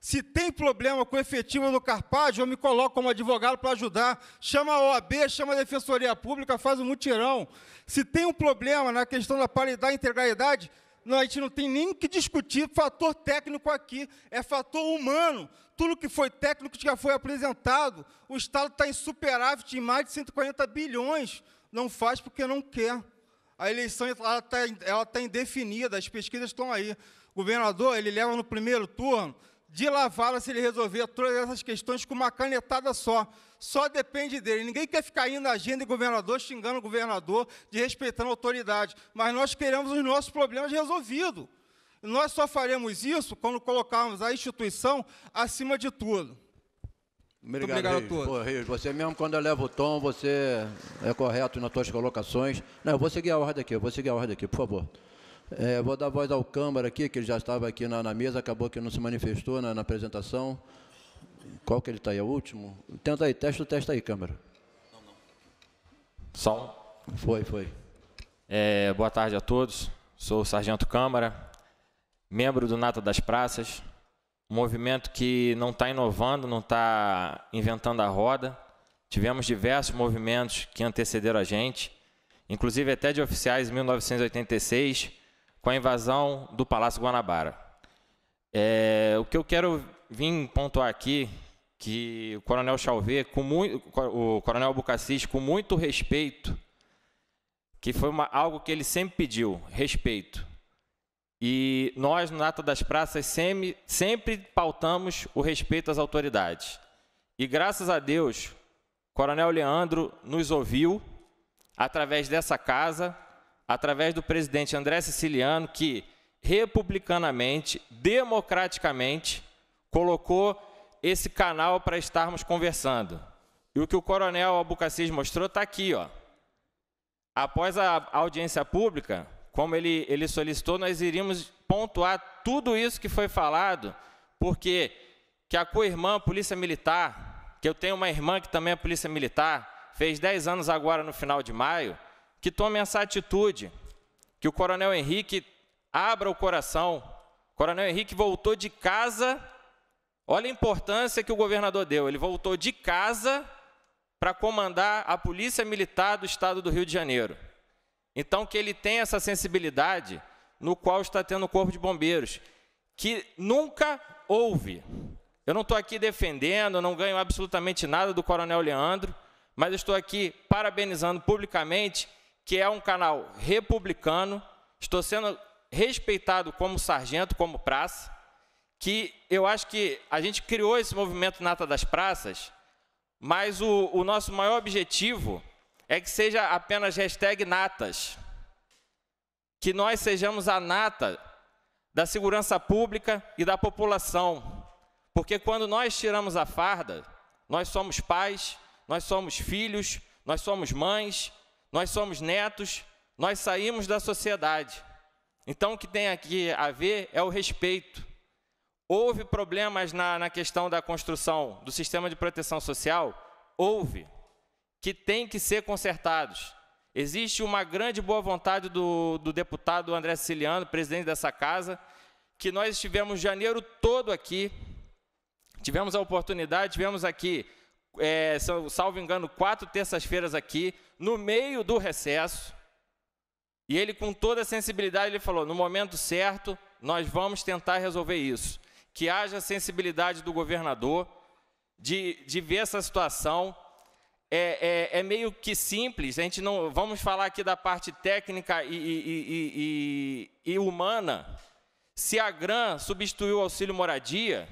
Se tem problema com o efetivo no Carpaz, eu me coloco como advogado para ajudar. Chama a OAB, chama a Defensoria Pública, faz um mutirão. Se tem um problema na questão da paridade e integralidade, não, a gente não tem nem que discutir fator técnico aqui, é fator humano tudo que foi técnico que já foi apresentado. O Estado está em superávit de mais de 140 bilhões. Não faz porque não quer. A eleição está ela tá indefinida, as pesquisas estão aí. O governador ele leva no primeiro turno de lavada se ele resolver todas essas questões com uma canetada só. Só depende dele. Ninguém quer ficar indo na agenda de governador, xingando o governador, de respeitando a autoridade. Mas nós queremos os nossos problemas resolvidos. Nós só faremos isso quando colocarmos a instituição acima de tudo. Obrigado, obrigado a todos. Pô, Rios, você mesmo quando levo o tom, você é correto nas suas colocações. Não, eu vou seguir a ordem aqui, eu vou seguir a ordem aqui, por favor. É, vou dar voz ao Câmara aqui, que ele já estava aqui na, na mesa, acabou que não se manifestou na, na apresentação. Qual que ele está aí? É o último? Tenta aí, testa o teste aí, Câmara. Não, não. Som? Foi, foi. É, boa tarde a todos. Sou o Sargento Câmara, membro do Nata das Praças, um movimento que não está inovando, não está inventando a roda. Tivemos diversos movimentos que antecederam a gente, inclusive até de oficiais em 1986, com a invasão do Palácio Guanabara. É, o que eu quero vir pontuar aqui, que o Coronel Chalvet, com muito, o Coronel Bucassis, com muito respeito, que foi uma, algo que ele sempre pediu, respeito. E nós, no Nata das Praças, sempre, sempre pautamos o respeito às autoridades. E graças a Deus, Coronel Leandro nos ouviu através dessa casa, através do presidente André Siciliano, que republicanamente, democraticamente, colocou esse canal para estarmos conversando. E o que o coronel Albuquerque mostrou está aqui, ó. Após a audiência pública, como ele, ele solicitou, nós iríamos pontuar tudo isso que foi falado, porque que a co-irmã Polícia Militar, que eu tenho uma irmã que também é Polícia Militar, fez 10 anos agora no final de maio, que tome essa atitude, que o Coronel Henrique abra o coração. O Coronel Henrique voltou de casa, olha a importância que o governador deu, ele voltou de casa para comandar a Polícia Militar do Estado do Rio de Janeiro. Então, que ele tenha essa sensibilidade no qual está tendo o Corpo de Bombeiros, que nunca houve. Eu não estou aqui defendendo, não ganho absolutamente nada do Coronel Leandro, mas estou aqui parabenizando publicamente que é um canal republicano, estou sendo respeitado como sargento, como praça, que eu acho que a gente criou esse movimento Nata das Praças, mas o, o nosso maior objetivo é que seja apenas hashtag natas. Que nós sejamos a nata da segurança pública e da população. Porque quando nós tiramos a farda, nós somos pais, nós somos filhos, nós somos mães, nós somos netos, nós saímos da sociedade. Então, o que tem aqui a ver é o respeito. Houve problemas na, na questão da construção do sistema de proteção social? Houve que têm que ser consertados. Existe uma grande boa vontade do, do deputado André Siciliano, presidente dessa casa, que nós estivemos janeiro todo aqui, tivemos a oportunidade, tivemos aqui, é, salvo engano, quatro terças-feiras aqui, no meio do recesso, e ele com toda a sensibilidade, ele falou, no momento certo, nós vamos tentar resolver isso. Que haja sensibilidade do governador, de, de ver essa situação, é, é, é, meio que simples. A gente não vamos falar aqui da parte técnica e, e, e, e humana. Se a GRAM substituiu o auxílio moradia,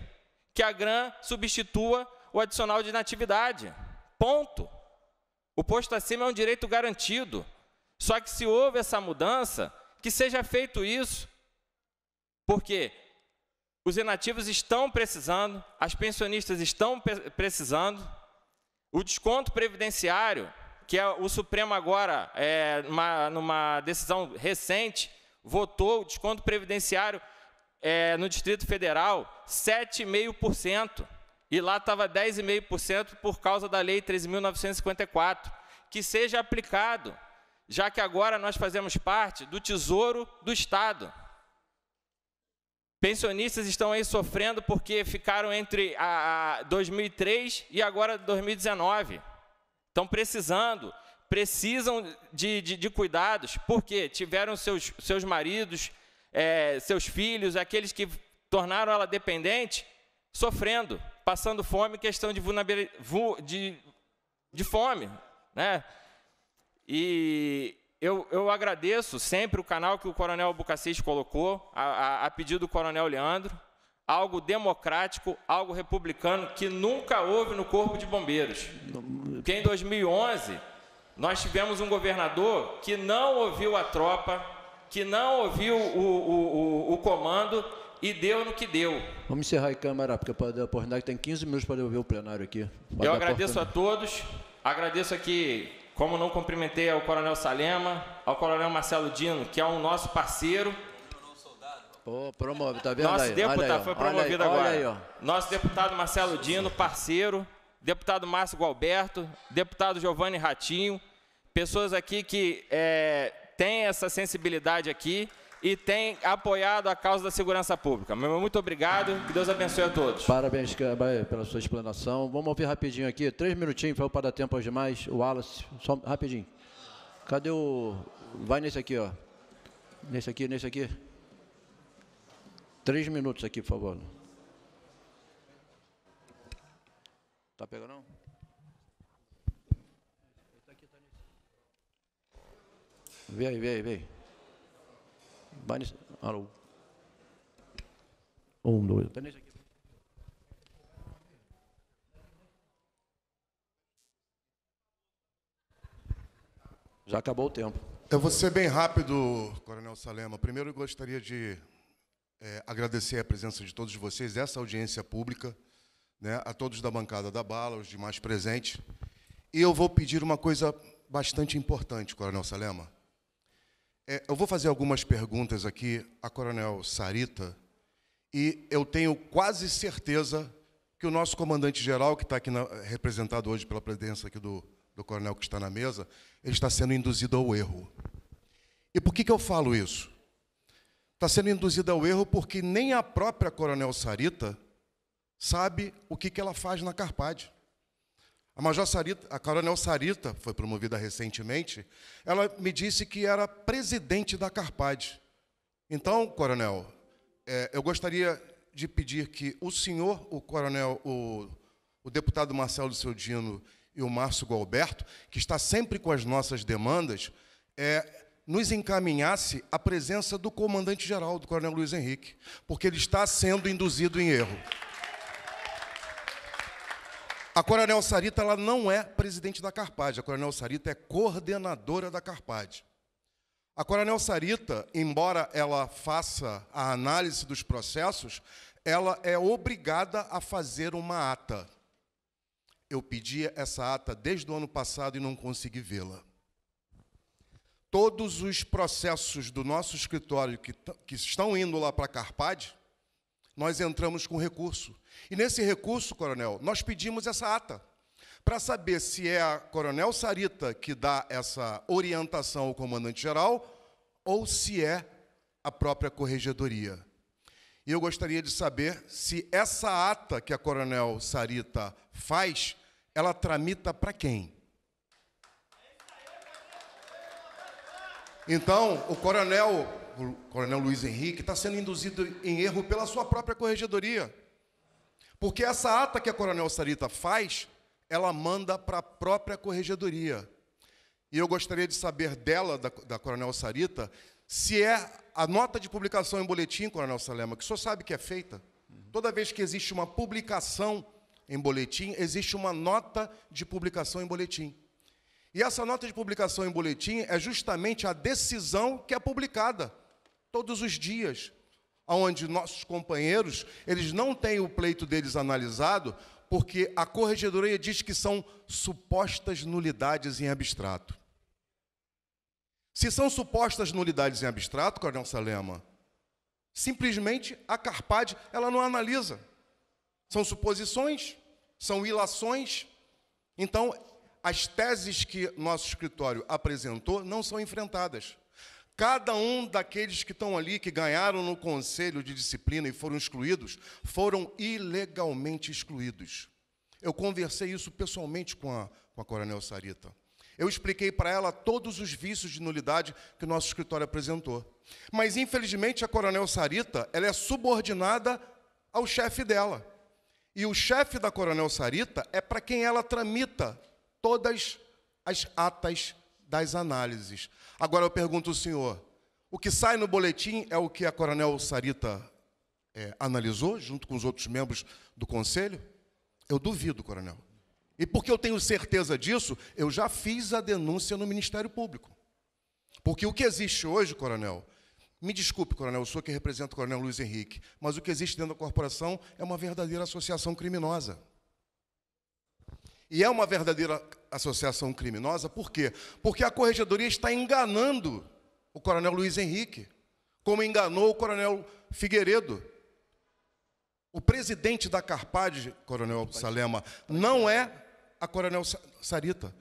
que a GRAM substitua o adicional de inatividade. Ponto. O posto acima é um direito garantido. Só que se houve essa mudança, que seja feito isso. Porque os inativos estão precisando, as pensionistas estão precisando. O desconto previdenciário, que é o Supremo agora, é, uma, numa decisão recente, votou o desconto previdenciário é, no Distrito Federal 7,5%. E lá estava 10,5% por causa da Lei 13.954, que seja aplicado, já que agora nós fazemos parte do Tesouro do Estado. Pensionistas estão aí sofrendo porque ficaram entre a, a 2003 e agora 2019. Estão precisando, precisam de, de, de cuidados, porque tiveram seus, seus maridos, é, seus filhos, aqueles que tornaram ela dependente, sofrendo, passando fome, questão de, vulnerabilidade, de, de fome. Né? E eu, eu, agradeço sempre o canal que o Coronel Bucacis colocou, a, a, a, pedido do Coronel Leandro, algo democrático, algo republicano, que nunca houve no Corpo de Bombeiros. Porque em 2011, nós tivemos um governador que não ouviu a tropa, que não ouviu o, o, o, o comando e deu no que deu. Vamos encerrar aí, Câmara, porque a oportunidade tem 15 minutos para devolver o plenário aqui. eu agradeço a todos, agradeço aqui como não cumprimentei ao Coronel Salema, ao Coronel Marcelo Dino, que é um nosso parceiro. Pô, promove, tá vendo Nosso aí? deputado aí, foi promovido aí, agora. Aí, nosso deputado Marcelo Dino, parceiro. Deputado Márcio Gualberto, deputado Giovanni Ratinho. Pessoas aqui que é, têm essa sensibilidade aqui e tem apoiado a causa da segurança pública. muito obrigado, que Deus abençoe a todos. Parabéns, Cabai, pela sua explanação. Vamos ouvir rapidinho aqui, três minutinhos para dar tempo aos demais. O Wallace, só rapidinho. Cadê o... Vai nesse aqui, ó. Nesse aqui, nesse aqui. Três minutos aqui, por favor. Tá pegando não? vem, aí, vem aí, vem aí. Bem, alô. Um, dois. Tá Já acabou o tempo. Eu vou ser bem rápido, Coronel Salema. Primeiro, eu gostaria de é, agradecer a presença de todos vocês, essa audiência pública, né, a todos da bancada da bala, os demais presentes. E eu vou pedir uma coisa bastante importante, Coronel Salema. É, eu vou fazer algumas perguntas aqui à Coronel Sarita e eu tenho quase certeza que o nosso comandante-geral, que está aqui na, representado hoje pela presença aqui do, do coronel que está na mesa, ele está sendo induzido ao erro. E por que, que eu falo isso? Está sendo induzido ao erro porque nem a própria coronel Sarita sabe o que, que ela faz na Carpade. A Major Sarita, a Coronel Sarita, foi promovida recentemente, ela me disse que era presidente da Carpad. Então, Coronel, é, eu gostaria de pedir que o senhor, o Coronel, o, o deputado Marcelo Seudino e o Márcio Galberto, que está sempre com as nossas demandas, é, nos encaminhasse à presença do comandante-geral, do Coronel Luiz Henrique, porque ele está sendo induzido em erro. A Coronel Sarita ela não é presidente da Carpade. a Coronel Sarita é coordenadora da Carpade. A Coronel Sarita, embora ela faça a análise dos processos, ela é obrigada a fazer uma ata. Eu pedi essa ata desde o ano passado e não consegui vê-la. Todos os processos do nosso escritório que, que estão indo lá para a Carpade nós entramos com recurso. E nesse recurso, coronel, nós pedimos essa ata para saber se é a coronel Sarita que dá essa orientação ao comandante-geral ou se é a própria corregedoria. E eu gostaria de saber se essa ata que a coronel Sarita faz, ela tramita para quem? Então, o coronel, o coronel Luiz Henrique está sendo induzido em erro pela sua própria corregedoria. Porque essa ata que a coronel Sarita faz, ela manda para a própria corregedoria. E eu gostaria de saber dela, da, da coronel Sarita, se é a nota de publicação em boletim, coronel Salema, que o senhor sabe que é feita. Toda vez que existe uma publicação em boletim, existe uma nota de publicação em boletim. E essa nota de publicação em boletim é justamente a decisão que é publicada todos os dias, onde nossos companheiros, eles não têm o pleito deles analisado, porque a corregedoria diz que são supostas nulidades em abstrato. Se são supostas nulidades em abstrato, Coronel Salema, simplesmente a Carpad ela não analisa. São suposições, são ilações. Então, as teses que nosso escritório apresentou não são enfrentadas. Cada um daqueles que estão ali, que ganharam no conselho de disciplina e foram excluídos, foram ilegalmente excluídos. Eu conversei isso pessoalmente com a, com a Coronel Sarita. Eu expliquei para ela todos os vícios de nulidade que o nosso escritório apresentou. Mas, infelizmente, a Coronel Sarita ela é subordinada ao chefe dela. E o chefe da Coronel Sarita é para quem ela tramita todas as atas das análises. Agora eu pergunto ao senhor: o que sai no boletim é o que a Coronel Sarita é, analisou, junto com os outros membros do conselho? Eu duvido, Coronel. E porque eu tenho certeza disso, eu já fiz a denúncia no Ministério Público. Porque o que existe hoje, Coronel, me desculpe, Coronel, eu sou que representa o Coronel Luiz Henrique, mas o que existe dentro da corporação é uma verdadeira associação criminosa. E é uma verdadeira associação criminosa, por quê? Porque a corregedoria está enganando o coronel Luiz Henrique, como enganou o coronel Figueiredo. O presidente da Carpade, coronel Salema, não é a coronel Sarita.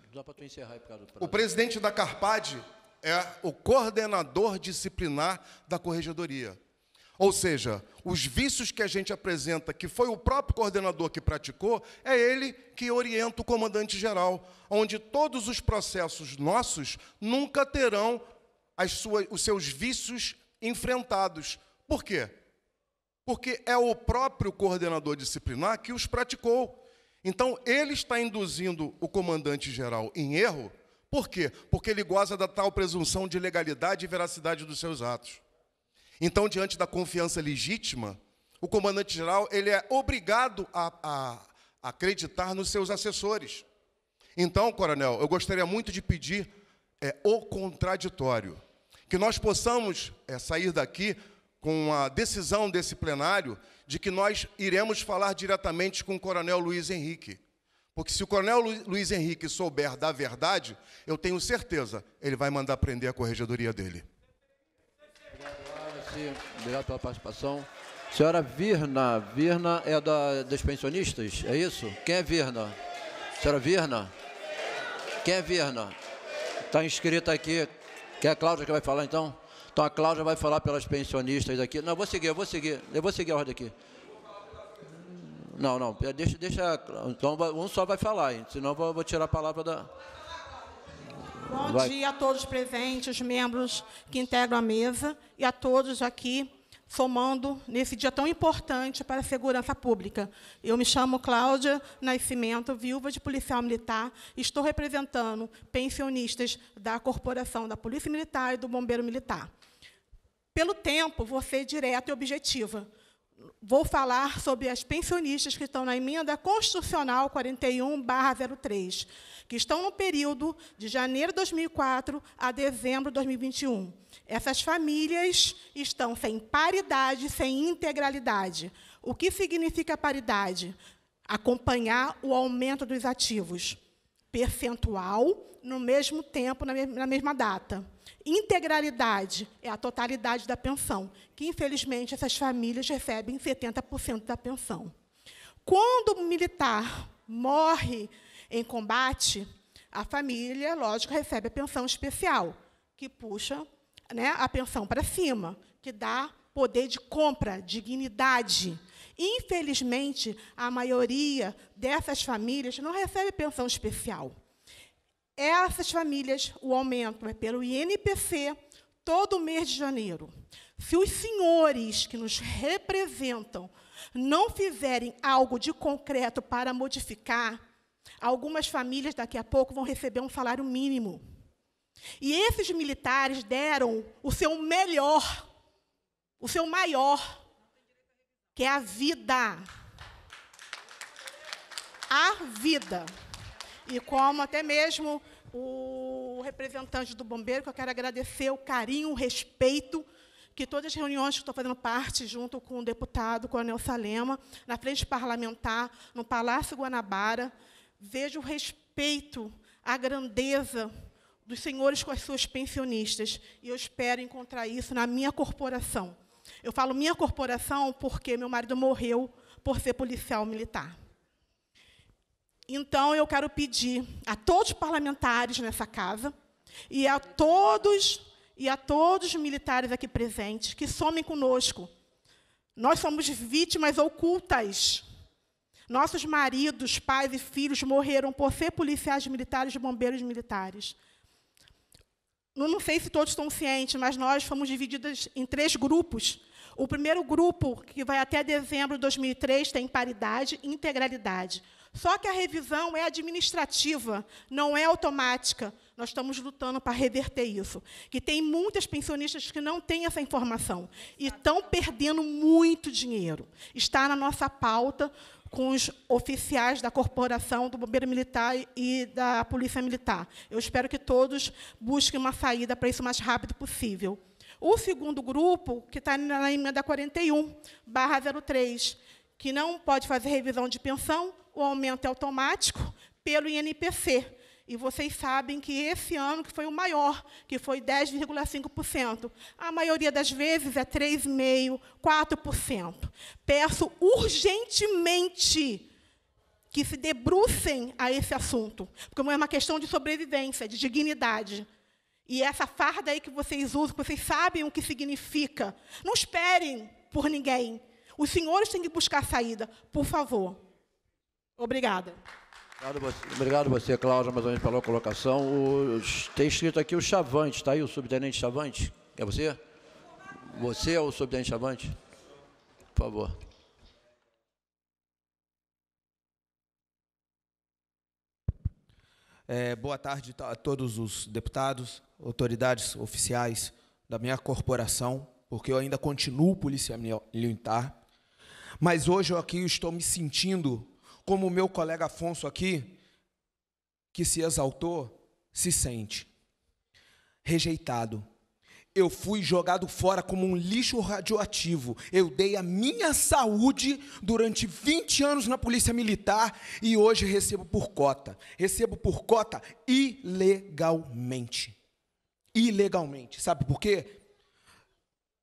O presidente da Carpade é o coordenador disciplinar da corregedoria. Ou seja, os vícios que a gente apresenta, que foi o próprio coordenador que praticou, é ele que orienta o comandante-geral, onde todos os processos nossos nunca terão suas, os seus vícios enfrentados. Por quê? Porque é o próprio coordenador disciplinar que os praticou. Então, ele está induzindo o comandante-geral em erro, por quê? Porque ele goza da tal presunção de legalidade e veracidade dos seus atos. Então, diante da confiança legítima, o comandante-geral ele é obrigado a, a, acreditar nos seus assessores. Então, coronel, eu gostaria muito de pedir é, o contraditório, que nós possamos é, sair daqui com a decisão desse plenário de que nós iremos falar diretamente com o coronel Luiz Henrique. Porque se o coronel Luiz Henrique souber da verdade, eu tenho certeza, ele vai mandar prender a corregedoria dele obrigado pela participação. Senhora Virna, Virna é da, dos pensionistas, é isso? Quem é Virna? Senhora Virna? Quem é Virna? Está inscrita aqui, que é a Cláudia que vai falar então? Então a Cláudia vai falar pelas pensionistas aqui. Não, eu vou seguir, eu vou seguir, eu vou seguir a ordem aqui. Não, não, deixa, deixa, então um só vai falar, senão eu vou, vou tirar a palavra da... Bom Vai. dia a todos presentes, os membros que integram a mesa e a todos aqui somando nesse dia tão importante para a segurança pública. Eu me chamo Cláudia Nascimento, viúva de policial militar, e estou representando pensionistas da Corporação da Polícia Militar e do Bombeiro Militar. Pelo tempo, vou ser direta e objetiva vou falar sobre as pensionistas que estão na emenda constitucional 41/03, que estão no período de janeiro de 2004 a dezembro de 2021. Essas famílias estão sem paridade, sem integralidade. O que significa paridade? Acompanhar o aumento dos ativos percentual no mesmo tempo, na mesma data. Integralidade é a totalidade da pensão, que infelizmente essas famílias recebem 70% da pensão. Quando o militar morre em combate, a família, lógico, recebe a pensão especial, que puxa né, a pensão para cima, que dá poder de compra, dignidade, Infelizmente, a maioria dessas famílias não recebe pensão especial. Essas famílias, o aumento é pelo INPC todo mês de janeiro. Se os senhores que nos representam não fizerem algo de concreto para modificar, algumas famílias daqui a pouco vão receber um salário mínimo. E esses militares deram o seu melhor, o seu maior que é a vida. A vida. E como até mesmo o representante do bombeiro, que eu quero agradecer o carinho, o respeito, que todas as reuniões que estou fazendo parte, junto com o deputado Coronel Salema, na frente parlamentar, no Palácio Guanabara, vejo o respeito, a grandeza dos senhores com as suas pensionistas. E eu espero encontrar isso na minha corporação. Eu falo minha corporação porque meu marido morreu por ser policial militar. Então, eu quero pedir a todos os parlamentares nessa casa e a todos e a todos os militares aqui presentes que somem conosco. Nós somos vítimas ocultas. Nossos maridos, pais e filhos morreram por ser policiais militares e bombeiros militares. Eu não sei se todos estão cientes, mas nós fomos divididas em três grupos o primeiro grupo, que vai até dezembro de 2003, tem paridade e integralidade. Só que a revisão é administrativa, não é automática. Nós estamos lutando para reverter isso. Que tem muitas pensionistas que não têm essa informação e estão perdendo muito dinheiro. Está na nossa pauta com os oficiais da corporação do Bombeiro Militar e da Polícia Militar. Eu espero que todos busquem uma saída para isso o mais rápido possível. O segundo grupo, que está na emenda 41, barra 03, que não pode fazer revisão de pensão, o aumento é automático pelo INPC. E vocês sabem que esse ano que foi o maior, que foi 10,5%. A maioria das vezes é 3,5%, 4%. Peço urgentemente que se debrucem a esse assunto, porque é uma questão de sobrevivência, de dignidade. E é essa farda aí que vocês usam, que vocês sabem o que significa. Não esperem por ninguém. Os senhores têm que buscar saída, por favor. Obrigada. Obrigado você, obrigado você Cláudia, mais ou menos pela colocação. O, tem escrito aqui o Chavante, está aí o subtenente Chavante? É você? Você é o subtenente Chavante? Por favor. É, boa tarde a todos os deputados, autoridades oficiais da minha corporação, porque eu ainda continuo polícia militar. Mas hoje eu aqui estou me sentindo como o meu colega Afonso aqui, que se exaltou, se sente rejeitado, eu fui jogado fora como um lixo radioativo. Eu dei a minha saúde durante 20 anos na Polícia Militar e hoje recebo por cota. Recebo por cota ilegalmente. Ilegalmente. Sabe por quê?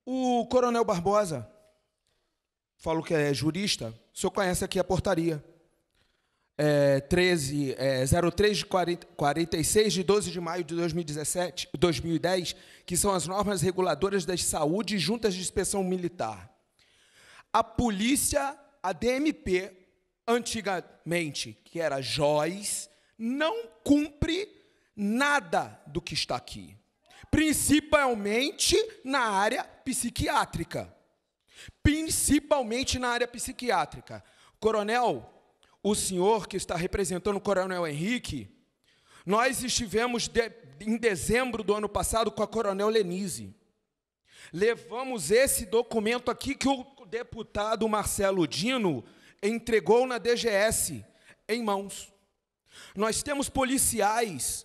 O Coronel Barbosa, falo que é jurista, o senhor conhece aqui a portaria é, 13, é, 03 de 40, 46 de 12 de maio de 2017, 2010, que são as normas reguladoras das saúde e juntas de inspeção militar. A polícia, a DMP, antigamente, que era JOIS, não cumpre nada do que está aqui. Principalmente na área psiquiátrica. Principalmente na área psiquiátrica. Coronel, o senhor que está representando o Coronel Henrique, nós estivemos de, em dezembro do ano passado com a Coronel Lenise. Levamos esse documento aqui que o deputado Marcelo Dino entregou na DGS em mãos. Nós temos policiais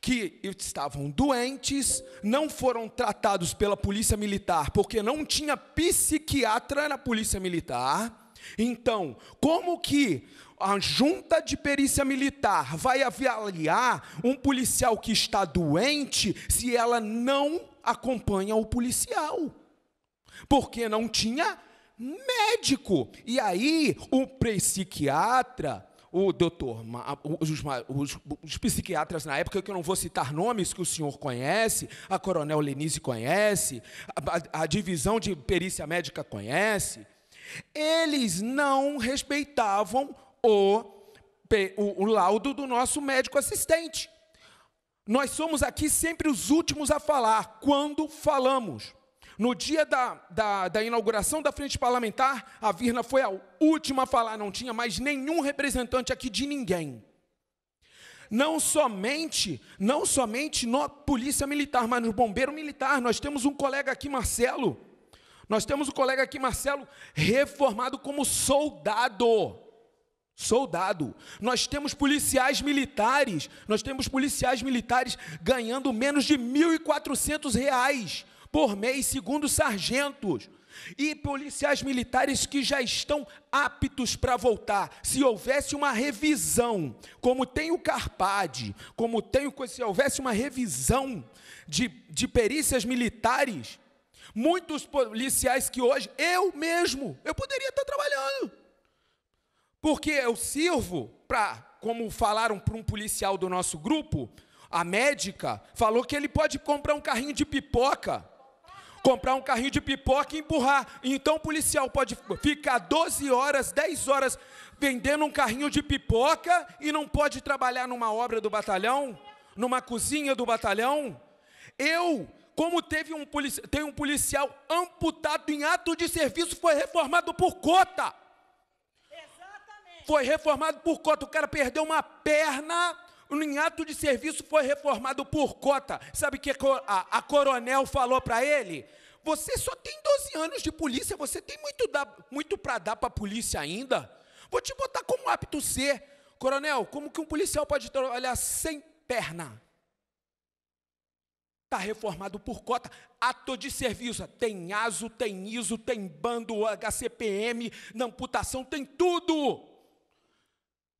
que estavam doentes, não foram tratados pela polícia militar, porque não tinha psiquiatra na polícia militar. Então, como que a junta de perícia militar vai avaliar um policial que está doente se ela não acompanha o policial. Porque não tinha médico. E aí o psiquiatra, o doutor, os, os, os, psiquiatras na época, que eu não vou citar nomes que o senhor conhece, a Coronel Lenise conhece, a, a, a divisão de perícia médica conhece, eles não respeitavam o, o, o laudo do nosso médico assistente. Nós somos aqui sempre os últimos a falar, quando falamos. No dia da, da, da, inauguração da frente parlamentar, a Virna foi a última a falar, não tinha mais nenhum representante aqui de ninguém. Não somente, não somente na polícia militar, mas no bombeiro militar. Nós temos um colega aqui, Marcelo. Nós temos um colega aqui, Marcelo, reformado como soldado soldado. Nós temos policiais militares, nós temos policiais militares ganhando menos de R$ 1.400 por mês, segundo sargentos. E policiais militares que já estão aptos para voltar. Se houvesse uma revisão, como tem o CARPAD, como tem o. Se houvesse uma revisão de, de perícias militares, muitos policiais que hoje, eu mesmo, eu poderia estar trabalhando porque eu sirvo para, como falaram para um policial do nosso grupo, a médica falou que ele pode comprar um carrinho de pipoca. Comprar um carrinho de pipoca e empurrar. Então o policial pode ficar 12 horas, 10 horas vendendo um carrinho de pipoca e não pode trabalhar numa obra do batalhão, numa cozinha do batalhão. Eu, como teve um, policia, tem um policial amputado em ato de serviço, foi reformado por cota foi reformado por cota. O cara perdeu uma perna, em ato de serviço foi reformado por cota. Sabe o que a, a coronel falou para ele? Você só tem 12 anos de polícia, você tem muito, muito para dar para a polícia ainda. Vou te botar como apto C. Coronel, como que um policial pode trabalhar sem perna? Está reformado por cota, ato de serviço. Tem ASO, tem ISO, tem bando, HCPM, na amputação, tem tudo.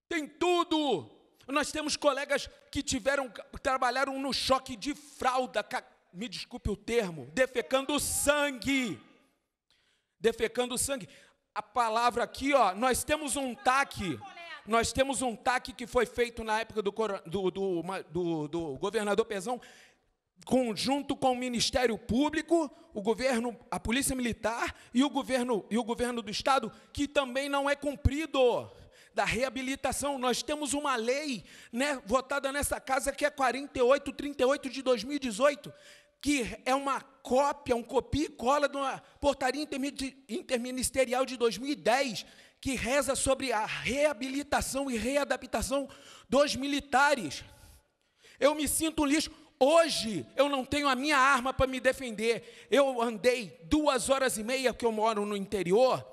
Tem tudo. Nós temos colegas que tiveram trabalharam no choque de fralda, me desculpe o termo, defecando sangue. Defecando sangue. A palavra aqui, ó, nós temos um tac Nós temos um tac que foi feito na época do, do, do, do, do governador Pezão, conjunto com o Ministério Público, o governo, a Polícia Militar e o governo e o governo do estado, que também não é cumprido da reabilitação. Nós temos uma lei né, votada nessa casa que é 4838 de 2018, que é uma cópia, um copia e cola de uma portaria interministerial de 2010, que reza sobre a reabilitação e readaptação dos militares. Eu me sinto um lixo. Hoje eu não tenho a minha arma para me defender. Eu andei duas horas e meia, que eu moro no interior,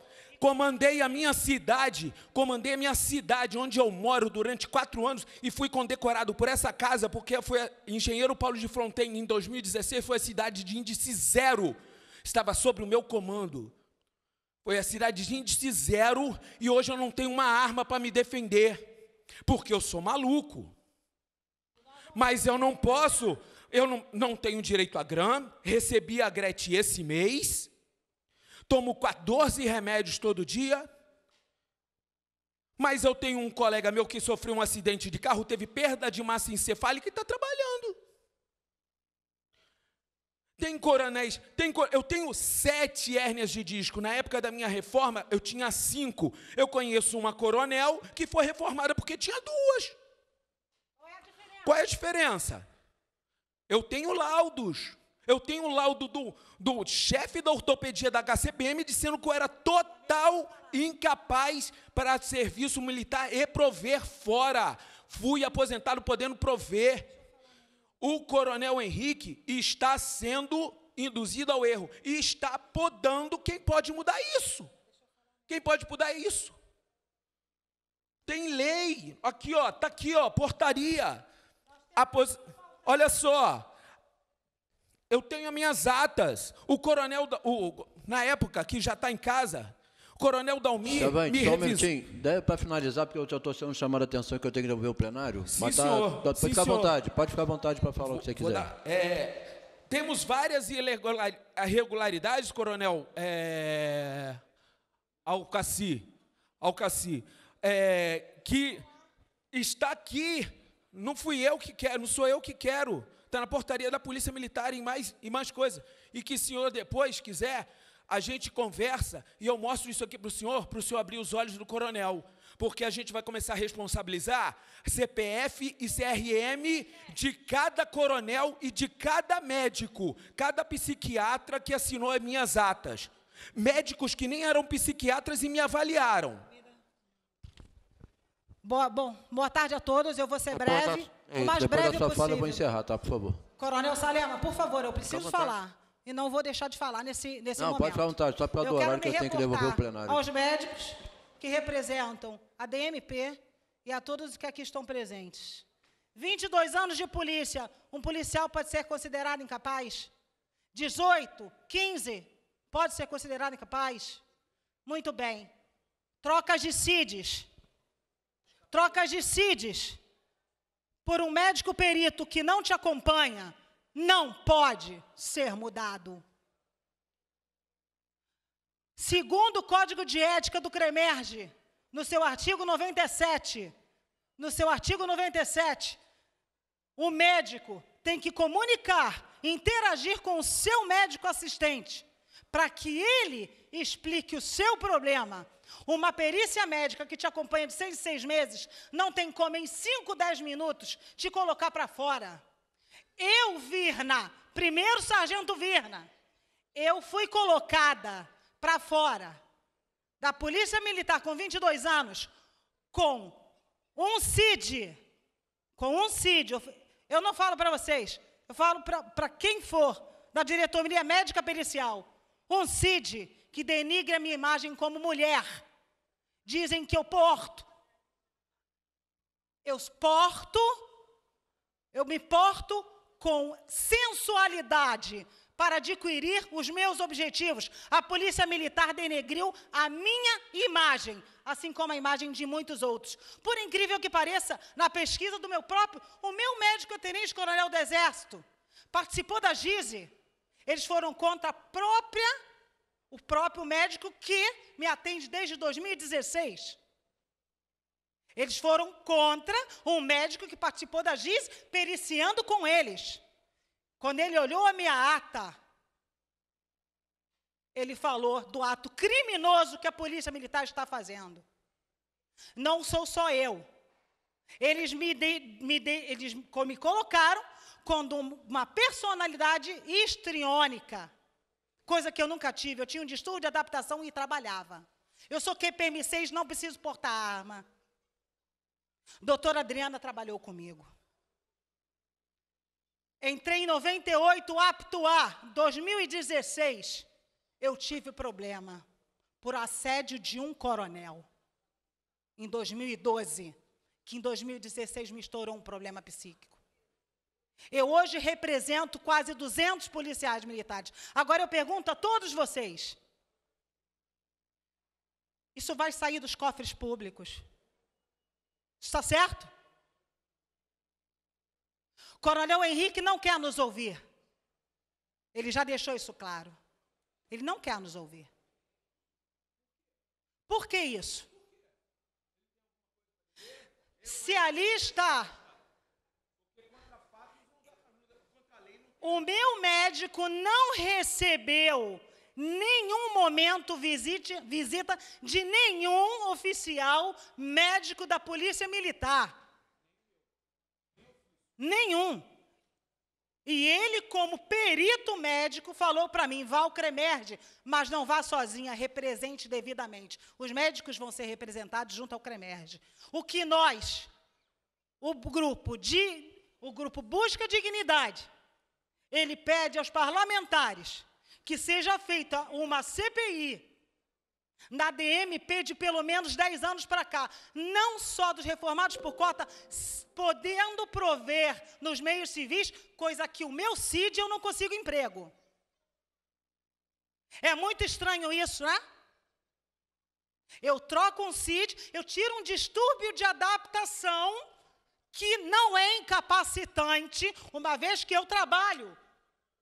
comandei a minha cidade, comandei a minha cidade onde eu moro durante quatro anos e fui condecorado por essa casa, porque foi engenheiro Paulo de Fronteira em 2016, foi a cidade de índice zero, estava sob o meu comando. Foi a cidade de índice zero e hoje eu não tenho uma arma para me defender, porque eu sou maluco. Mas eu não posso, eu não, não tenho direito a grã, recebi a Gretchen esse mês, tomo 14 remédios todo dia, mas eu tenho um colega meu que sofreu um acidente de carro, teve perda de massa encefálica e está trabalhando. Tem coronéis, tem cor... eu tenho sete hérnias de disco. Na época da minha reforma, eu tinha cinco. Eu conheço uma coronel que foi reformada porque tinha duas. Qual é a diferença? Qual é a diferença? Eu tenho laudos. Eu tenho o laudo do, do chefe da ortopedia da HCBM dizendo que eu era total incapaz para serviço militar e prover fora. Fui aposentado podendo prover. O coronel Henrique está sendo induzido ao erro e está podando quem pode mudar isso. Quem pode mudar isso? Tem lei. Aqui, ó, tá aqui, ó, portaria. Apos... Olha só, eu tenho as minhas atas. O coronel, o, na época que já está em casa, o coronel Dalmi tá bem, me só um minutinho. Para finalizar, porque eu estou sendo chamado a atenção que eu tenho que devolver o plenário. Sim, Mas tá, senhor. Tá, pode Sim, ficar à vontade, pode ficar à vontade para falar vou, o que você quiser. Dar, é, temos várias irregularidades, coronel é, Alcaci, Alcaci é, que está aqui. Não fui eu que quero, não sou eu que quero está na portaria da Polícia Militar e mais, e mais coisas. E que o senhor depois quiser, a gente conversa e eu mostro isso aqui para o senhor, para o senhor abrir os olhos do coronel. Porque a gente vai começar a responsabilizar CPF e CRM de cada coronel e de cada médico, cada psiquiatra que assinou as minhas atas. Médicos que nem eram psiquiatras e me avaliaram. Boa, bom, boa tarde a todos. Eu vou ser breve, da, o mais depois breve da sua possível. Fala, eu vou encerrar, tá? Por favor. Coronel Salema, por favor, eu preciso falar. E não vou deixar de falar nesse, nesse não, momento. Não, pode ficar à vontade, só pelo horário que eu tenho que devolver o plenário. aos médicos que representam a DMP e a todos que aqui estão presentes. 22 anos de polícia, um policial pode ser considerado incapaz? 18, 15, pode ser considerado incapaz? Muito bem. Trocas de CIDES trocas de CIDES por um médico perito que não te acompanha, não pode ser mudado. Segundo o Código de Ética do CREMERGE, no seu artigo 97, no seu artigo 97, o médico tem que comunicar, interagir com o seu médico assistente, para que ele explique o seu problema uma perícia médica que te acompanha de seis em seis meses não tem como, em cinco, dez minutos, te colocar para fora. Eu, Virna, primeiro sargento Virna, eu fui colocada para fora da Polícia Militar com 22 anos com um CID. Com um CID. Eu, eu não falo para vocês, eu falo para quem for da diretoria médica pericial. Um CID que denigre a minha imagem como mulher dizem que eu porto. Eu porto, eu me porto com sensualidade para adquirir os meus objetivos. A polícia militar denegriu a minha imagem, assim como a imagem de muitos outros. Por incrível que pareça, na pesquisa do meu próprio, o meu médico tenente coronel do Exército participou da GISE. Eles foram contra a própria o próprio médico que me atende desde 2016. Eles foram contra um médico que participou da GIS, periciando com eles. Quando ele olhou a minha ata, ele falou do ato criminoso que a polícia militar está fazendo. Não sou só eu. Eles me, de, me, de, eles me colocaram com uma personalidade histriônica coisa que eu nunca tive. Eu tinha um distúrbio de adaptação e trabalhava. Eu sou QPM6, não preciso portar arma. Doutora Adriana trabalhou comigo. Entrei em 98, apto a 2016. Eu tive problema por assédio de um coronel. Em 2012, que em 2016 me estourou um problema psíquico. Eu hoje represento quase 200 policiais militares. Agora eu pergunto a todos vocês: isso vai sair dos cofres públicos? Está certo? Coronel Henrique não quer nos ouvir. Ele já deixou isso claro. Ele não quer nos ouvir. Por que isso? Se ali está o meu médico não recebeu nenhum momento visite, visita de nenhum oficial médico da Polícia Militar. Nenhum. E ele, como perito médico, falou para mim: vá ao Cremerde, mas não vá sozinha, represente devidamente. Os médicos vão ser representados junto ao Cremerde. O que nós, o grupo de. O grupo Busca Dignidade, ele pede aos parlamentares que seja feita uma CPI na DMP de pelo menos 10 anos para cá, não só dos reformados por cota, podendo prover nos meios civis, coisa que o meu CID eu não consigo emprego. É muito estranho isso, né? Eu troco um CID, eu tiro um distúrbio de adaptação que não é incapacitante, uma vez que eu trabalho.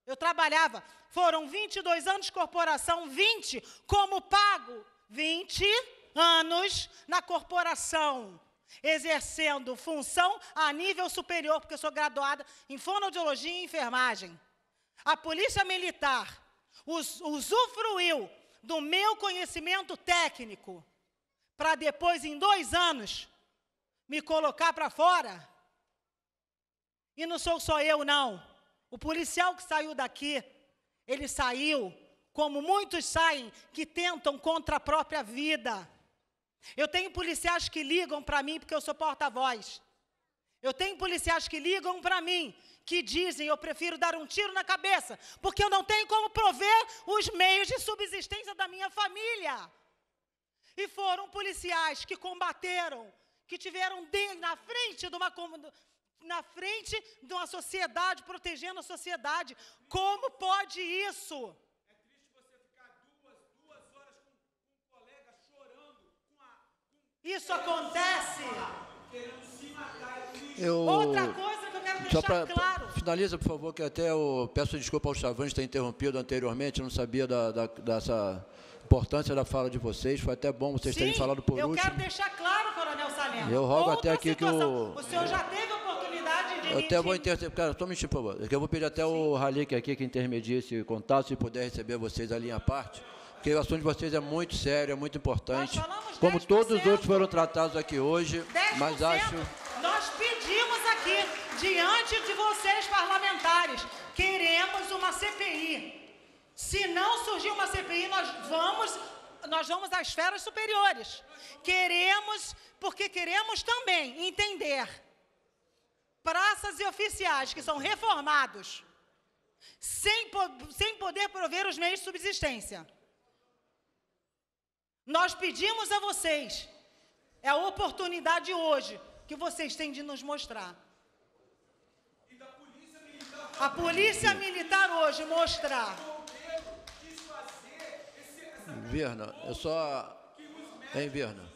Eu trabalhava, foram 22 anos de corporação, 20 como pago, 20 anos na corporação, exercendo função a nível superior, porque eu sou graduada em fonoaudiologia e enfermagem. A polícia militar us, usufruiu do meu conhecimento técnico para depois, em dois anos, me colocar para fora. E não sou só eu, não. O policial que saiu daqui, ele saiu como muitos saem que tentam contra a própria vida. Eu tenho policiais que ligam para mim porque eu sou porta-voz. Eu tenho policiais que ligam para mim que dizem eu prefiro dar um tiro na cabeça porque eu não tenho como prover os meios de subsistência da minha família. E foram policiais que combateram, que tiveram na frente de uma comunidade na frente de uma sociedade, protegendo a sociedade. Como pode isso? É triste você ficar duas, duas horas com, um colega chorando. Isso acontece. eu... Outra coisa que eu quero deixar pra, claro. Finaliza, por favor, que até eu peço desculpa ao Chavante ter interrompido anteriormente, eu não sabia da, da, dessa importância da fala de vocês. Foi até bom vocês Sim, terem falado por eu último. eu quero deixar claro, Coronel Salema. Eu rogo até aqui situação. que o... O senhor já teve eu até vou interromper, cara, só me por favor. É eu vou pedir até Sim. o Halik aqui que intermedie esse contato, se puder receber vocês ali à parte, porque o assunto de vocês é muito sério, é muito importante. Como todos os outros foram tratados aqui hoje, mas acho. Nós pedimos aqui, diante de vocês parlamentares, queremos uma CPI. Se não surgir uma CPI, nós vamos, nós vamos às esferas superiores. Queremos, porque queremos também entender praças e oficiais que são reformados sem, po sem poder prover os meios de subsistência. Nós pedimos a vocês, é a oportunidade hoje que vocês têm de nos mostrar. A polícia militar hoje mostrar. Verna, eu é só. Hein, Verna?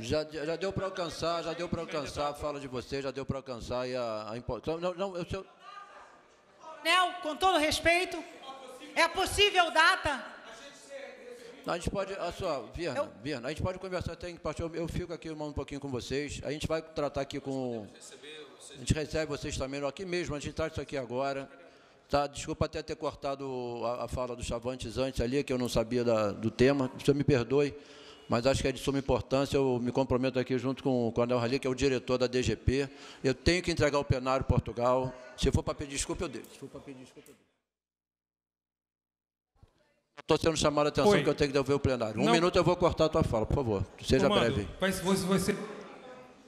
Já, já deu para alcançar, já deu para alcançar a fala de vocês, já deu para alcançar e a, a importância. Então, não, não, eu, sou. Nel, com todo respeito, é a possível data? A gente pode, a sua Virna, eu... Virna, a gente pode conversar até em partir Eu, eu fico aqui um pouquinho com vocês. A gente vai tratar aqui com. A gente recebe vocês também aqui mesmo, a gente trata isso aqui agora. Tá, desculpa até ter cortado a, a fala do Chavantes antes ali, que eu não sabia da, do tema, o senhor me perdoe mas acho que é de suma importância. Eu me comprometo aqui junto com o Coronel Rali, que é o diretor da DGP. Eu tenho que entregar o plenário Portugal. Se for para pedir desculpa, eu deixo. Se for para pedir desculpa, eu devo. Estou sendo chamado a atenção que eu tenho que devolver o plenário. Um Não. minuto eu vou cortar a tua fala, por favor. Seja Comando, breve. Mas você, você...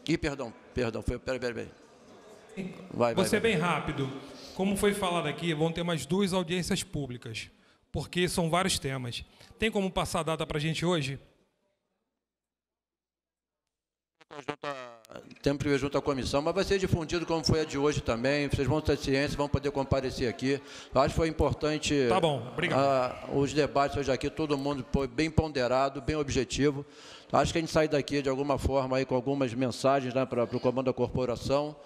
Ih, perdão, perdão. Foi, peraí, peraí, peraí. Vai, você vai, é bem rápido. Como foi falado aqui, vão ter mais duas audiências públicas, porque são vários temas. Tem como passar a data para a gente hoje? junto a, temos que ver junto à comissão, mas vai ser difundido como foi a de hoje também. Vocês vão ter ciência, vão poder comparecer aqui. Acho que foi importante. Tá bom, ah, os debates hoje aqui, todo mundo foi bem ponderado, bem objetivo. Acho que a gente sai daqui de alguma forma aí com algumas mensagens né, para o comando da corporação.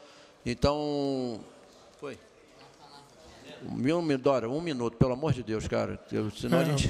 Então. Foi. me Dora, um minuto, pelo amor de Deus, cara. Senão a é, gente.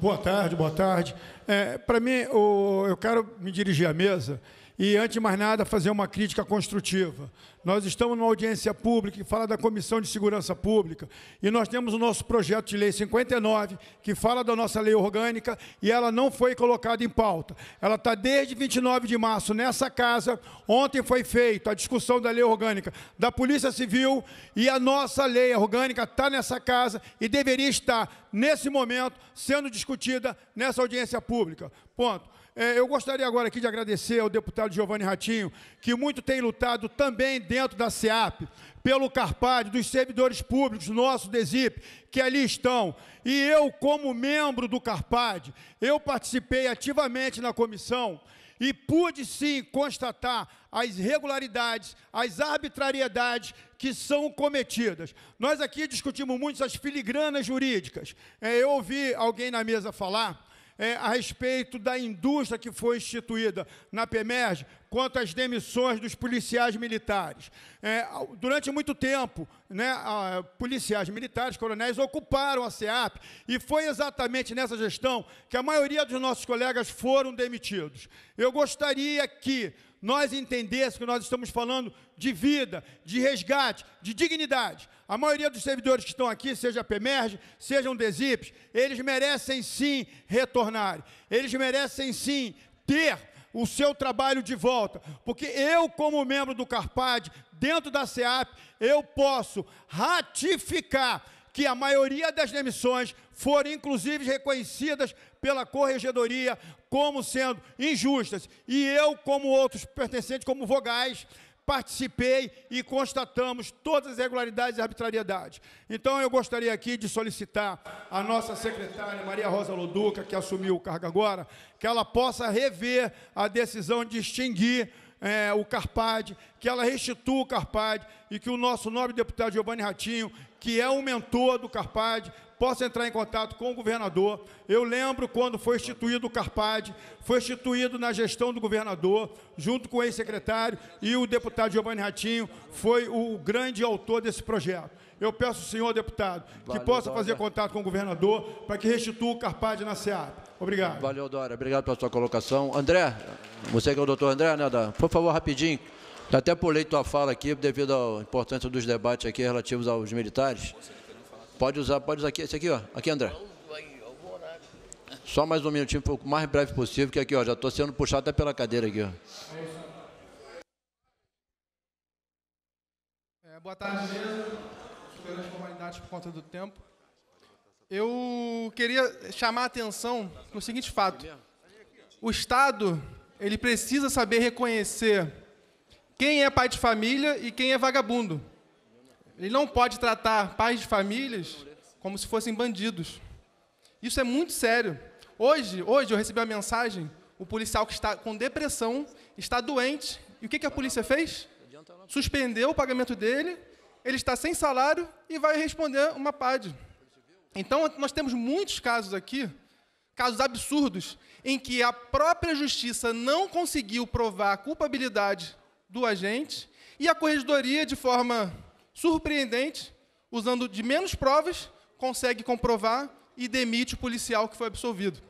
Boa tarde, boa tarde. É, para mim, o, eu quero me dirigir à mesa e, antes de mais nada, fazer uma crítica construtiva. Nós estamos numa audiência pública que fala da Comissão de Segurança Pública e nós temos o nosso projeto de lei 59, que fala da nossa lei orgânica e ela não foi colocada em pauta. Ela está desde 29 de março nessa casa. Ontem foi feita a discussão da lei orgânica da Polícia Civil e a nossa lei orgânica está nessa casa e deveria estar, nesse momento, sendo discutida nessa audiência pública. Ponto. É, eu gostaria agora aqui de agradecer ao deputado Giovanni Ratinho, que muito tem lutado também dentro da SEAP, pelo Carpade, dos servidores públicos nosso DESIP, que ali estão. E eu, como membro do Carpade, eu participei ativamente na comissão e pude sim constatar as irregularidades, as arbitrariedades que são cometidas. Nós aqui discutimos muito as filigranas jurídicas. É, eu ouvi alguém na mesa falar é, a respeito da indústria que foi instituída na PEMERG quanto às demissões dos policiais militares. É, durante muito tempo, né, a, policiais militares, coronéis, ocuparam a SEAP e foi exatamente nessa gestão que a maioria dos nossos colegas foram demitidos. Eu gostaria que nós entendêssemos que nós estamos falando de vida, de resgate, de dignidade. A maioria dos servidores que estão aqui, seja PEMERG, sejam DESIPs, eles merecem sim retornar. Eles merecem sim ter o seu trabalho de volta, porque eu, como membro do CARPAD, dentro da SEAP, eu posso ratificar que a maioria das demissões foram inclusive reconhecidas pela corregedoria como sendo injustas. E eu, como outros pertencentes, como vogais, participei e constatamos todas as irregularidades e arbitrariedades. Então eu gostaria aqui de solicitar à nossa secretária Maria Rosa Loduca, que assumiu o cargo agora, que ela possa rever a decisão de extinguir é, o Carpad, que ela restitua o Carpad e que o nosso nobre deputado Giovanni Ratinho, que é o mentor do Carpad, possa entrar em contato com o governador. Eu lembro quando foi instituído o CARPAD, foi instituído na gestão do governador, junto com o ex-secretário e o deputado Giovanni Ratinho, foi o grande autor desse projeto. Eu peço ao senhor deputado que possa fazer contato com o governador para que restitua o Carpad na SEAP. Obrigado. Valeu, Dora. Obrigado pela sua colocação. André, você que é o doutor André, né, Dora? Por favor, rapidinho. Até pulei tua fala aqui devido à importância dos debates aqui relativos aos militares. Pode usar, pode usar aqui, esse aqui, ó. Aqui, André. Só mais um minutinho, o mais breve possível, que aqui, ó, já estou sendo puxado até pela cadeira aqui, ó. É, boa tarde, pelas formalidades por conta do tempo. Eu queria chamar a atenção para o seguinte fato. O Estado, ele precisa saber reconhecer quem é pai de família e quem é vagabundo. Ele não pode tratar pais de famílias como se fossem bandidos. Isso é muito sério. Hoje, hoje eu recebi uma mensagem, o policial que está com depressão, está doente. E o que, que a polícia fez? Suspendeu o pagamento dele, ele está sem salário e vai responder uma PAD. Então, nós temos muitos casos aqui, casos absurdos, em que a própria justiça não conseguiu provar a culpabilidade do agente e a corregedoria, de forma surpreendente, usando de menos provas, consegue comprovar e demite o policial que foi absolvido.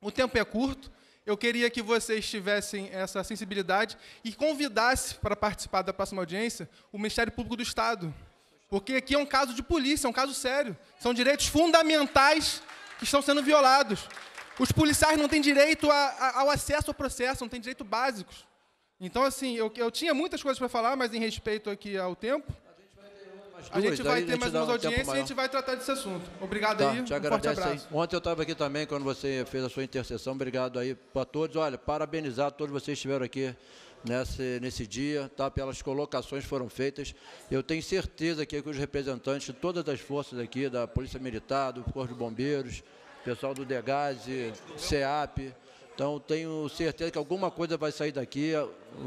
O tempo é curto, eu queria que vocês tivessem essa sensibilidade e convidasse para participar da próxima audiência o Ministério Público do Estado. Porque aqui é um caso de polícia, é um caso sério. São direitos fundamentais que estão sendo violados. Os policiais não têm direito a, a, ao acesso ao processo, não têm direitos básicos. Então, assim, eu, eu tinha muitas coisas para falar, mas em respeito aqui ao tempo, a gente vai ter mais umas audiências e a gente vai tratar desse assunto. Obrigado tá, aí, te um agradeço aí. Ontem eu estava aqui também, quando você fez a sua intercessão. Obrigado aí para todos. Olha, parabenizar todos vocês que estiveram aqui nesse, nesse dia, tá? pelas colocações que foram feitas. Eu tenho certeza que, que os representantes de todas as forças aqui, da Polícia Militar, do Corpo de Bombeiros, pessoal do DEGASE, CEAP, então, tenho certeza que alguma coisa vai sair daqui.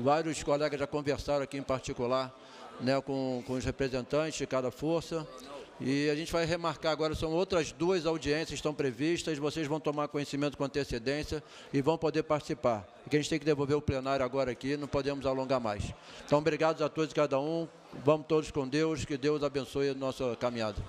Vários colegas já conversaram aqui em particular né, com, com os representantes de cada força. E a gente vai remarcar agora, são outras duas audiências que estão previstas, vocês vão tomar conhecimento com antecedência e vão poder participar. Porque a gente tem que devolver o plenário agora aqui, não podemos alongar mais. Então, obrigado a todos e cada um, vamos todos com Deus, que Deus abençoe a nossa caminhada.